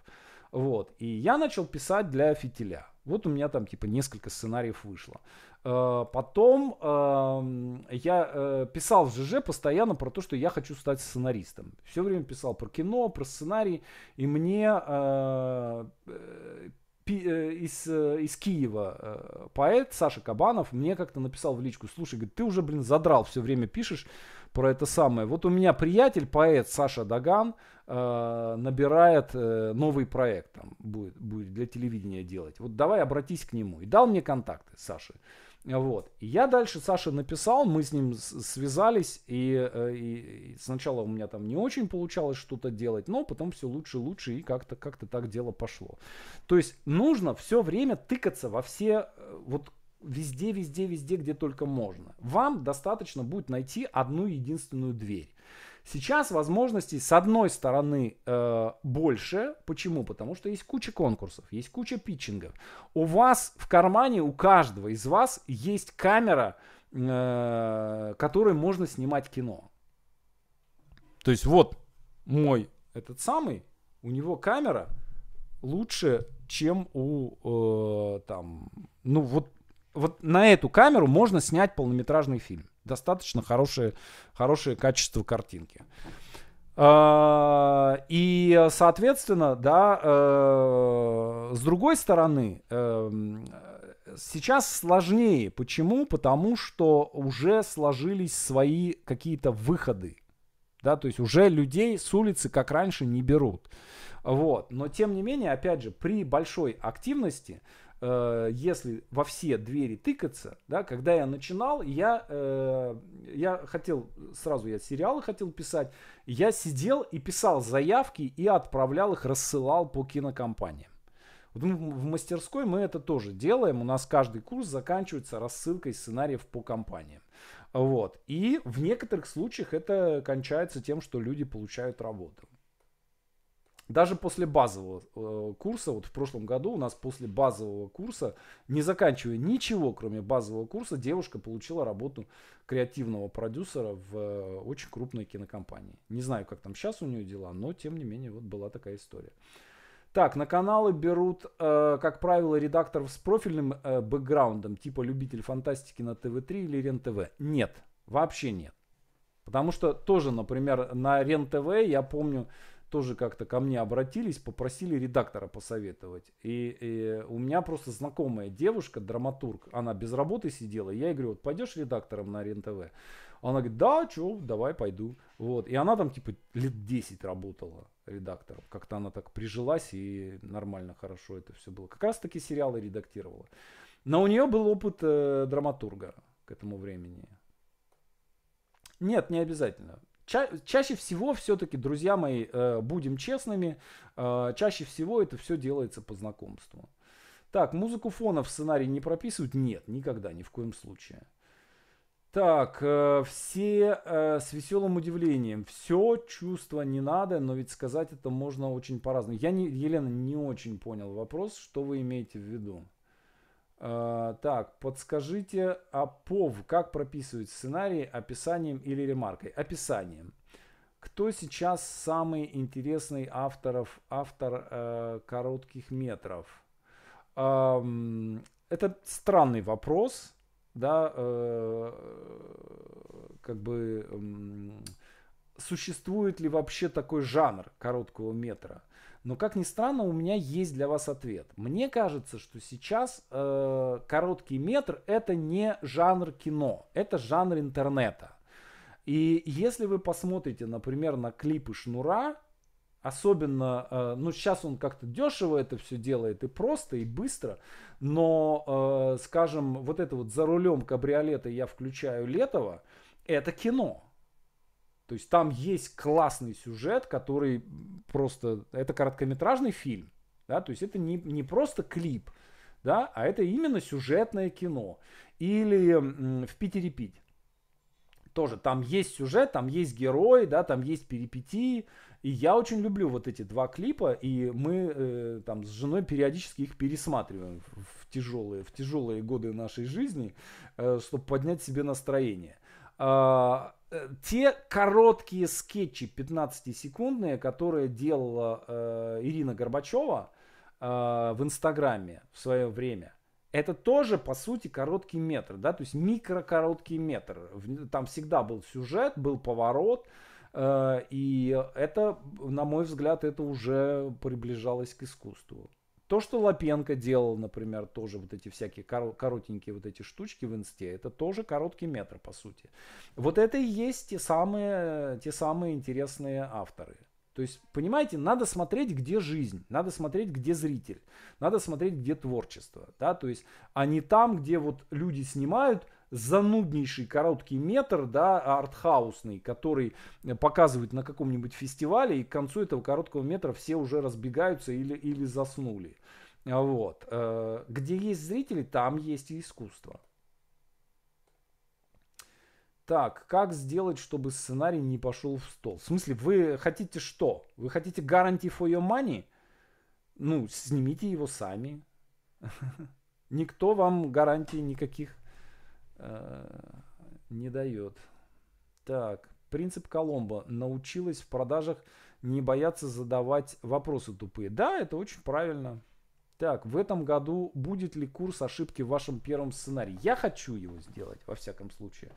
Вот. И я начал писать для фитиля. Вот у меня там типа несколько сценариев вышло. Э, потом эм, я э, писал в ЖЖ постоянно про то, что я хочу стать сценаристом. Все время писал про кино, про сценарий. И мне э, Э, из, э, из Киева э, поэт Саша Кабанов мне как-то написал в личку, слушай, говорит, ты уже, блин, задрал, все время пишешь про это самое. Вот у меня приятель, поэт Саша Даган, набирает новый проект, там будет, будет для телевидения делать. Вот давай обратись к нему. И дал мне контакты Саши. Вот. И я дальше Саше написал, мы с ним связались, и, э, и, и сначала у меня там не очень получалось что-то делать, но потом все лучше и лучше, и как-то как так дело пошло. То есть нужно все время тыкаться во все, э, вот везде, везде, везде, где только можно. Вам достаточно будет найти одну единственную дверь. Сейчас возможностей с одной стороны э, больше. Почему? Потому что есть куча конкурсов, есть куча питчингов. У вас в кармане, у каждого из вас есть камера, э, которой можно снимать кино. То есть вот мой этот самый, у него камера лучше, чем у э, там, ну вот вот на эту камеру можно снять полнометражный фильм достаточно хорошее, хорошее качество картинки. А, и, соответственно, да, э, с другой стороны, эм, сейчас сложнее. Почему? Потому что уже сложились свои какие-то выходы. Да, то есть уже людей с улицы, как раньше, не берут. Вот. Но тем не менее, опять же, при большой активности, э, если во все двери тыкаться, да, когда я начинал, я, э, я хотел, сразу я сериалы хотел писать, я сидел и писал заявки и отправлял их, рассылал по кинокомпаниям. В мастерской мы это тоже делаем. У нас каждый курс заканчивается рассылкой сценариев по компаниям. Вот. И в некоторых случаях это кончается тем, что люди получают работу. Даже после базового э, курса, вот в прошлом году у нас после базового курса, не заканчивая ничего, кроме базового курса, девушка получила работу креативного продюсера в э, очень крупной кинокомпании. Не знаю, как там сейчас у нее дела, но тем не менее вот была такая история. Так, на каналы берут, э, как правило, редакторов с профильным э, бэкграундом, типа любитель фантастики на ТВ-3 или РЕН-ТВ. Нет, вообще нет. Потому что тоже, например, на РЕН-ТВ я помню тоже как-то ко мне обратились, попросили редактора посоветовать. И, и у меня просто знакомая девушка, драматург, она без работы сидела. Я ей говорю, вот пойдешь редактором на РЕН-ТВ? Она говорит, да, чё, давай пойду. Вот. И она там типа лет 10 работала редактором. Как-то она так прижилась и нормально, хорошо это все было. Как раз таки сериалы редактировала. Но у нее был опыт э, драматурга к этому времени. Нет, не обязательно. Ча чаще всего все-таки, друзья мои, э, будем честными, э, чаще всего это все делается по знакомству. Так, музыку фона в сценарии не прописывают? Нет, никогда, ни в коем случае. Так, э, все э, с веселым удивлением. Все чувство не надо, но ведь сказать это можно очень по-разному. Я, не, Елена, не очень понял вопрос, что вы имеете в виду. Э, так, подскажите а Пов как прописывают сценарий описанием или ремаркой? Описанием. Кто сейчас самый интересный авторов, автор э, коротких метров? Эм, это странный вопрос, да, э, как бы э, существует ли вообще такой жанр короткого метра? Но, как ни странно, у меня есть для вас ответ. Мне кажется, что сейчас э, короткий метр это не жанр кино, это жанр интернета. И если вы посмотрите, например, на клипы Шнура, особенно, э, ну сейчас он как-то дешево это все делает и просто, и быстро, но, э, скажем, вот это вот за рулем кабриолета я включаю Летова, это кино. То есть там есть классный сюжет, который просто... Это короткометражный фильм, да, то есть это не, не просто клип, да, а это именно сюжетное кино. Или в Питере пить. Тоже там есть сюжет, там есть герои, да, там есть перипетии. И я очень люблю вот эти два клипа, и мы э, там с женой периодически их пересматриваем в, тяжелые, в тяжелые годы нашей жизни, э, чтобы поднять себе настроение. А, Э, те короткие скетчи 15-секундные, которые делала э, Ирина Горбачева э, в Инстаграме в свое время, это тоже, по сути, короткий метр, да, то есть микрокороткий метр. Там всегда был сюжет, был поворот, э, и это, на мой взгляд, это уже приближалось к искусству. То, что Лапенко делал, например, тоже вот эти всякие коротенькие вот эти штучки в инсте, это тоже короткий метр, по сути. Вот это и есть те самые, те самые интересные авторы. То есть, понимаете, надо смотреть, где жизнь, надо смотреть, где зритель, надо смотреть, где творчество, да, то есть, а не там, где вот люди снимают, зануднейший короткий метр, да, артхаусный, который э, показывают на каком-нибудь фестивале, и к концу этого короткого метра все уже разбегаются или, или заснули. А вот. Э, где есть зрители, там есть и искусство. Так, как сделать, чтобы сценарий не пошел в стол? В смысле, вы хотите что? Вы хотите гарантии for your money? Ну, снимите его сами. Никто вам гарантий никаких Э, не дает. Так, принцип Коломбо. Научилась в продажах не бояться задавать вопросы тупые. Да, это очень правильно. Так, в этом году будет ли курс ошибки в вашем первом сценарии? Я хочу его сделать, во всяком случае.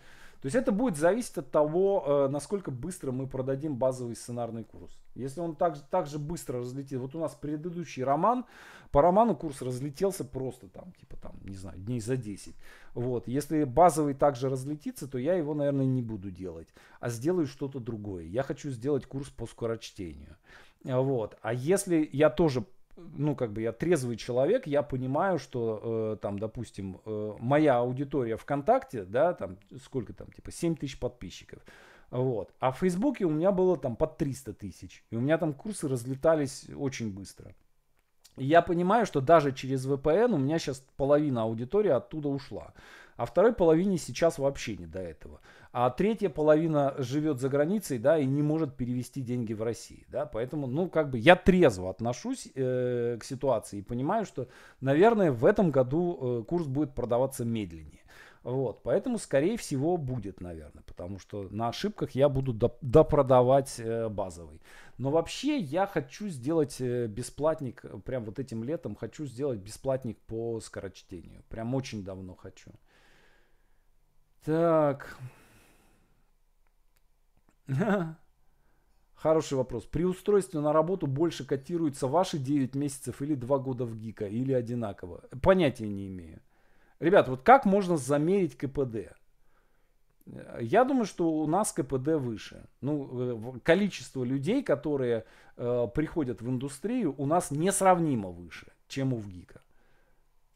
То есть это будет зависеть от того, э, насколько быстро мы продадим базовый сценарный курс. Если он так, так же быстро разлетит. Вот у нас предыдущий роман, по роману курс разлетелся просто там, типа там, не знаю, дней за 10. Вот. Если базовый также разлетится, то я его, наверное, не буду делать, а сделаю что-то другое. Я хочу сделать курс по скорочтению. Э, вот. А если я тоже ну, как бы я трезвый человек, я понимаю, что э, там, допустим, э, моя аудитория ВКонтакте, да, там, сколько там, типа 7 тысяч подписчиков, вот, а в Фейсбуке у меня было там под 300 тысяч, и у меня там курсы разлетались очень быстро. Я понимаю, что даже через VPN у меня сейчас половина аудитории оттуда ушла. А второй половине сейчас вообще не до этого. А третья половина живет за границей, да, и не может перевести деньги в Россию, да. Поэтому, ну, как бы я трезво отношусь э, к ситуации и понимаю, что, наверное, в этом году э, курс будет продаваться медленнее. Вот, поэтому, скорее всего, будет, наверное, потому что на ошибках я буду доп- допродавать э, базовый. Но вообще я хочу сделать э, бесплатник, э, прям вот этим летом хочу сделать бесплатник по скорочтению. Прям очень давно хочу. Так. Хороший вопрос. При устройстве на работу больше котируются ваши 9 месяцев или 2 года в ГИКа, или одинаково? Понятия не имею. Ребят, вот как можно замерить КПД? Я думаю, что у нас КПД выше. Ну, э, количество людей, которые э, приходят в индустрию, у нас несравнимо выше, чем у ВГИКа.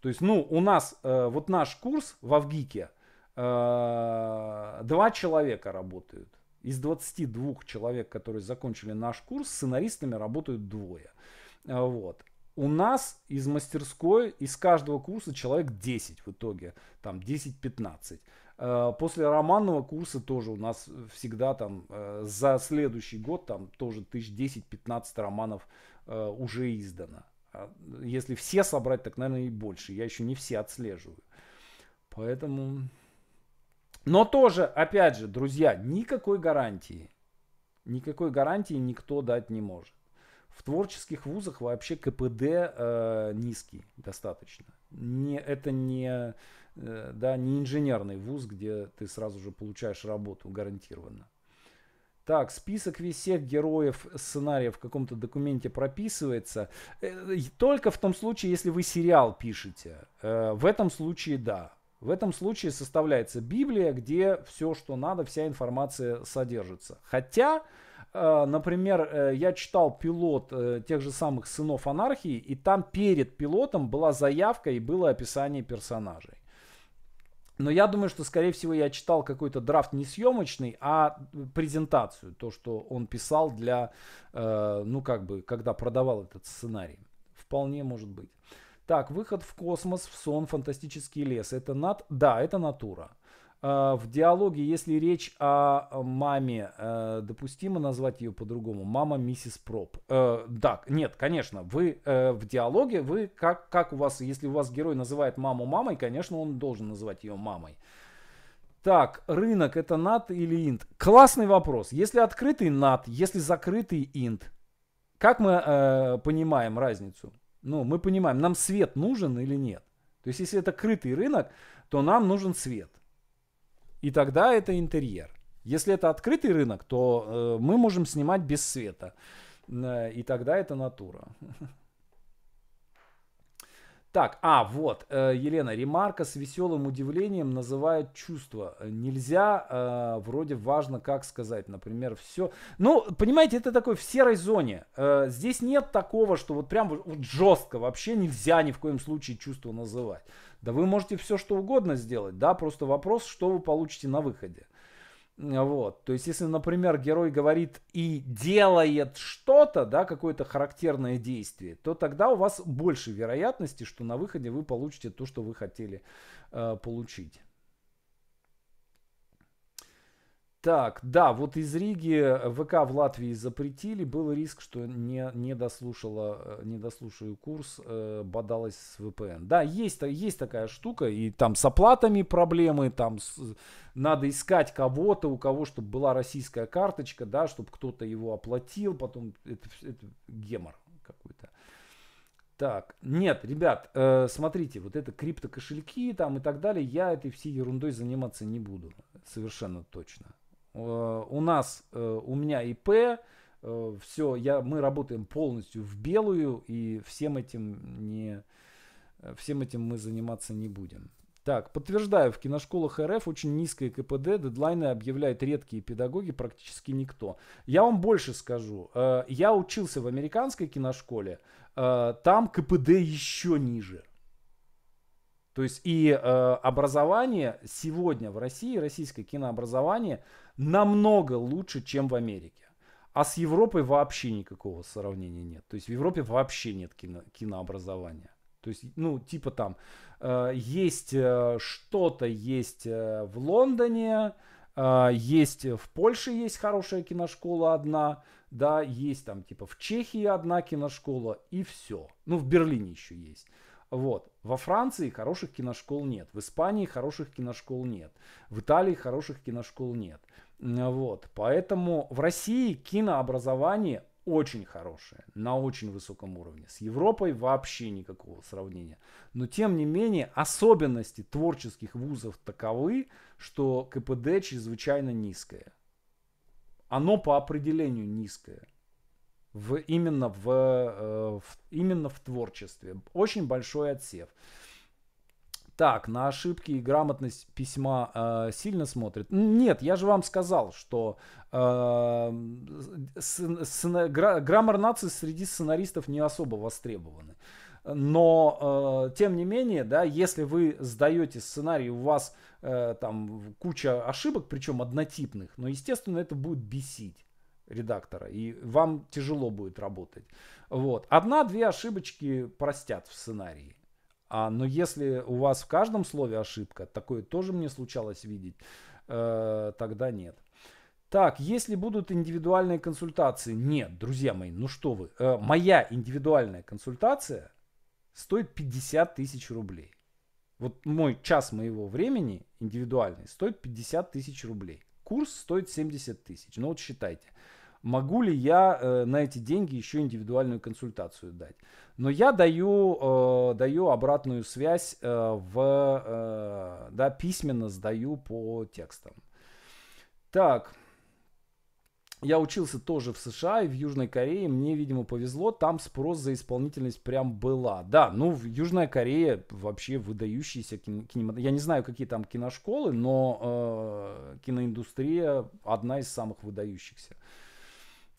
То есть, ну, у нас, э, вот наш курс во ВГИКе, э, два человека работают. Из 22 человек, которые закончили наш курс, сценаристами работают двое. Э, вот. У нас из мастерской, из каждого курса человек 10 в итоге, там 10-15. Э, после романного курса тоже у нас всегда там э, за следующий год там тоже 1010-15 романов э, уже издано. А, если все собрать, так, наверное, и больше. Я еще не все отслеживаю. Поэтому... Но тоже, опять же, друзья, никакой гарантии. Никакой гарантии никто дать не может. В творческих вузах вообще КПД э, низкий достаточно. Не, это не, э, да, не инженерный вуз, где ты сразу же получаешь работу гарантированно. Так, список всех героев сценария в каком-то документе прописывается. Э, только в том случае, если вы сериал пишете. Э, в этом случае да. В этом случае составляется Библия, где все, что надо, вся информация содержится. Хотя Э, например, э, я читал пилот э, тех же самых «Сынов анархии», и там перед пилотом была заявка и было описание персонажей. Но я думаю, что, скорее всего, я читал какой-то драфт не съемочный, а презентацию, то, что он писал для, ну, как бы, когда продавал этот сценарий. Вполне может быть. Так, выход в космос, в сон, фантастический лес. Это над... Да, это натура. Э, в диалоге, если речь о маме, э, допустимо назвать ее по-другому? Мама миссис Проб. Э, да, нет, конечно, вы э, в диалоге, вы как, как у вас, если у вас герой называет маму мамой, конечно, он должен называть ее мамой. Так, рынок это над или инт? Классный вопрос. Если открытый над, если закрытый инт, как мы э, понимаем разницу? Ну, мы понимаем, нам свет нужен или нет. То есть, если это крытый рынок, то нам нужен свет. И тогда это интерьер. Если это открытый рынок, то э, мы можем снимать без света. Э, и тогда это натура. Так, а, вот, э, Елена, ремарка с веселым удивлением называет чувство. Нельзя, э, вроде важно, как сказать, например, все. Ну, понимаете, это такой в серой зоне. Э, здесь нет такого, что вот прям вот жестко вообще нельзя ни в коем случае чувство называть. Да вы можете все что угодно сделать, да, просто вопрос, что вы получите на выходе. Вот. То есть, если, например, герой говорит и делает что-то, да, какое-то характерное действие, то тогда у вас больше вероятности, что на выходе вы получите то, что вы хотели э, получить. Так, да, вот из Риги э, ВК в Латвии запретили. Был риск, что не, не дослушала, э, не дослушаю курс, э, бодалась с VPN. Да, есть, есть такая штука, и там с оплатами проблемы, там с, надо искать кого-то, у кого, чтобы была российская карточка, да, чтобы кто-то его оплатил, потом это, это гемор какой-то. Так, нет, ребят, э, смотрите, вот это криптокошельки там и так далее, я этой всей ерундой заниматься не буду, совершенно точно. Э, у нас, э, у меня ИП, э, все, я, мы работаем полностью в белую, и всем этим, не, всем этим мы заниматься не будем. Так, подтверждаю, в киношколах РФ очень низкое КПД, дедлайны объявляют редкие педагоги, практически никто. Я вам больше скажу. Я учился в американской киношколе, там КПД еще ниже. То есть и образование сегодня в России, российское кинообразование – намного лучше, чем в Америке. А с Европой вообще никакого сравнения нет. То есть в Европе вообще нет кино, кинообразования. То есть, ну, типа там, э, есть э, что-то, есть э, в Лондоне, э, есть э, в Польше есть хорошая киношкола одна, да, есть там типа в Чехии одна киношкола и все. Ну, в Берлине еще есть. Вот. Во Франции хороших киношкол нет, в Испании хороших киношкол нет, в Италии хороших киношкол нет. Э, вот. Поэтому в России кинообразование очень хорошее, на очень высоком уровне. С Европой вообще никакого сравнения. Но тем не менее, особенности творческих вузов таковы, что КПД чрезвычайно низкое. Оно по определению низкое. В, именно, в, э, в, именно в творчестве. Очень большой отсев. Так, на ошибки и грамотность письма э, сильно смотрит. Нет, я же вам сказал, что э, с, с, гра, граммар нации среди сценаристов не особо востребованы. Но, э, тем не менее, да, если вы сдаете сценарий, у вас э, там куча ошибок, причем однотипных, но, естественно, это будет бесить редактора, и вам тяжело будет работать. Вот. Одна-две ошибочки простят в сценарии. А, но если у вас в каждом слове ошибка, такое тоже мне случалось видеть, э, тогда нет. Так, если будут индивидуальные консультации? Нет, друзья мои, ну что вы. Э, моя индивидуальная консультация стоит 50 тысяч рублей. Вот мой час моего времени индивидуальный стоит 50 тысяч рублей. Курс стоит 70 тысяч. Ну вот считайте могу ли я э, на эти деньги еще индивидуальную консультацию дать. Но я даю, э, даю обратную связь э, в, э, да, письменно сдаю по текстам. Так, я учился тоже в США и в Южной Корее. Мне, видимо, повезло. Там спрос за исполнительность прям была. Да, ну, в Южной Корее вообще выдающийся кино... Я не знаю, какие там киношколы, но э, киноиндустрия одна из самых выдающихся. Э,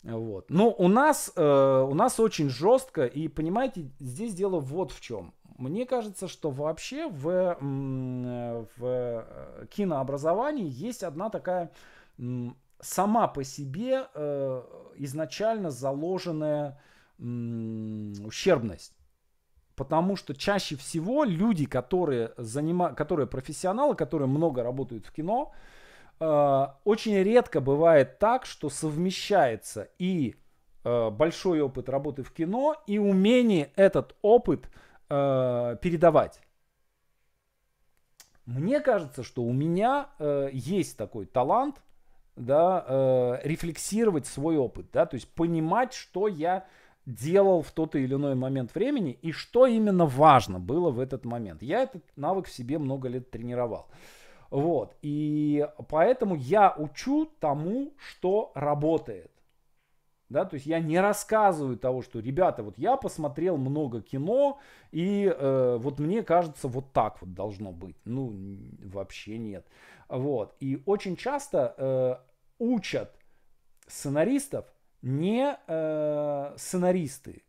вот. Но ну, у нас, э, у нас очень жестко, и понимаете, здесь дело вот в чем. Мне кажется, что вообще в, э, в э, кинообразовании есть одна такая сама по себе э, изначально заложенная э, ущербность. Потому что чаще всего люди, которые, занима... которые профессионалы, которые много работают в кино, э, Э, очень редко бывает так, что совмещается и э, большой опыт работы в кино, и умение этот опыт э, передавать. Мне кажется, что у меня есть такой талант, да, рефлексировать свой опыт, да, то есть понимать, что я делал в тот или иной момент времени и что именно важно было в этот момент. Я этот навык в себе много лет тренировал. Э, вот. И поэтому я учу тому, что работает. Да, то есть я не рассказываю того, что, ребята, вот я посмотрел много кино, и э, вот мне кажется, вот так вот должно быть. Ну, вообще нет. Вот. И очень часто э, учат сценаристов не э, сценаристы,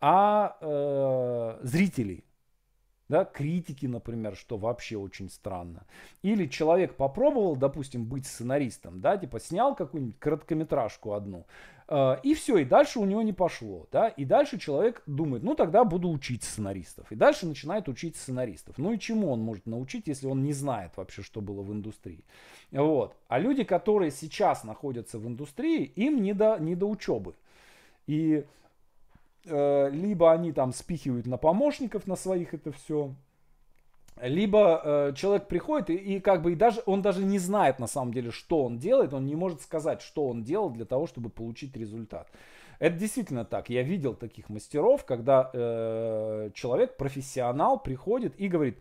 а э, зрителей да, критики, например, что вообще очень странно. Или человек попробовал, допустим, быть сценаристом, да, типа снял какую-нибудь короткометражку одну, э, и все, и дальше у него не пошло, да, и дальше человек думает, ну тогда буду учить сценаристов, и дальше начинает учить сценаристов. Ну и чему он может научить, если он не знает вообще, что было в индустрии? Вот. А люди, которые сейчас находятся в индустрии, им не до, не до учебы. И Э, либо они там спихивают на помощников, на своих это все, либо э, человек приходит и, и как бы и даже он даже не знает на самом деле, что он делает, он не может сказать, что он делал для того, чтобы получить результат. Это действительно так. Я видел таких мастеров, когда э, человек профессионал приходит и говорит,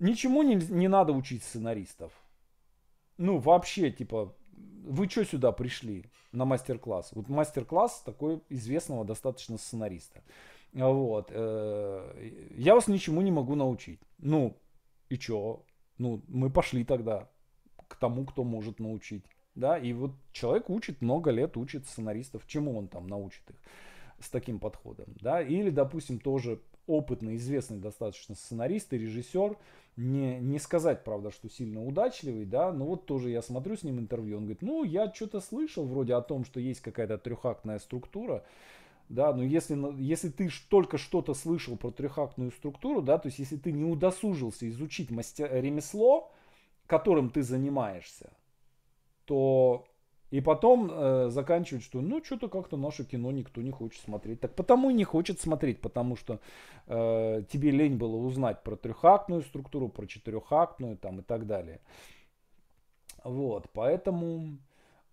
ничему не, не надо учить сценаристов. Ну вообще типа вы что сюда пришли? на мастер-класс. Вот мастер-класс такой известного достаточно сценариста. А вот. Э, я вас ничему не могу научить. Ну, и чё? Ну, мы пошли тогда к тому, кто может научить. Да, и вот человек учит, много лет учит сценаристов, чему он там научит их с таким подходом, да, или, допустим, тоже опытный, известный достаточно сценарист и режиссер. Не, не сказать, правда, что сильно удачливый, да, но вот тоже я смотрю с ним интервью, он говорит, ну, я что-то слышал вроде о том, что есть какая-то трехактная структура, да, но если, если ты только что-то слышал про трехактную структуру, да, то есть если ты не удосужился изучить мастер, ремесло, которым ты занимаешься, то и потом э, заканчивают, что ну что-то как-то наше кино никто не хочет смотреть. Так потому и не хочет смотреть, потому что э, тебе лень было узнать про трехактную структуру, про четырехактную там и так далее. Вот, поэтому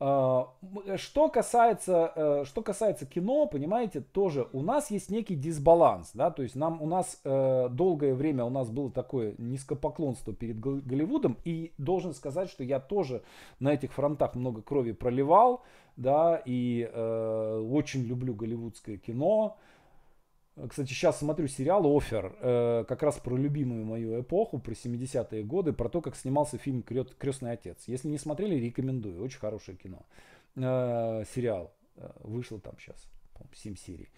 а, что касается, э, что касается кино, понимаете, тоже у нас есть некий дисбаланс, да, то есть нам у нас э, долгое время у нас было такое низкопоклонство перед Голливудом, и должен сказать, что я тоже на этих фронтах много крови проливал, да, и э, очень люблю голливудское кино, кстати, сейчас смотрю сериал «Офер», э, как раз про любимую мою эпоху, про 70-е годы, про то, как снимался фильм «Крестный отец». Если не смотрели, рекомендую. Очень хорошее кино. Э, сериал. Э, вышел там сейчас, по 7 серий.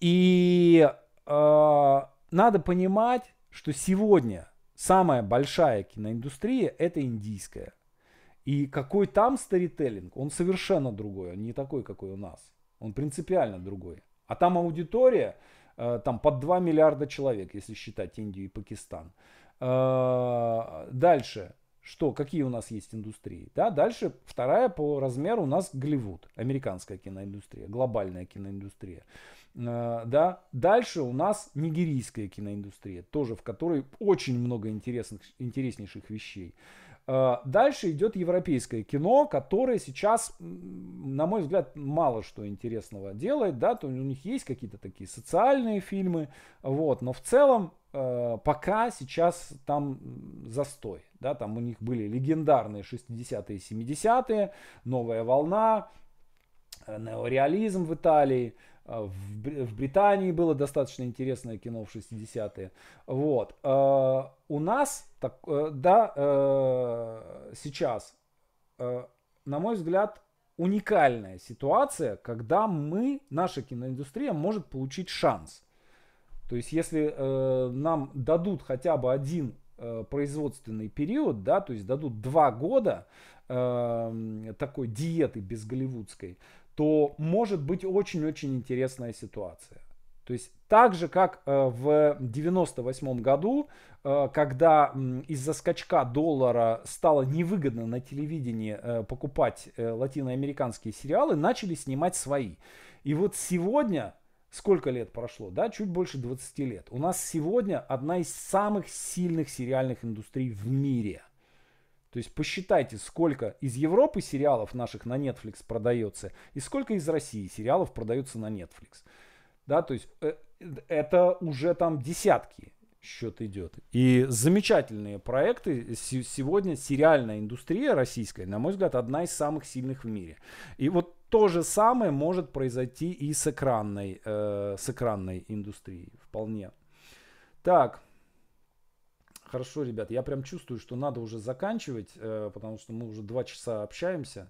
и надо понимать, что сегодня самая большая киноиндустрия – это индийская. И какой там старителлинг, он совершенно другой, он не такой, какой у нас. Он принципиально другой. А там аудитория, э, там под 2 миллиарда человек, если считать Индию и Пакистан. Э, дальше, что, какие у нас есть индустрии? Да, дальше вторая по размеру у нас Голливуд, американская киноиндустрия, глобальная киноиндустрия. Э, да, дальше у нас нигерийская киноиндустрия, тоже в которой очень много интересных, интереснейших вещей. Э, дальше идет европейское кино, которое сейчас, на мой взгляд, мало что интересного делает. Да? То у них есть какие-то такие социальные фильмы, вот, но в целом э, пока сейчас там застой. Да? Там у них были легендарные 60-е и 70-е, новая волна, э, неореализм в Италии – а, в Британии было достаточно интересное кино в 60-е. Вот. А, у нас, так, э, да, э, сейчас, э, на мой взгляд, уникальная ситуация, когда мы, наша киноиндустрия может получить шанс. То есть, если нам дадут хотя бы один производственный период, да, то есть дадут два года э, такой диеты без голливудской, то может быть очень-очень интересная ситуация. То есть так же, как э, в 98 году, э, когда из-за скачка доллара стало невыгодно на телевидении э, покупать латиноамериканские сериалы, начали снимать свои. И вот сегодня, сколько лет прошло, да, чуть больше 20 лет, у нас сегодня одна из самых сильных сериальных индустрий в мире – то есть посчитайте, сколько из Европы сериалов наших на Netflix продается и сколько из России сериалов продается на Netflix. Да, то есть э, это уже там десятки счет идет. И замечательные проекты. Сегодня сериальная индустрия российская, на мой взгляд, одна из самых сильных в мире. И вот то же самое может произойти и с экранной, э, с экранной индустрией. Вполне. Так. Хорошо, ребят, я прям чувствую, что надо уже заканчивать, э, потому что мы уже два часа общаемся.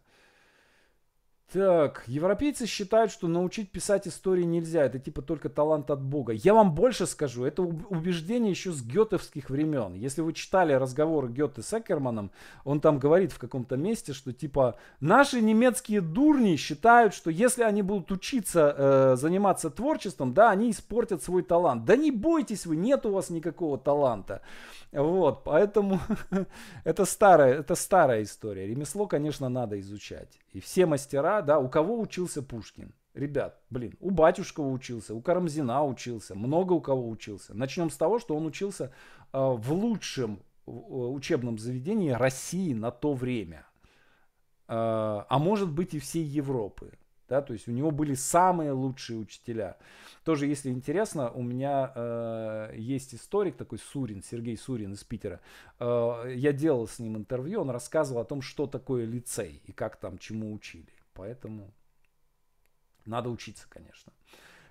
Так, европейцы считают, что научить писать истории нельзя. Это типа только талант от Бога. Я вам больше скажу, это убеждение еще с гетовских времен. Если вы читали разговор Гёте с Экерманом, он там говорит в каком-то месте, что типа наши немецкие дурни считают, что если они будут учиться э, заниматься творчеством, да, они испортят свой талант. Да не бойтесь вы, нет у вас никакого таланта. Вот, поэтому это старая, это старая история. Ремесло, конечно, надо изучать. И все мастера, да, у кого учился Пушкин? Ребят, блин, у Батюшкова учился, у Карамзина учился, много у кого учился. Начнем с того, что он учился э, в лучшем э, учебном заведении России на то время, э, а может быть и всей Европы да, то есть у него были самые лучшие учителя. Тоже, если интересно, у меня э, есть историк такой Сурин, Сергей Сурин из Питера. Э, я делал с ним интервью, он рассказывал о том, что такое лицей и как там чему учили. Поэтому надо учиться, конечно.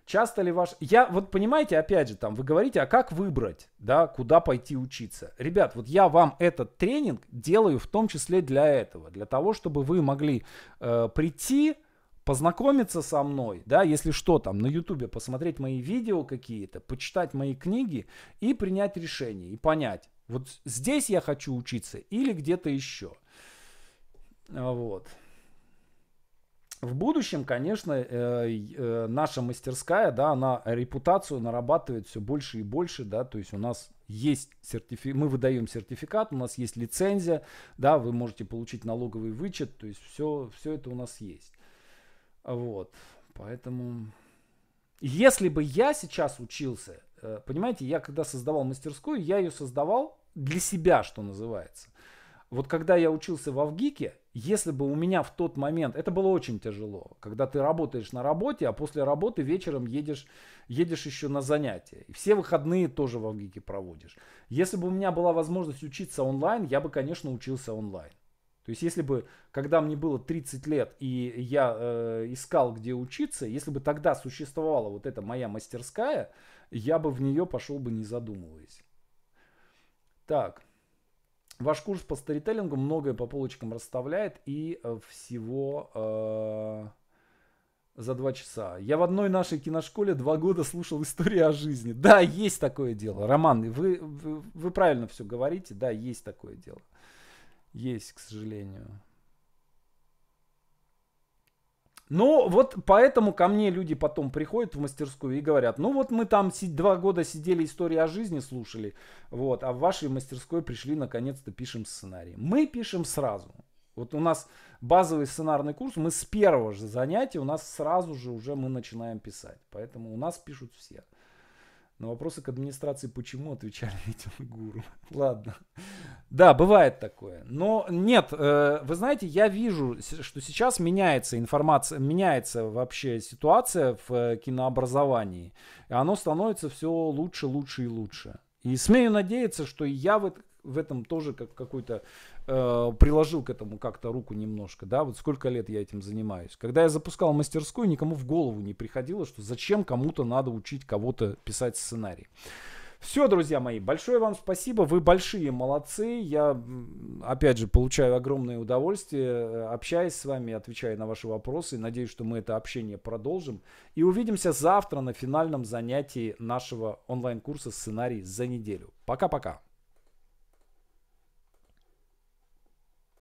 Часто ли ваш... Я, вот понимаете, опять же, там вы говорите, а как выбрать, да, куда пойти учиться? Ребят, вот я вам этот тренинг делаю в том числе для этого, для того, чтобы вы могли э, прийти, познакомиться со мной, да, если что, там на ютубе посмотреть мои видео какие-то, почитать мои книги и принять решение, и понять, вот здесь я хочу учиться или где-то еще. А, вот. В будущем, конечно, э, э, наша мастерская, да, она репутацию нарабатывает все больше и больше, да, то есть у нас есть сертификат, мы выдаем сертификат, у нас есть лицензия, да, вы можете получить налоговый вычет, то есть все, все это у нас есть. Вот, поэтому... Если бы я сейчас учился, э, понимаете, я когда создавал мастерскую, я ее создавал для себя, что называется. Вот когда я учился в Авгике, если бы у меня в тот момент, это было очень тяжело, когда ты работаешь на работе, а после работы вечером едешь, едешь еще на занятия. И все выходные тоже в Авгике проводишь. Если бы у меня была возможность учиться онлайн, я бы, конечно, учился онлайн. То есть, если бы, когда мне было 30 лет и я э, искал, где учиться, если бы тогда существовала вот эта моя мастерская, я бы в нее пошел бы не задумываясь. Так, ваш курс по старителлингу многое по полочкам расставляет и э, всего... Э, за два часа. Я в одной нашей киношколе два года слушал историю о жизни. Да, есть такое дело. Роман, вы, вы, вы правильно все говорите. Да, есть такое дело. Есть, к сожалению. Ну, вот поэтому ко мне люди потом приходят в мастерскую и говорят, ну вот мы там два года сидели, истории о жизни слушали, вот, а в вашей мастерской пришли, наконец-то пишем сценарий. Мы пишем сразу. Вот у нас базовый сценарный курс, мы с первого же занятия, у нас сразу же уже мы начинаем писать. Поэтому у нас пишут все. На вопросы к администрации «почему?» отвечали этим гуру. Ладно. Да, бывает такое. Но нет, э, вы знаете, я вижу, что сейчас меняется информация, меняется вообще ситуация в э, кинообразовании. И оно становится все лучше, лучше и лучше. И смею надеяться, что я в, в этом тоже как какой-то э, приложил к этому как-то руку немножко, да, вот сколько лет я этим занимаюсь. Когда я запускал мастерскую, никому в голову не приходило, что зачем кому-то надо учить кого-то писать сценарий. Все, друзья мои, большое вам спасибо. Вы большие молодцы. Я, опять же, получаю огромное удовольствие, э, общаясь с вами, отвечая на ваши вопросы. Надеюсь, что мы это общение продолжим. И увидимся завтра на финальном занятии нашего онлайн-курса «Сценарий за неделю». Пока-пока.